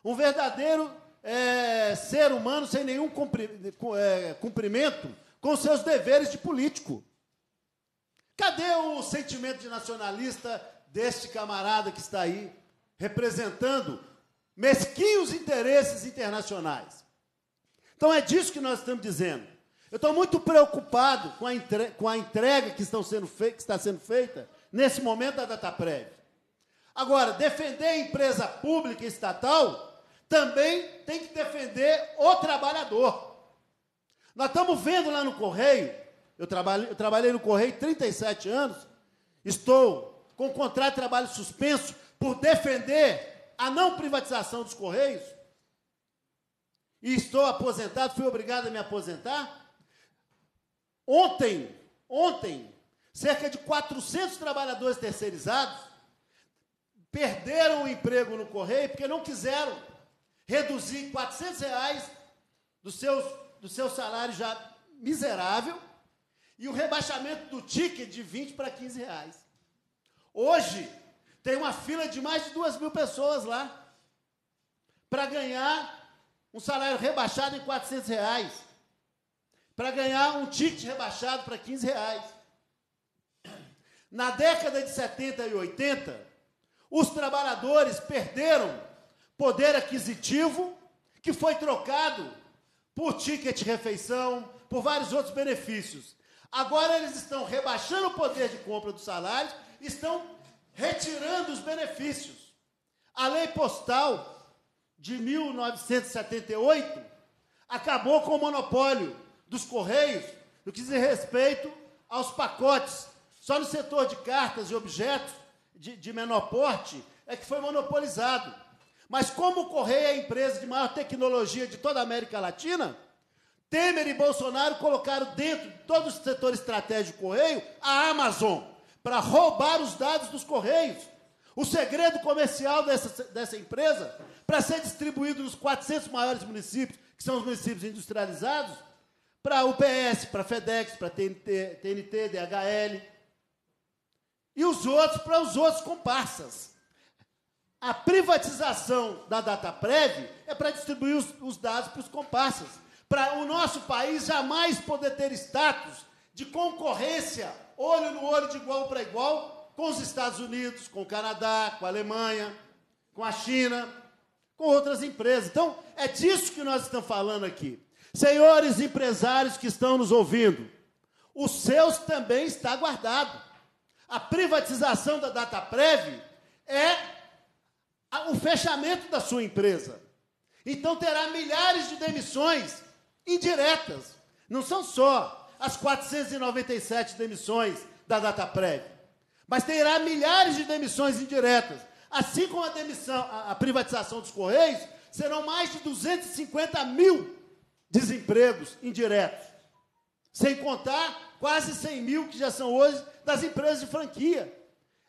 um verdadeiro é, ser humano sem nenhum é, cumprimento com seus deveres de político. Cadê o sentimento de nacionalista deste camarada que está aí representando mesquinhos interesses internacionais? Então é disso que nós estamos dizendo. Eu estou muito preocupado com a, entrega, com a entrega que, que, está sendo feita nesse momento da data prévia. Agora, defender a empresa pública e estatal também tem que defender o trabalhador. Nós estamos vendo lá no Correio, eu trabalhei, eu trabalhei no Correio 37 anos, estou com o contrato de trabalho suspenso por defender a não privatização dos Correios, e estou aposentado, fui obrigado a me aposentar. Ontem, ontem, cerca de 400 trabalhadores terceirizados perderam o emprego no correio porque não quiseram reduzir 400 reais do seus do seu salário já miserável e o rebaixamento do ticket de 20 para 15 reais. Hoje, tem uma fila de mais de 2 mil pessoas lá para ganhar um salário rebaixado em 400 reais, para ganhar um ticket rebaixado para 15 reais. Na década de 70 e 80, os trabalhadores perderam poder aquisitivo, que foi trocado por ticket refeição, por vários outros benefícios. Agora eles estão rebaixando o poder de compra dos salários, estão retirando os benefícios. A lei postal de 1978 acabou com o monopólio dos Correios no que diz respeito aos pacotes. Só no setor de cartas e objetos de, de menor porte é que foi monopolizado. Mas como o Correio é a empresa de maior tecnologia de toda a América Latina, Temer e Bolsonaro colocaram dentro de todo o setor estratégico do Correio a Amazon para roubar os dados dos Correios o segredo comercial dessa, dessa empresa, para ser distribuído nos 400 maiores municípios, que são os municípios industrializados, para a UPS, para a FedEx, para a TNT, TNT, DHL, e os outros para os outros comparsas. A privatização da DataPrev é para distribuir os, os dados para os comparsas, para o nosso país jamais poder ter status de concorrência, olho no olho, de igual para igual, com os Estados Unidos, com o Canadá, com a Alemanha, com a China, com outras empresas. Então, é disso que nós estamos falando aqui. Senhores empresários que estão nos ouvindo, os seus também está guardado. A privatização da Dataprev é o fechamento da sua empresa. Então terá milhares de demissões indiretas. Não são só as 497 demissões da Dataprev mas terá milhares de demissões indiretas. Assim como a demissão, a, a privatização dos Correios, serão mais de 250 mil desempregos indiretos. Sem contar quase 100 mil que já são hoje das empresas de franquia.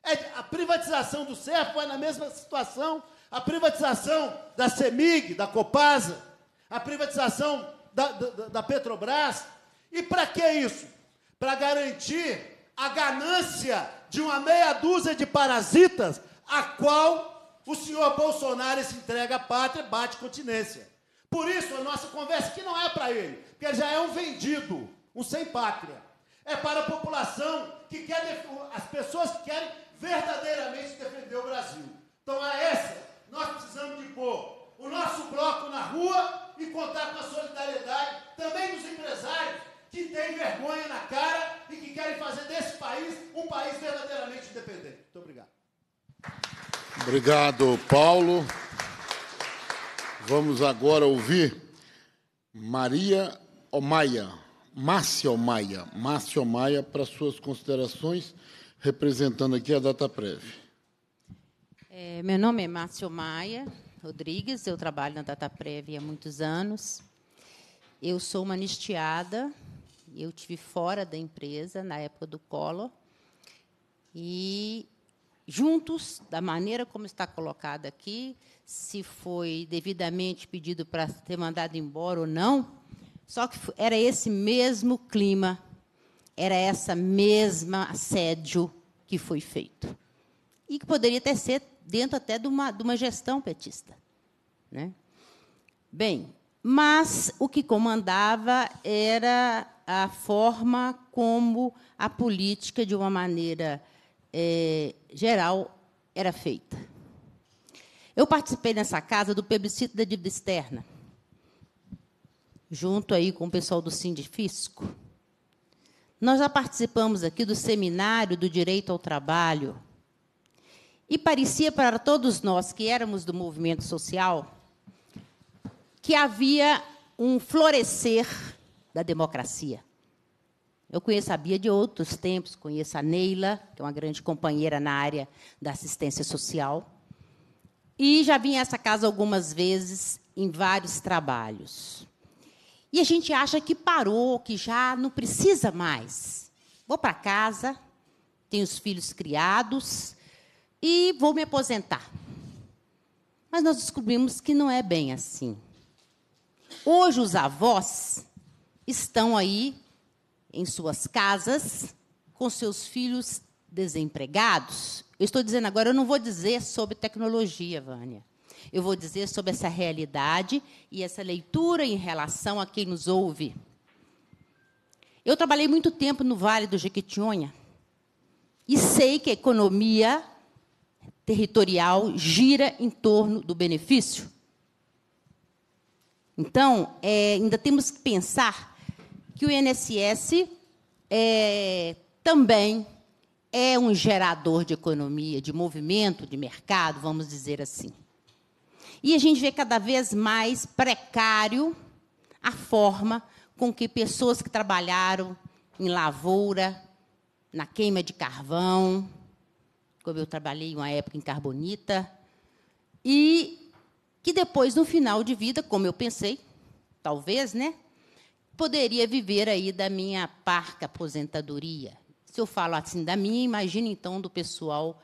É, a privatização do CEF vai na mesma situação. A privatização da CEMIG, da Copasa, a privatização da, da, da Petrobras. E para que isso? Para garantir a ganância de uma meia dúzia de parasitas a qual o senhor Bolsonaro se entrega à pátria, bate continência. Por isso, a nossa conversa que não é para ele, porque ele já é um vendido, um sem pátria. É para a população que quer, as pessoas que querem verdadeiramente defender o Brasil. Então, a essa, nós precisamos de pôr o nosso bloco na rua e contar com a solidariedade também dos empresários que têm vergonha na cara e que querem fazer desse país um país verdadeiramente independente. Muito obrigado. Obrigado, Paulo. Vamos agora ouvir Maria Omaia, Márcia Omaia, Márcia Omaia, para suas considerações, representando aqui a Data Prev. É, meu nome é Márcia Omaia Rodrigues, eu trabalho na Data Prev há muitos anos. Eu sou uma anistiada eu tive fora da empresa na época do Collor e juntos, da maneira como está colocada aqui, se foi devidamente pedido para ser mandado embora ou não. Só que era esse mesmo clima, era essa mesma assédio que foi feito. E que poderia até ser dentro até de uma, de uma gestão petista. Né? Bem, mas o que comandava era a forma como a política, de uma maneira é, geral, era feita. Eu participei nessa casa do plebiscito da dívida externa, junto aí com o pessoal do Sindifisco. Nós já participamos aqui do seminário do direito ao trabalho. E parecia para todos nós que éramos do movimento social que havia um florescer da democracia. Eu conheço a Bia de outros tempos, conheço a Neila, que é uma grande companheira na área da assistência social. E já vim a essa casa algumas vezes em vários trabalhos. E a gente acha que parou, que já não precisa mais. Vou para casa, tenho os filhos criados e vou me aposentar. Mas nós descobrimos que não é bem assim. Hoje os avós estão aí em suas casas com seus filhos desempregados. Eu estou dizendo agora, eu não vou dizer sobre tecnologia, Vânia. Eu vou dizer sobre essa realidade e essa leitura em relação a quem nos ouve. Eu trabalhei muito tempo no Vale do Jequitinhonha e sei que a economia territorial gira em torno do benefício. Então, é, ainda temos que pensar que o INSS é, também é um gerador de economia, de movimento de mercado, vamos dizer assim. E a gente vê cada vez mais precário a forma com que pessoas que trabalharam em lavoura, na queima de carvão, como eu trabalhei uma época em carbonita, e que depois, no final de vida, como eu pensei, talvez, né, poderia viver aí da minha parca aposentadoria. Se eu falo assim da minha, imagina então do pessoal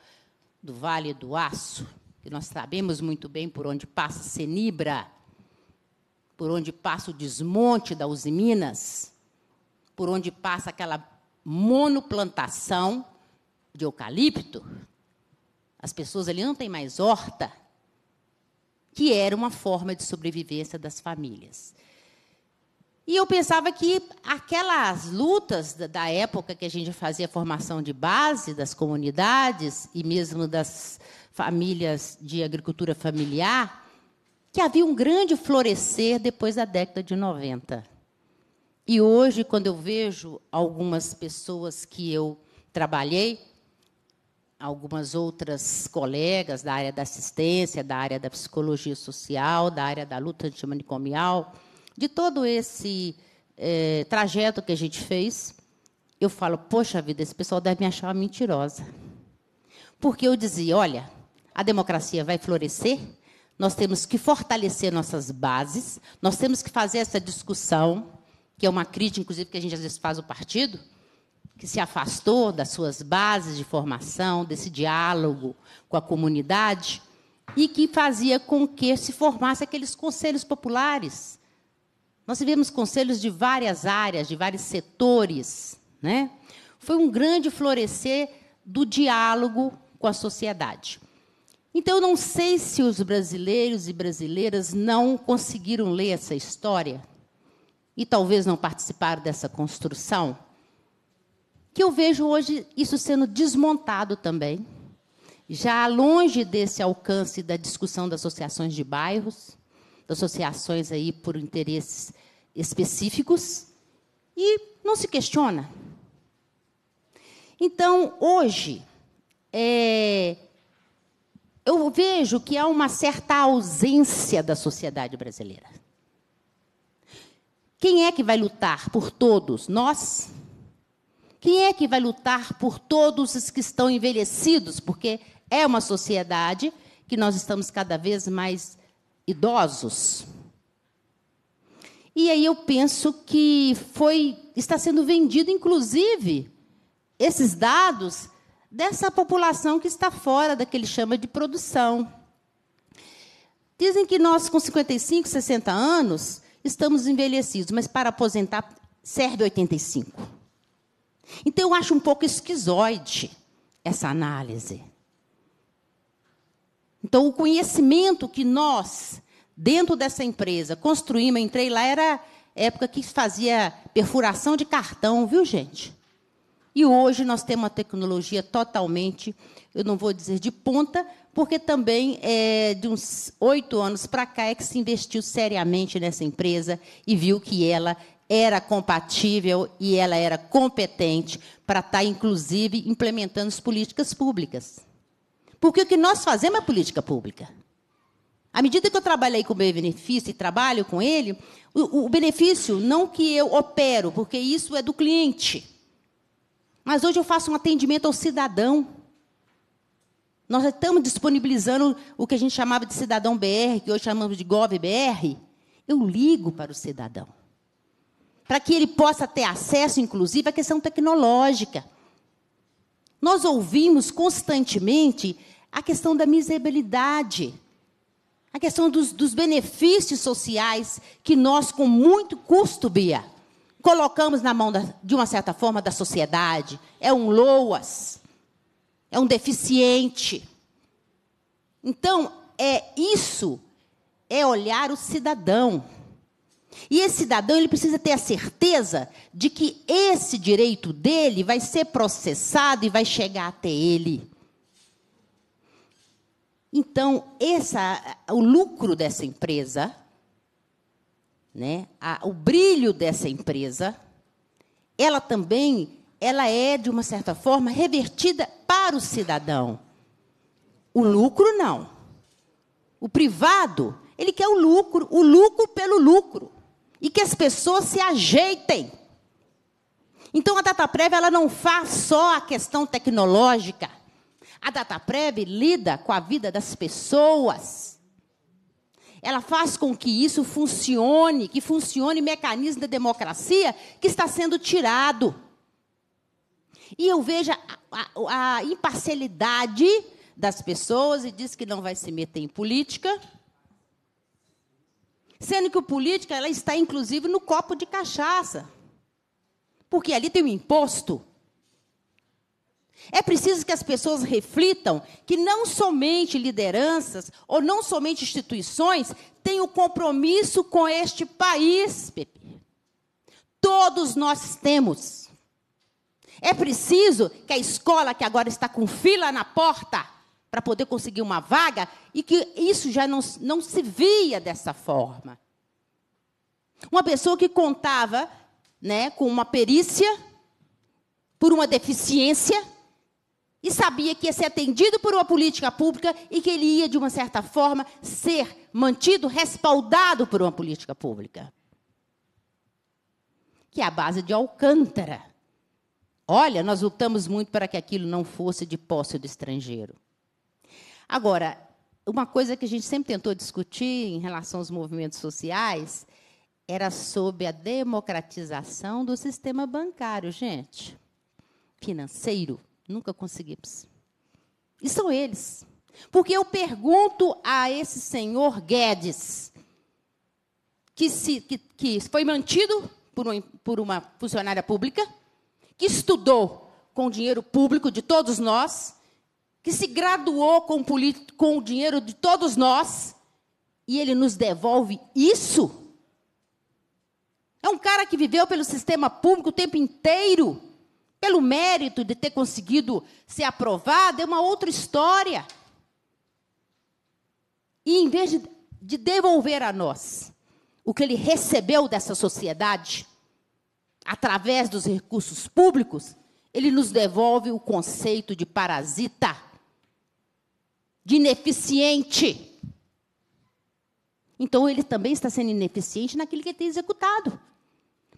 do Vale do Aço, que nós sabemos muito bem por onde passa a Senibra, por onde passa o desmonte da Uzi por onde passa aquela monoplantação de eucalipto. As pessoas ali não têm mais horta, que era uma forma de sobrevivência das famílias. E eu pensava que aquelas lutas da época que a gente fazia a formação de base das comunidades e mesmo das famílias de agricultura familiar, que havia um grande florescer depois da década de 90. E hoje, quando eu vejo algumas pessoas que eu trabalhei, algumas outras colegas da área da assistência, da área da psicologia social, da área da luta antimanicomial, de todo esse é, trajeto que a gente fez, eu falo, poxa vida, esse pessoal deve me achar mentirosa. Porque eu dizia, olha, a democracia vai florescer, nós temos que fortalecer nossas bases, nós temos que fazer essa discussão, que é uma crítica, inclusive, que a gente às vezes faz o partido, que se afastou das suas bases de formação, desse diálogo com a comunidade, e que fazia com que se formassem aqueles conselhos populares nós tivemos conselhos de várias áreas, de vários setores. Né? Foi um grande florescer do diálogo com a sociedade. Então, não sei se os brasileiros e brasileiras não conseguiram ler essa história e talvez não participaram dessa construção, que eu vejo hoje isso sendo desmontado também, já longe desse alcance da discussão das associações de bairros, associações aí por interesses específicos e não se questiona. Então, hoje, é, eu vejo que há uma certa ausência da sociedade brasileira. Quem é que vai lutar por todos? Nós? Quem é que vai lutar por todos os que estão envelhecidos? Porque é uma sociedade que nós estamos cada vez mais idosos. E aí eu penso que foi está sendo vendido inclusive esses dados dessa população que está fora daquele chama de produção. Dizem que nós com 55, 60 anos estamos envelhecidos, mas para aposentar serve 85. Então eu acho um pouco esquizoide essa análise. Então, o conhecimento que nós, dentro dessa empresa, construímos, entrei lá, era época que fazia perfuração de cartão, viu, gente? E hoje nós temos uma tecnologia totalmente, eu não vou dizer de ponta, porque também é, de uns oito anos para cá é que se investiu seriamente nessa empresa e viu que ela era compatível e ela era competente para estar, tá, inclusive, implementando as políticas públicas. Porque o que nós fazemos é política pública. À medida que eu trabalhei com o benefício e trabalho com ele, o, o benefício não que eu opero, porque isso é do cliente. Mas hoje eu faço um atendimento ao cidadão. Nós estamos disponibilizando o que a gente chamava de cidadão BR, que hoje chamamos de GovBR. Eu ligo para o cidadão. Para que ele possa ter acesso, inclusive, à questão tecnológica. Nós ouvimos constantemente a questão da miserabilidade, a questão dos, dos benefícios sociais que nós, com muito custo, Bia, colocamos na mão, da, de uma certa forma, da sociedade. É um loas, é um deficiente. Então, é isso, é olhar o cidadão. E esse cidadão ele precisa ter a certeza de que esse direito dele vai ser processado e vai chegar até ele. Então, essa, o lucro dessa empresa, né, a, o brilho dessa empresa, ela também ela é, de uma certa forma, revertida para o cidadão. O lucro, não. O privado, ele quer o lucro, o lucro pelo lucro e que as pessoas se ajeitem. Então a data prévia ela não faz só a questão tecnológica. A data prévia lida com a vida das pessoas. Ela faz com que isso funcione, que funcione o mecanismo da democracia que está sendo tirado. E eu vejo a, a, a imparcialidade das pessoas e diz que não vai se meter em política Sendo que o político ela está inclusive no copo de cachaça. Porque ali tem um imposto. É preciso que as pessoas reflitam que não somente lideranças ou não somente instituições têm o um compromisso com este país, Pepe. Todos nós temos. É preciso que a escola que agora está com fila na porta para poder conseguir uma vaga e que isso já não, não se via dessa forma. Uma pessoa que contava né, com uma perícia, por uma deficiência, e sabia que ia ser atendido por uma política pública e que ele ia, de uma certa forma, ser mantido, respaldado por uma política pública. Que é a base de Alcântara. Olha, nós lutamos muito para que aquilo não fosse de posse do estrangeiro. Agora, uma coisa que a gente sempre tentou discutir em relação aos movimentos sociais era sobre a democratização do sistema bancário, gente. Financeiro. Nunca conseguimos. E são eles. Porque eu pergunto a esse senhor Guedes, que, se, que, que foi mantido por, um, por uma funcionária pública, que estudou com dinheiro público de todos nós, que se graduou com, com o dinheiro de todos nós, e ele nos devolve isso? É um cara que viveu pelo sistema público o tempo inteiro, pelo mérito de ter conseguido ser aprovado, é uma outra história. E em vez de, de devolver a nós o que ele recebeu dessa sociedade, através dos recursos públicos, ele nos devolve o conceito de parasita de ineficiente. Então ele também está sendo ineficiente naquilo que tem executado.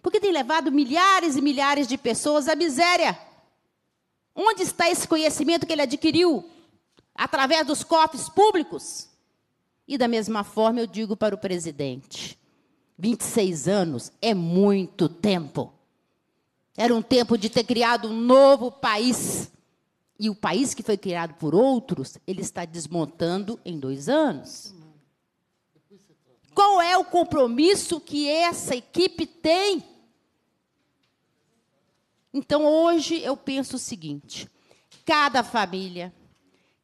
Porque tem levado milhares e milhares de pessoas à miséria. Onde está esse conhecimento que ele adquiriu? Através dos cofres públicos. E da mesma forma eu digo para o presidente: 26 anos é muito tempo. Era um tempo de ter criado um novo país e o país que foi criado por outros, ele está desmontando em dois anos. Qual é o compromisso que essa equipe tem? Então, hoje eu penso o seguinte: cada família,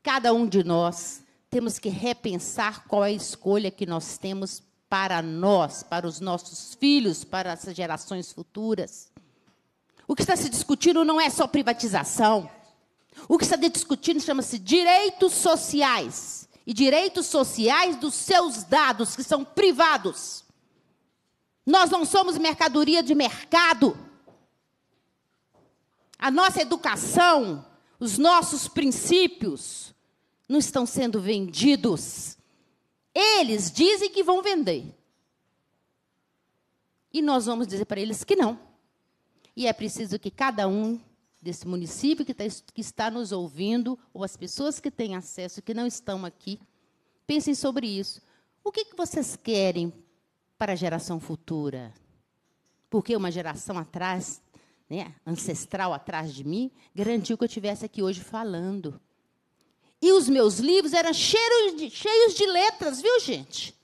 cada um de nós, temos que repensar qual é a escolha que nós temos para nós, para os nossos filhos, para as gerações futuras. O que está se discutindo não é só privatização. O que está discutindo chama-se direitos sociais e direitos sociais dos seus dados, que são privados. Nós não somos mercadoria de mercado. A nossa educação, os nossos princípios não estão sendo vendidos. Eles dizem que vão vender. E nós vamos dizer para eles que não. E é preciso que cada um desse município que, tá, que está nos ouvindo, ou as pessoas que têm acesso que não estão aqui, pensem sobre isso. O que, que vocês querem para a geração futura? Porque uma geração atrás, né, ancestral atrás de mim, garantiu que eu estivesse aqui hoje falando. E os meus livros eram cheios de, cheios de letras, viu, gente?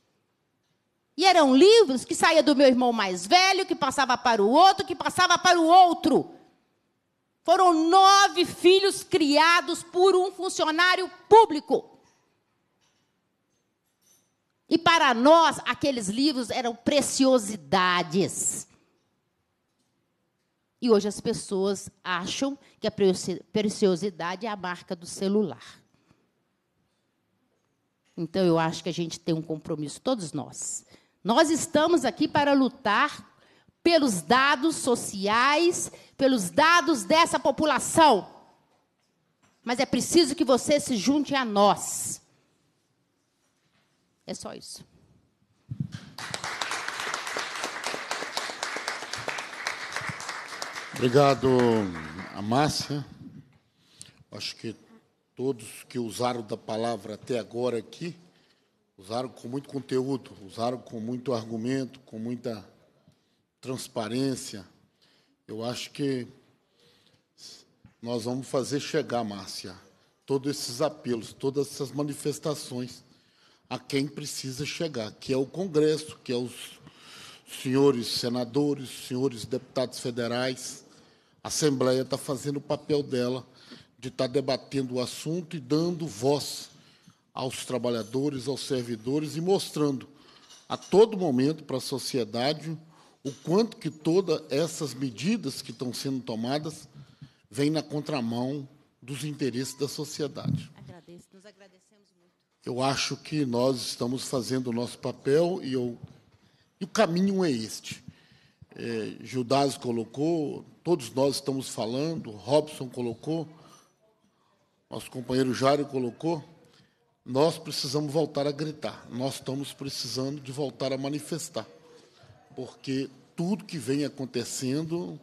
E eram livros que saía do meu irmão mais velho, que passava para o outro, que passava para o outro. Foram nove filhos criados por um funcionário público. E para nós, aqueles livros eram preciosidades. E hoje as pessoas acham que a preciosidade é a marca do celular. Então eu acho que a gente tem um compromisso, todos nós. Nós estamos aqui para lutar pelos dados sociais, pelos dados dessa população. Mas é preciso que você se junte a nós. É só isso. Obrigado, Amácia. Acho que todos que usaram da palavra até agora aqui usaram com muito conteúdo, usaram com muito argumento, com muita transparência, eu acho que nós vamos fazer chegar, Márcia, todos esses apelos, todas essas manifestações a quem precisa chegar, que é o Congresso, que é os senhores senadores, senhores deputados federais. A Assembleia está fazendo o papel dela de estar tá debatendo o assunto e dando voz aos trabalhadores, aos servidores e mostrando a todo momento para a sociedade o quanto que todas essas medidas que estão sendo tomadas vêm na contramão dos interesses da sociedade. Agradeço, nos agradecemos muito. Eu acho que nós estamos fazendo o nosso papel e, eu, e o caminho é este. É, Judas colocou, todos nós estamos falando, Robson colocou, nosso companheiro Jário colocou, nós precisamos voltar a gritar, nós estamos precisando de voltar a manifestar porque tudo que vem acontecendo,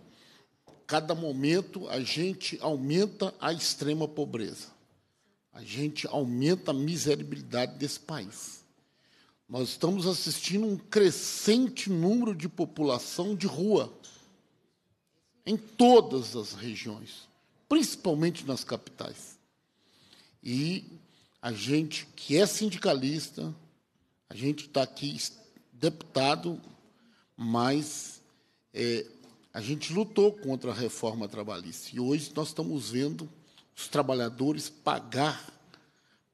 cada momento a gente aumenta a extrema pobreza. A gente aumenta a miserabilidade desse país. Nós estamos assistindo um crescente número de população de rua em todas as regiões, principalmente nas capitais. E a gente que é sindicalista, a gente está aqui deputado, mas é, a gente lutou contra a reforma trabalhista. E hoje nós estamos vendo os trabalhadores pagar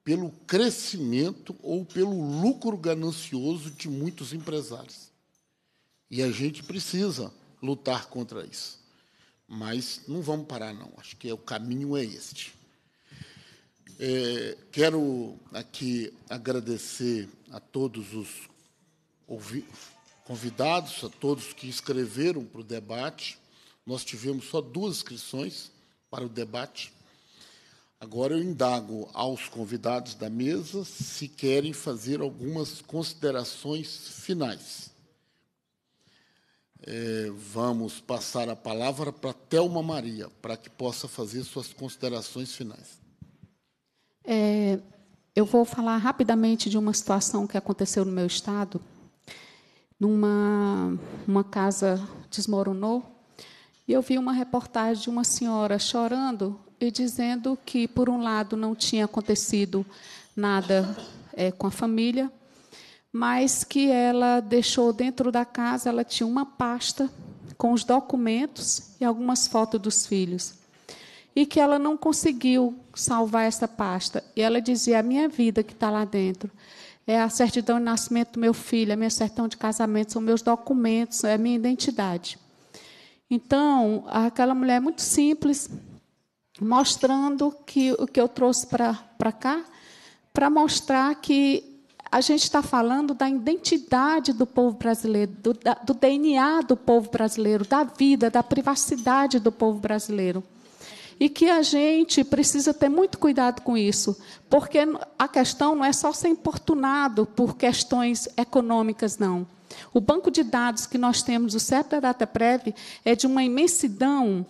pelo crescimento ou pelo lucro ganancioso de muitos empresários. E a gente precisa lutar contra isso. Mas não vamos parar, não. Acho que é o caminho é este. É, quero aqui agradecer a todos os ouvintes convidados a todos que escreveram para o debate. Nós tivemos só duas inscrições para o debate. Agora eu indago aos convidados da mesa se querem fazer algumas considerações finais. É, vamos passar a palavra para Telma Maria, para que possa fazer suas considerações finais. É, eu vou falar rapidamente de uma situação que aconteceu no meu estado, numa uma casa desmoronou e eu vi uma reportagem de uma senhora chorando e dizendo que, por um lado, não tinha acontecido nada é, com a família, mas que ela deixou dentro da casa, ela tinha uma pasta com os documentos e algumas fotos dos filhos. E que ela não conseguiu salvar essa pasta. E ela dizia: é a minha vida que está lá dentro é a certidão de nascimento do meu filho, é minha certidão de casamento, são meus documentos, é minha identidade. Então, aquela mulher é muito simples, mostrando que o que eu trouxe para cá, para mostrar que a gente está falando da identidade do povo brasileiro, do, da, do DNA do povo brasileiro, da vida, da privacidade do povo brasileiro. E que a gente precisa ter muito cuidado com isso, porque a questão não é só ser importunado por questões econômicas, não. O banco de dados que nós temos, o CEPTA Data Prev, é de uma imensidão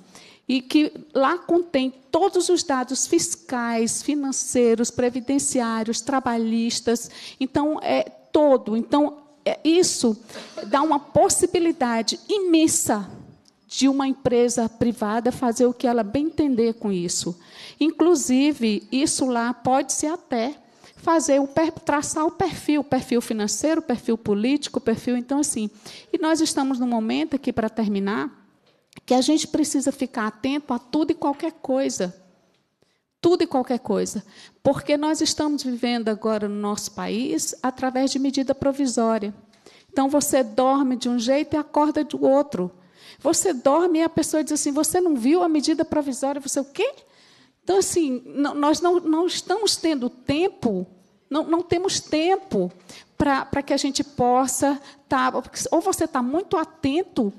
e que lá contém todos os dados fiscais, financeiros, previdenciários, trabalhistas. Então, é todo. Então, é, isso dá uma possibilidade imensa de uma empresa privada fazer o que ela bem entender com isso. Inclusive, isso lá pode ser até fazer o traçar o perfil, perfil financeiro, perfil político, perfil então assim. E nós estamos num momento aqui para terminar que a gente precisa ficar atento a tudo e qualquer coisa. Tudo e qualquer coisa, porque nós estamos vivendo agora no nosso país através de medida provisória. Então você dorme de um jeito e acorda do outro. Você dorme e a pessoa diz assim: Você não viu a medida provisória? Você o quê? Então, assim, não, nós não, não estamos tendo tempo, não, não temos tempo para que a gente possa estar. Tá, ou você está muito atento,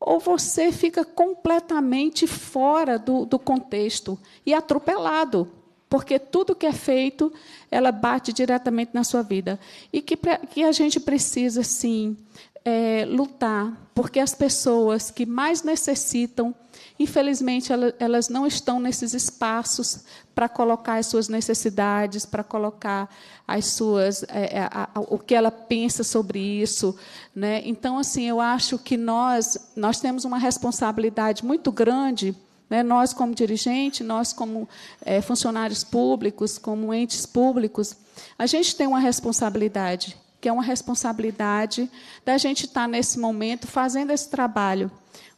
ou você fica completamente fora do, do contexto e atropelado porque tudo que é feito, ela bate diretamente na sua vida. E que, que a gente precisa, sim, é, lutar, porque as pessoas que mais necessitam, infelizmente, elas não estão nesses espaços para colocar as suas necessidades, para colocar as suas, é, é, a, a, o que ela pensa sobre isso, né? Então, assim, eu acho que nós nós temos uma responsabilidade muito grande. Né? Nós, como dirigente, nós, como é, funcionários públicos, como entes públicos, a gente tem uma responsabilidade que é uma responsabilidade da gente estar tá nesse momento fazendo esse trabalho.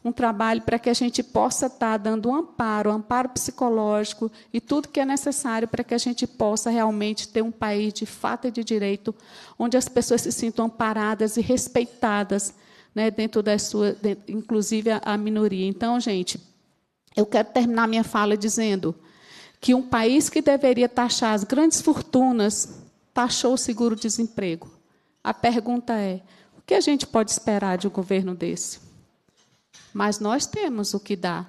Um trabalho para que a gente possa estar tá dando um amparo, um amparo psicológico e tudo que é necessário para que a gente possa realmente ter um país de fato e de direito, onde as pessoas se sintam amparadas e respeitadas, né, dentro das suas, inclusive a, a minoria. Então, gente, eu quero terminar minha fala dizendo que um país que deveria taxar as grandes fortunas taxou o seguro-desemprego. A pergunta é: o que a gente pode esperar de um governo desse? Mas nós temos o que dá.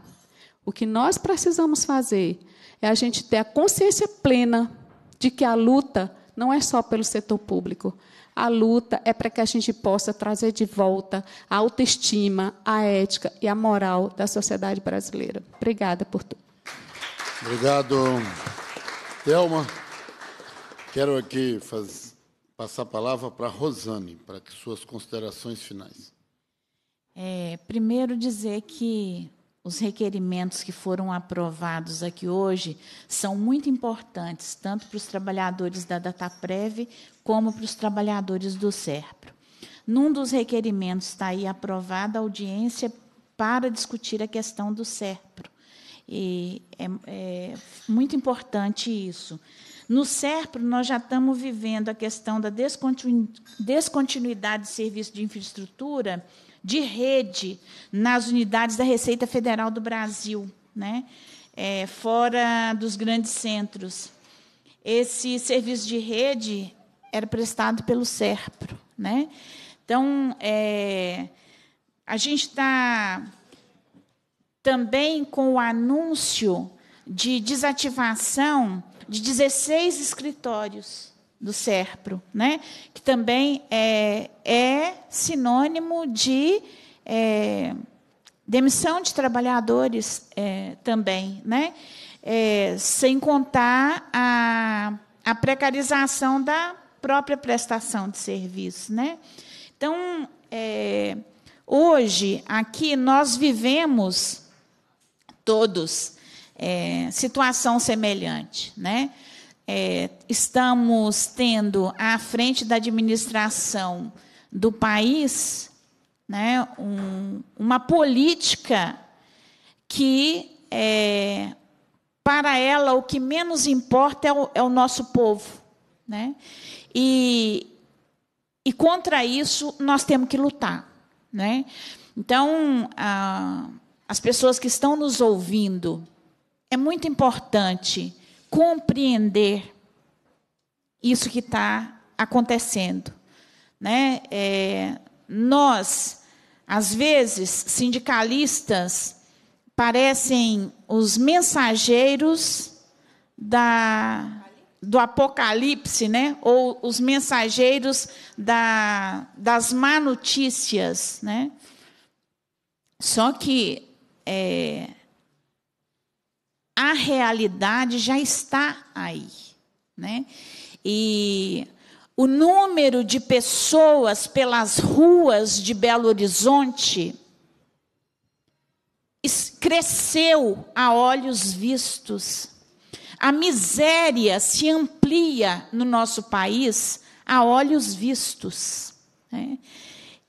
O que nós precisamos fazer é a gente ter a consciência plena de que a luta não é só pelo setor público. A luta é para que a gente possa trazer de volta a autoestima, a ética e a moral da sociedade brasileira. Obrigada por tudo. Obrigado, Thelma. Quero aqui fazer passar a palavra para Rosane, para que suas considerações finais. É, primeiro dizer que os requerimentos que foram aprovados aqui hoje são muito importantes, tanto para os trabalhadores da Dataprev como para os trabalhadores do SERPRO. Num dos requerimentos está aí aprovada a audiência para discutir a questão do SERPRO. E é, é muito importante isso. No SERPRO, nós já estamos vivendo a questão da descontinuidade de serviço de infraestrutura de rede nas unidades da Receita Federal do Brasil, né? É, fora dos grandes centros. Esse serviço de rede era prestado pelo SERPRO. Né? Então, é, a gente está também com o anúncio de desativação de 16 escritórios do SERPRO, né? que também é, é sinônimo de é, demissão de trabalhadores é, também, né? É, sem contar a, a precarização da própria prestação de serviço. Né? Então, é, hoje, aqui, nós vivemos todos é, situação semelhante. Né? É, estamos tendo à frente da administração do país né, um, uma política que, é, para ela, o que menos importa é o, é o nosso povo. Né? E, e contra isso nós temos que lutar. Né? Então, a, as pessoas que estão nos ouvindo é muito importante compreender isso que está acontecendo. Né? É, nós, às vezes, sindicalistas parecem os mensageiros da, do apocalipse, né? ou os mensageiros da, das má notícias. Né? Só que é, a realidade já está aí. Né? E o número de pessoas pelas ruas de Belo Horizonte cresceu a olhos vistos. A miséria se amplia no nosso país a olhos vistos. Né?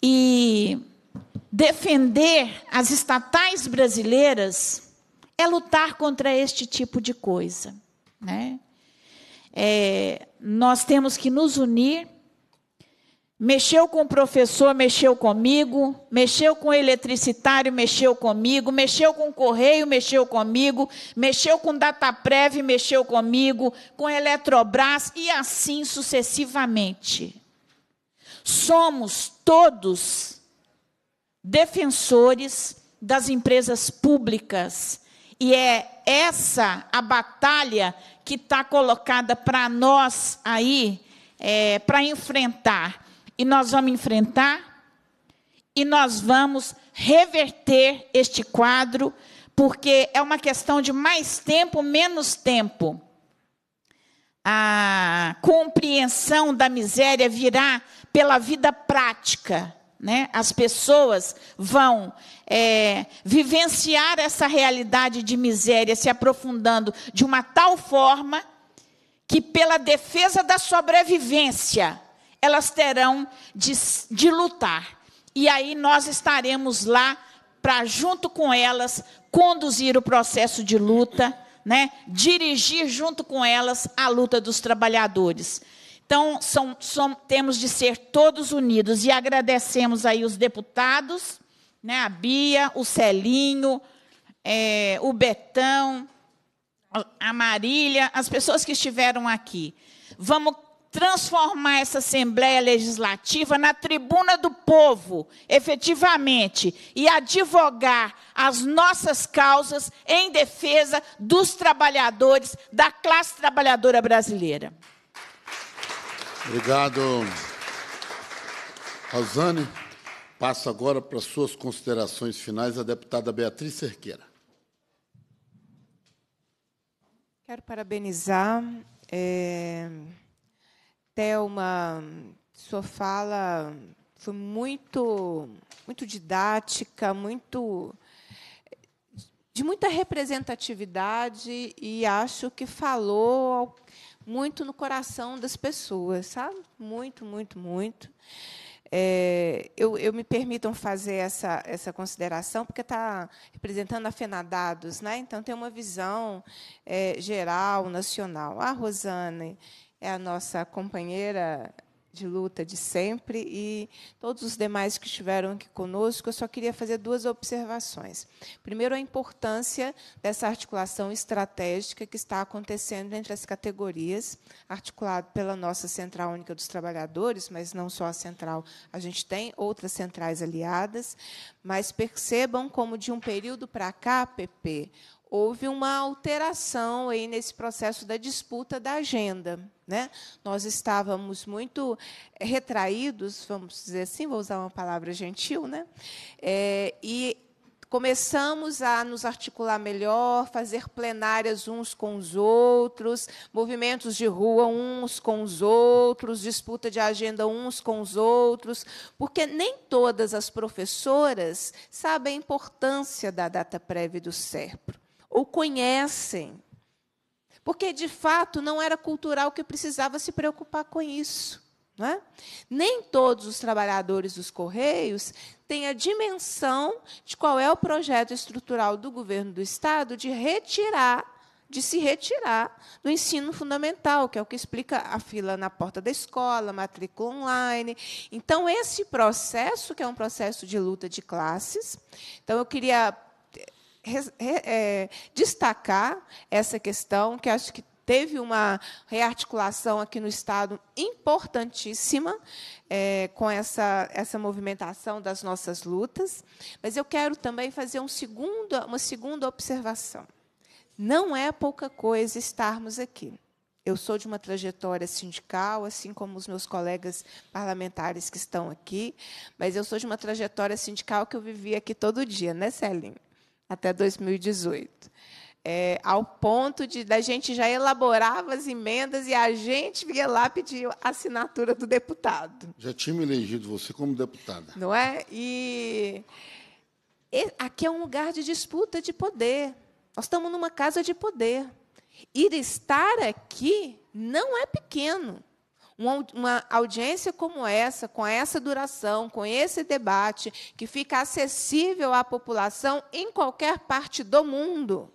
E defender as estatais brasileiras é lutar contra este tipo de coisa. Né? É, nós temos que nos unir. Mexeu com o professor, mexeu comigo. Mexeu com o eletricitário, mexeu comigo. Mexeu com o correio, mexeu comigo. Mexeu com Dataprev, mexeu comigo. Com Eletrobras e assim sucessivamente. Somos todos defensores das empresas públicas e é essa a batalha que está colocada para nós aí, é, para enfrentar. E nós vamos enfrentar, e nós vamos reverter este quadro, porque é uma questão de mais tempo, menos tempo. A compreensão da miséria virá pela vida prática né? As pessoas vão é, vivenciar essa realidade de miséria se aprofundando de uma tal forma que, pela defesa da sobrevivência, elas terão de, de lutar. E aí nós estaremos lá para, junto com elas, conduzir o processo de luta, né? dirigir junto com elas a luta dos trabalhadores. Então, são, são, temos de ser todos unidos e agradecemos aí os deputados, né, a Bia, o Celinho, é, o Betão, a Marília, as pessoas que estiveram aqui. Vamos transformar essa Assembleia Legislativa na tribuna do povo, efetivamente, e advogar as nossas causas em defesa dos trabalhadores, da classe trabalhadora brasileira. Obrigado, Rosane. Passo agora para suas considerações finais a deputada Beatriz Cerqueira. Quero parabenizar é, Thelma, sua fala foi muito, muito didática, muito de muita representatividade e acho que falou ao muito no coração das pessoas, sabe? Muito, muito, muito. É, eu, eu, me permitam fazer essa, essa consideração, porque está representando a FENADADOS, né? então tem uma visão é, geral, nacional. A Rosane é a nossa companheira de luta de sempre e todos os demais que estiveram aqui conosco, eu só queria fazer duas observações. Primeiro, a importância dessa articulação estratégica que está acontecendo entre as categorias, articulado pela nossa Central Única dos Trabalhadores, mas não só a central, a gente tem outras centrais aliadas, mas percebam como de um período para cá, PP, houve uma alteração aí nesse processo da disputa da agenda. Né? Nós estávamos muito eh, retraídos, vamos dizer assim, vou usar uma palavra gentil, né? É, e começamos a nos articular melhor, fazer plenárias uns com os outros, movimentos de rua uns com os outros, disputa de agenda uns com os outros, porque nem todas as professoras sabem a importância da data prévia do SERPRO ou conhecem. Porque, de fato, não era cultural que precisava se preocupar com isso. É? Nem todos os trabalhadores dos Correios têm a dimensão de qual é o projeto estrutural do governo do Estado de retirar, de se retirar do ensino fundamental, que é o que explica a fila na porta da escola, matrícula online. Então, esse processo, que é um processo de luta de classes, então eu queria é, destacar essa questão, que acho que teve uma rearticulação aqui no Estado importantíssima é, com essa, essa movimentação das nossas lutas, mas eu quero também fazer um segundo, uma segunda observação. Não é pouca coisa estarmos aqui. Eu sou de uma trajetória sindical, assim como os meus colegas parlamentares que estão aqui, mas eu sou de uma trajetória sindical que eu vivi aqui todo dia, né, Celinho? até 2018. É, ao ponto de da gente já elaborava as emendas e a gente via lá pedir a assinatura do deputado. Já tinha me elegido você como deputada. Não é? E, e aqui é um lugar de disputa de poder. Nós estamos numa casa de poder. Ir estar aqui não é pequeno uma, audiência como essa, com essa duração, com esse debate, que fica acessível à população em qualquer parte do mundo,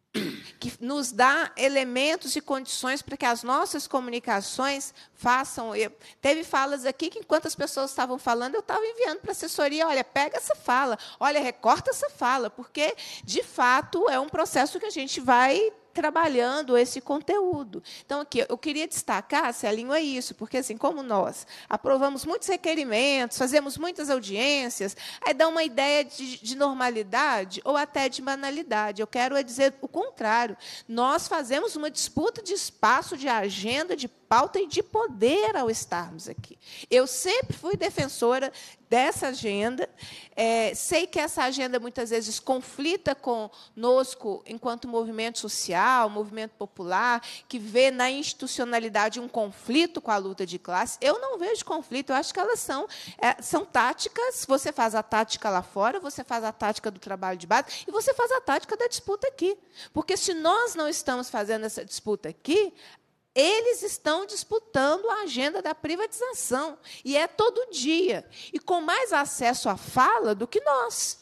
que nos dá elementos e condições para que as nossas comunicações façam. Eu, teve falas aqui que, enquanto as pessoas estavam falando, eu estava enviando para a assessoria: olha, pega essa fala, olha, recorta essa fala, porque, de fato, é um processo que a gente vai trabalhando esse conteúdo. Então, aqui, eu queria destacar, Celinho, é isso, porque, assim, como nós aprovamos muitos requerimentos, fazemos muitas audiências, aí dá uma ideia de, de normalidade ou até de banalidade. Eu quero é dizer o contrário. Nós fazemos uma disputa de espaço, de agenda, de pauta e de poder ao estarmos aqui. Eu sempre fui defensora dessa agenda. É, sei que essa agenda muitas vezes conflita conosco enquanto movimento social, movimento popular, que vê na institucionalidade um conflito com a luta de classe. Eu não vejo conflito, eu acho que elas são, é, são táticas. Você faz a tática lá fora, você faz a tática do trabalho de base e você faz a tática da disputa aqui. Porque se nós não estamos fazendo essa disputa aqui, eles estão disputando a agenda da privatização. E é todo dia. E com mais acesso à fala do que nós.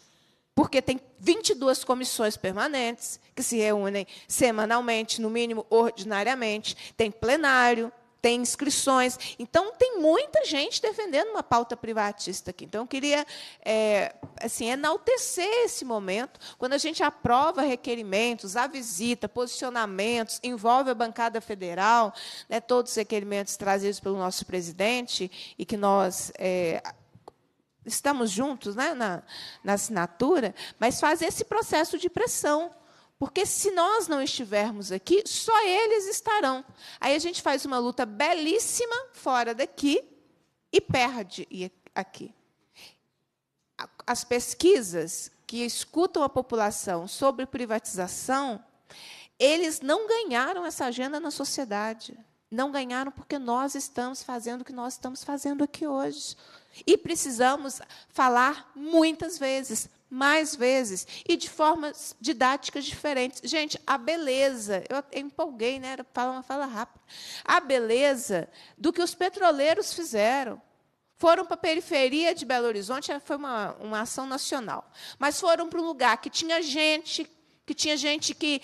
Porque tem 22 comissões permanentes, que se reúnem semanalmente, no mínimo ordinariamente, tem plenário, tem inscrições. Então, tem muita gente defendendo uma pauta privatista aqui. Então, eu queria é, assim, enaltecer esse momento, quando a gente aprova requerimentos, a visita, posicionamentos, envolve a bancada federal, né, todos os requerimentos trazidos pelo nosso presidente e que nós. É, estamos juntos né, na, na assinatura, mas fazer esse processo de pressão porque se nós não estivermos aqui, só eles estarão. Aí a gente faz uma luta belíssima fora daqui e perde aqui. As pesquisas que escutam a população sobre privatização, eles não ganharam essa agenda na sociedade. Não ganharam porque nós estamos fazendo o que nós estamos fazendo aqui hoje. E precisamos falar muitas vezes, mais vezes e de formas didáticas diferentes. Gente, a beleza, eu empolguei, né? Era uma fala rápida. A beleza do que os petroleiros fizeram. Foram para a periferia de Belo Horizonte, foi uma, uma ação nacional. Mas foram para um lugar que tinha gente, que tinha gente que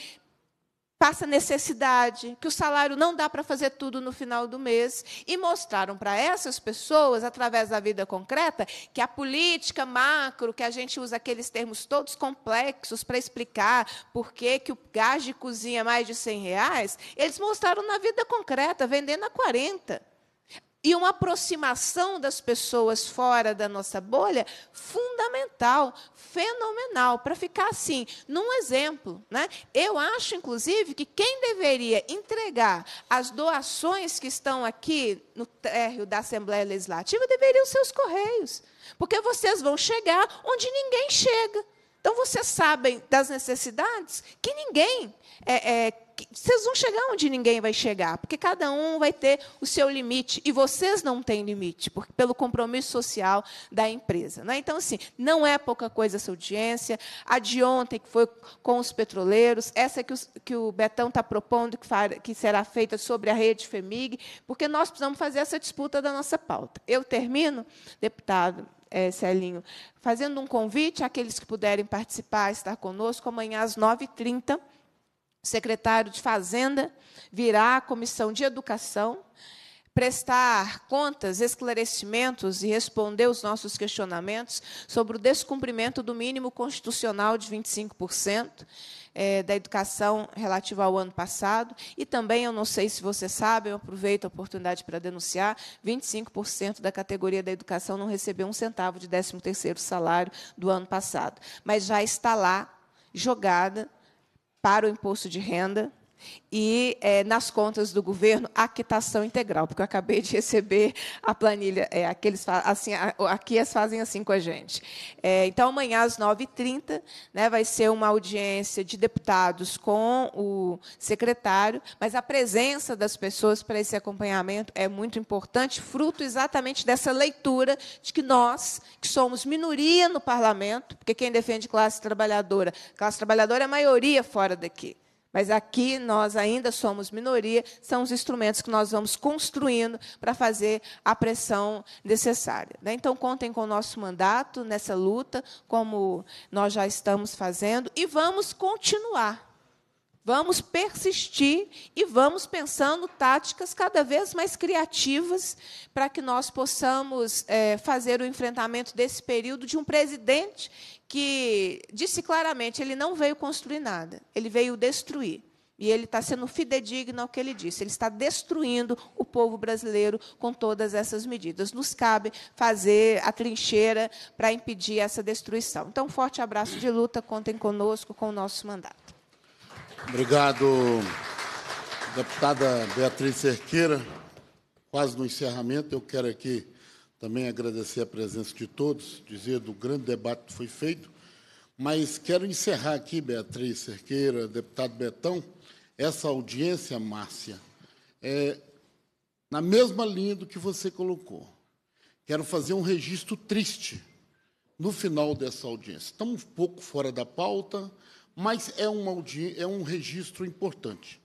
passa necessidade, que o salário não dá para fazer tudo no final do mês, e mostraram para essas pessoas, através da vida concreta, que a política macro, que a gente usa aqueles termos todos complexos para explicar por que, que o gás de cozinha é mais de 100 reais, eles mostraram na vida concreta, vendendo a 40 e uma aproximação das pessoas fora da nossa bolha fundamental, fenomenal, para ficar assim, num exemplo. Né? Eu acho, inclusive, que quem deveria entregar as doações que estão aqui no térreo da Assembleia Legislativa deveriam ser os Correios, porque vocês vão chegar onde ninguém chega. Então, vocês sabem das necessidades que ninguém é, é, vocês vão chegar onde ninguém vai chegar, porque cada um vai ter o seu limite e vocês não têm limite, porque pelo compromisso social da empresa. Né? Então, assim, não é pouca coisa essa audiência. A de ontem, que foi com os petroleiros, essa que, os, que o Betão está propondo que, far, que será feita sobre a rede FEMIG, porque nós precisamos fazer essa disputa da nossa pauta. Eu termino, deputado. É, Celinho, fazendo um convite àqueles que puderem participar, estar conosco amanhã às 9h30 secretário de Fazenda virá à Comissão de Educação prestar contas, esclarecimentos e responder os nossos questionamentos sobre o descumprimento do mínimo constitucional de 25% eh, da educação relativa ao ano passado. E também, eu não sei se você sabe, eu aproveito a oportunidade para denunciar, 25% da categoria da educação não recebeu um centavo de 13º salário do ano passado. Mas já está lá, jogada, para o imposto de renda e é, nas contas do governo a quitação integral, porque eu acabei de receber a planilha, é, aqueles assim, a, aqui as fazem assim com a gente. É, então, amanhã às 9h30 né, vai ser uma audiência de deputados com o secretário, mas a presença das pessoas para esse acompanhamento é muito importante, fruto exatamente dessa leitura de que nós, que somos minoria no parlamento, porque quem defende classe trabalhadora, classe trabalhadora é a maioria fora daqui. Mas aqui nós ainda somos minoria, são os instrumentos que nós vamos construindo para fazer a pressão necessária. Né? Então, contem com o nosso mandato nessa luta, como nós já estamos fazendo, e vamos continuar Vamos persistir e vamos pensando táticas cada vez mais criativas para que nós possamos é, fazer o enfrentamento desse período de um presidente que disse claramente: ele não veio construir nada, ele veio destruir. E ele está sendo fidedigno ao que ele disse. Ele está destruindo o povo brasileiro com todas essas medidas. Nos cabe fazer a trincheira para impedir essa destruição. Então, forte abraço de luta, contem conosco com o nosso mandato. Obrigado, deputada Beatriz Cerqueira. Quase no encerramento, eu quero aqui também agradecer a presença de todos, dizer do grande debate que foi feito, mas quero encerrar aqui, Beatriz Cerqueira, deputado Betão, essa audiência, Márcia, é, na mesma linha do que você colocou. Quero fazer um registro triste no final dessa audiência. Estamos um pouco fora da pauta, mas é, é um registro importante.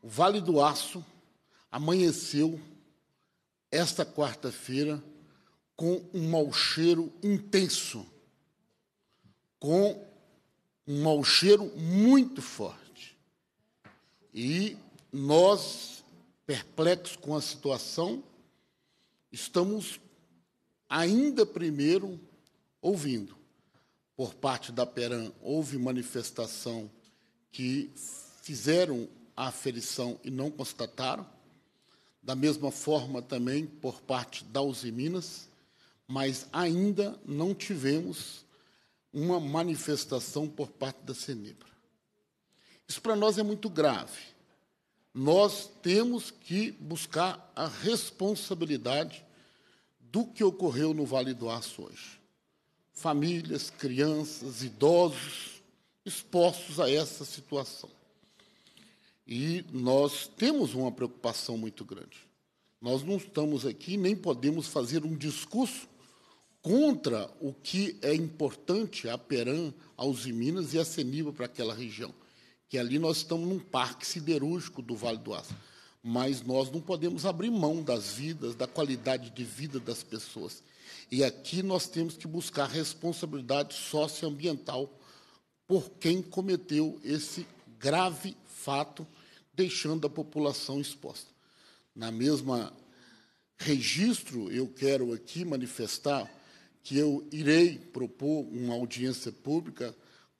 O Vale do Aço amanheceu esta quarta-feira com um mau cheiro intenso, com um mau cheiro muito forte. E nós, perplexos com a situação, estamos ainda primeiro ouvindo por parte da Peran houve manifestação que fizeram a aferição e não constataram. Da mesma forma também por parte da Uzi Minas, mas ainda não tivemos uma manifestação por parte da Cenebra. Isso para nós é muito grave. Nós temos que buscar a responsabilidade do que ocorreu no Vale do Aço hoje famílias, crianças, idosos expostos a essa situação. E nós temos uma preocupação muito grande. Nós não estamos aqui nem podemos fazer um discurso contra o que é importante a Peran, aos Minas e a Seniba para aquela região, que ali nós estamos num parque siderúrgico do Vale do Aço. Mas nós não podemos abrir mão das vidas, da qualidade de vida das pessoas. E aqui nós temos que buscar responsabilidade socioambiental por quem cometeu esse grave fato, deixando a população exposta. Na mesma registro, eu quero aqui manifestar que eu irei propor uma audiência pública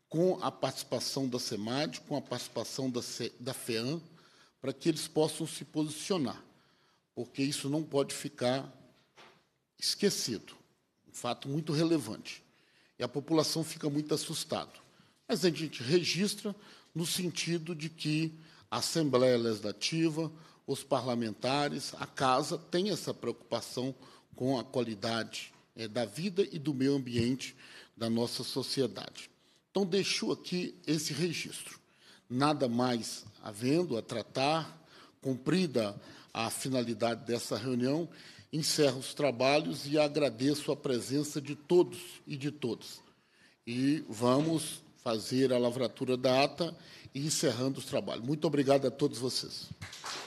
com a participação da SEMAD, com a participação da, C, da FEAM, para que eles possam se posicionar, porque isso não pode ficar esquecido fato muito relevante. E a população fica muito assustada. Mas a gente registra no sentido de que a Assembleia Legislativa, os parlamentares, a Casa tem essa preocupação com a qualidade é, da vida e do meio ambiente da nossa sociedade. Então, deixo aqui esse registro. Nada mais havendo a tratar, cumprida a finalidade dessa reunião, encerro os trabalhos e agradeço a presença de todos e de todas. E vamos fazer a lavratura da ata e encerrando os trabalhos. Muito obrigado a todos vocês.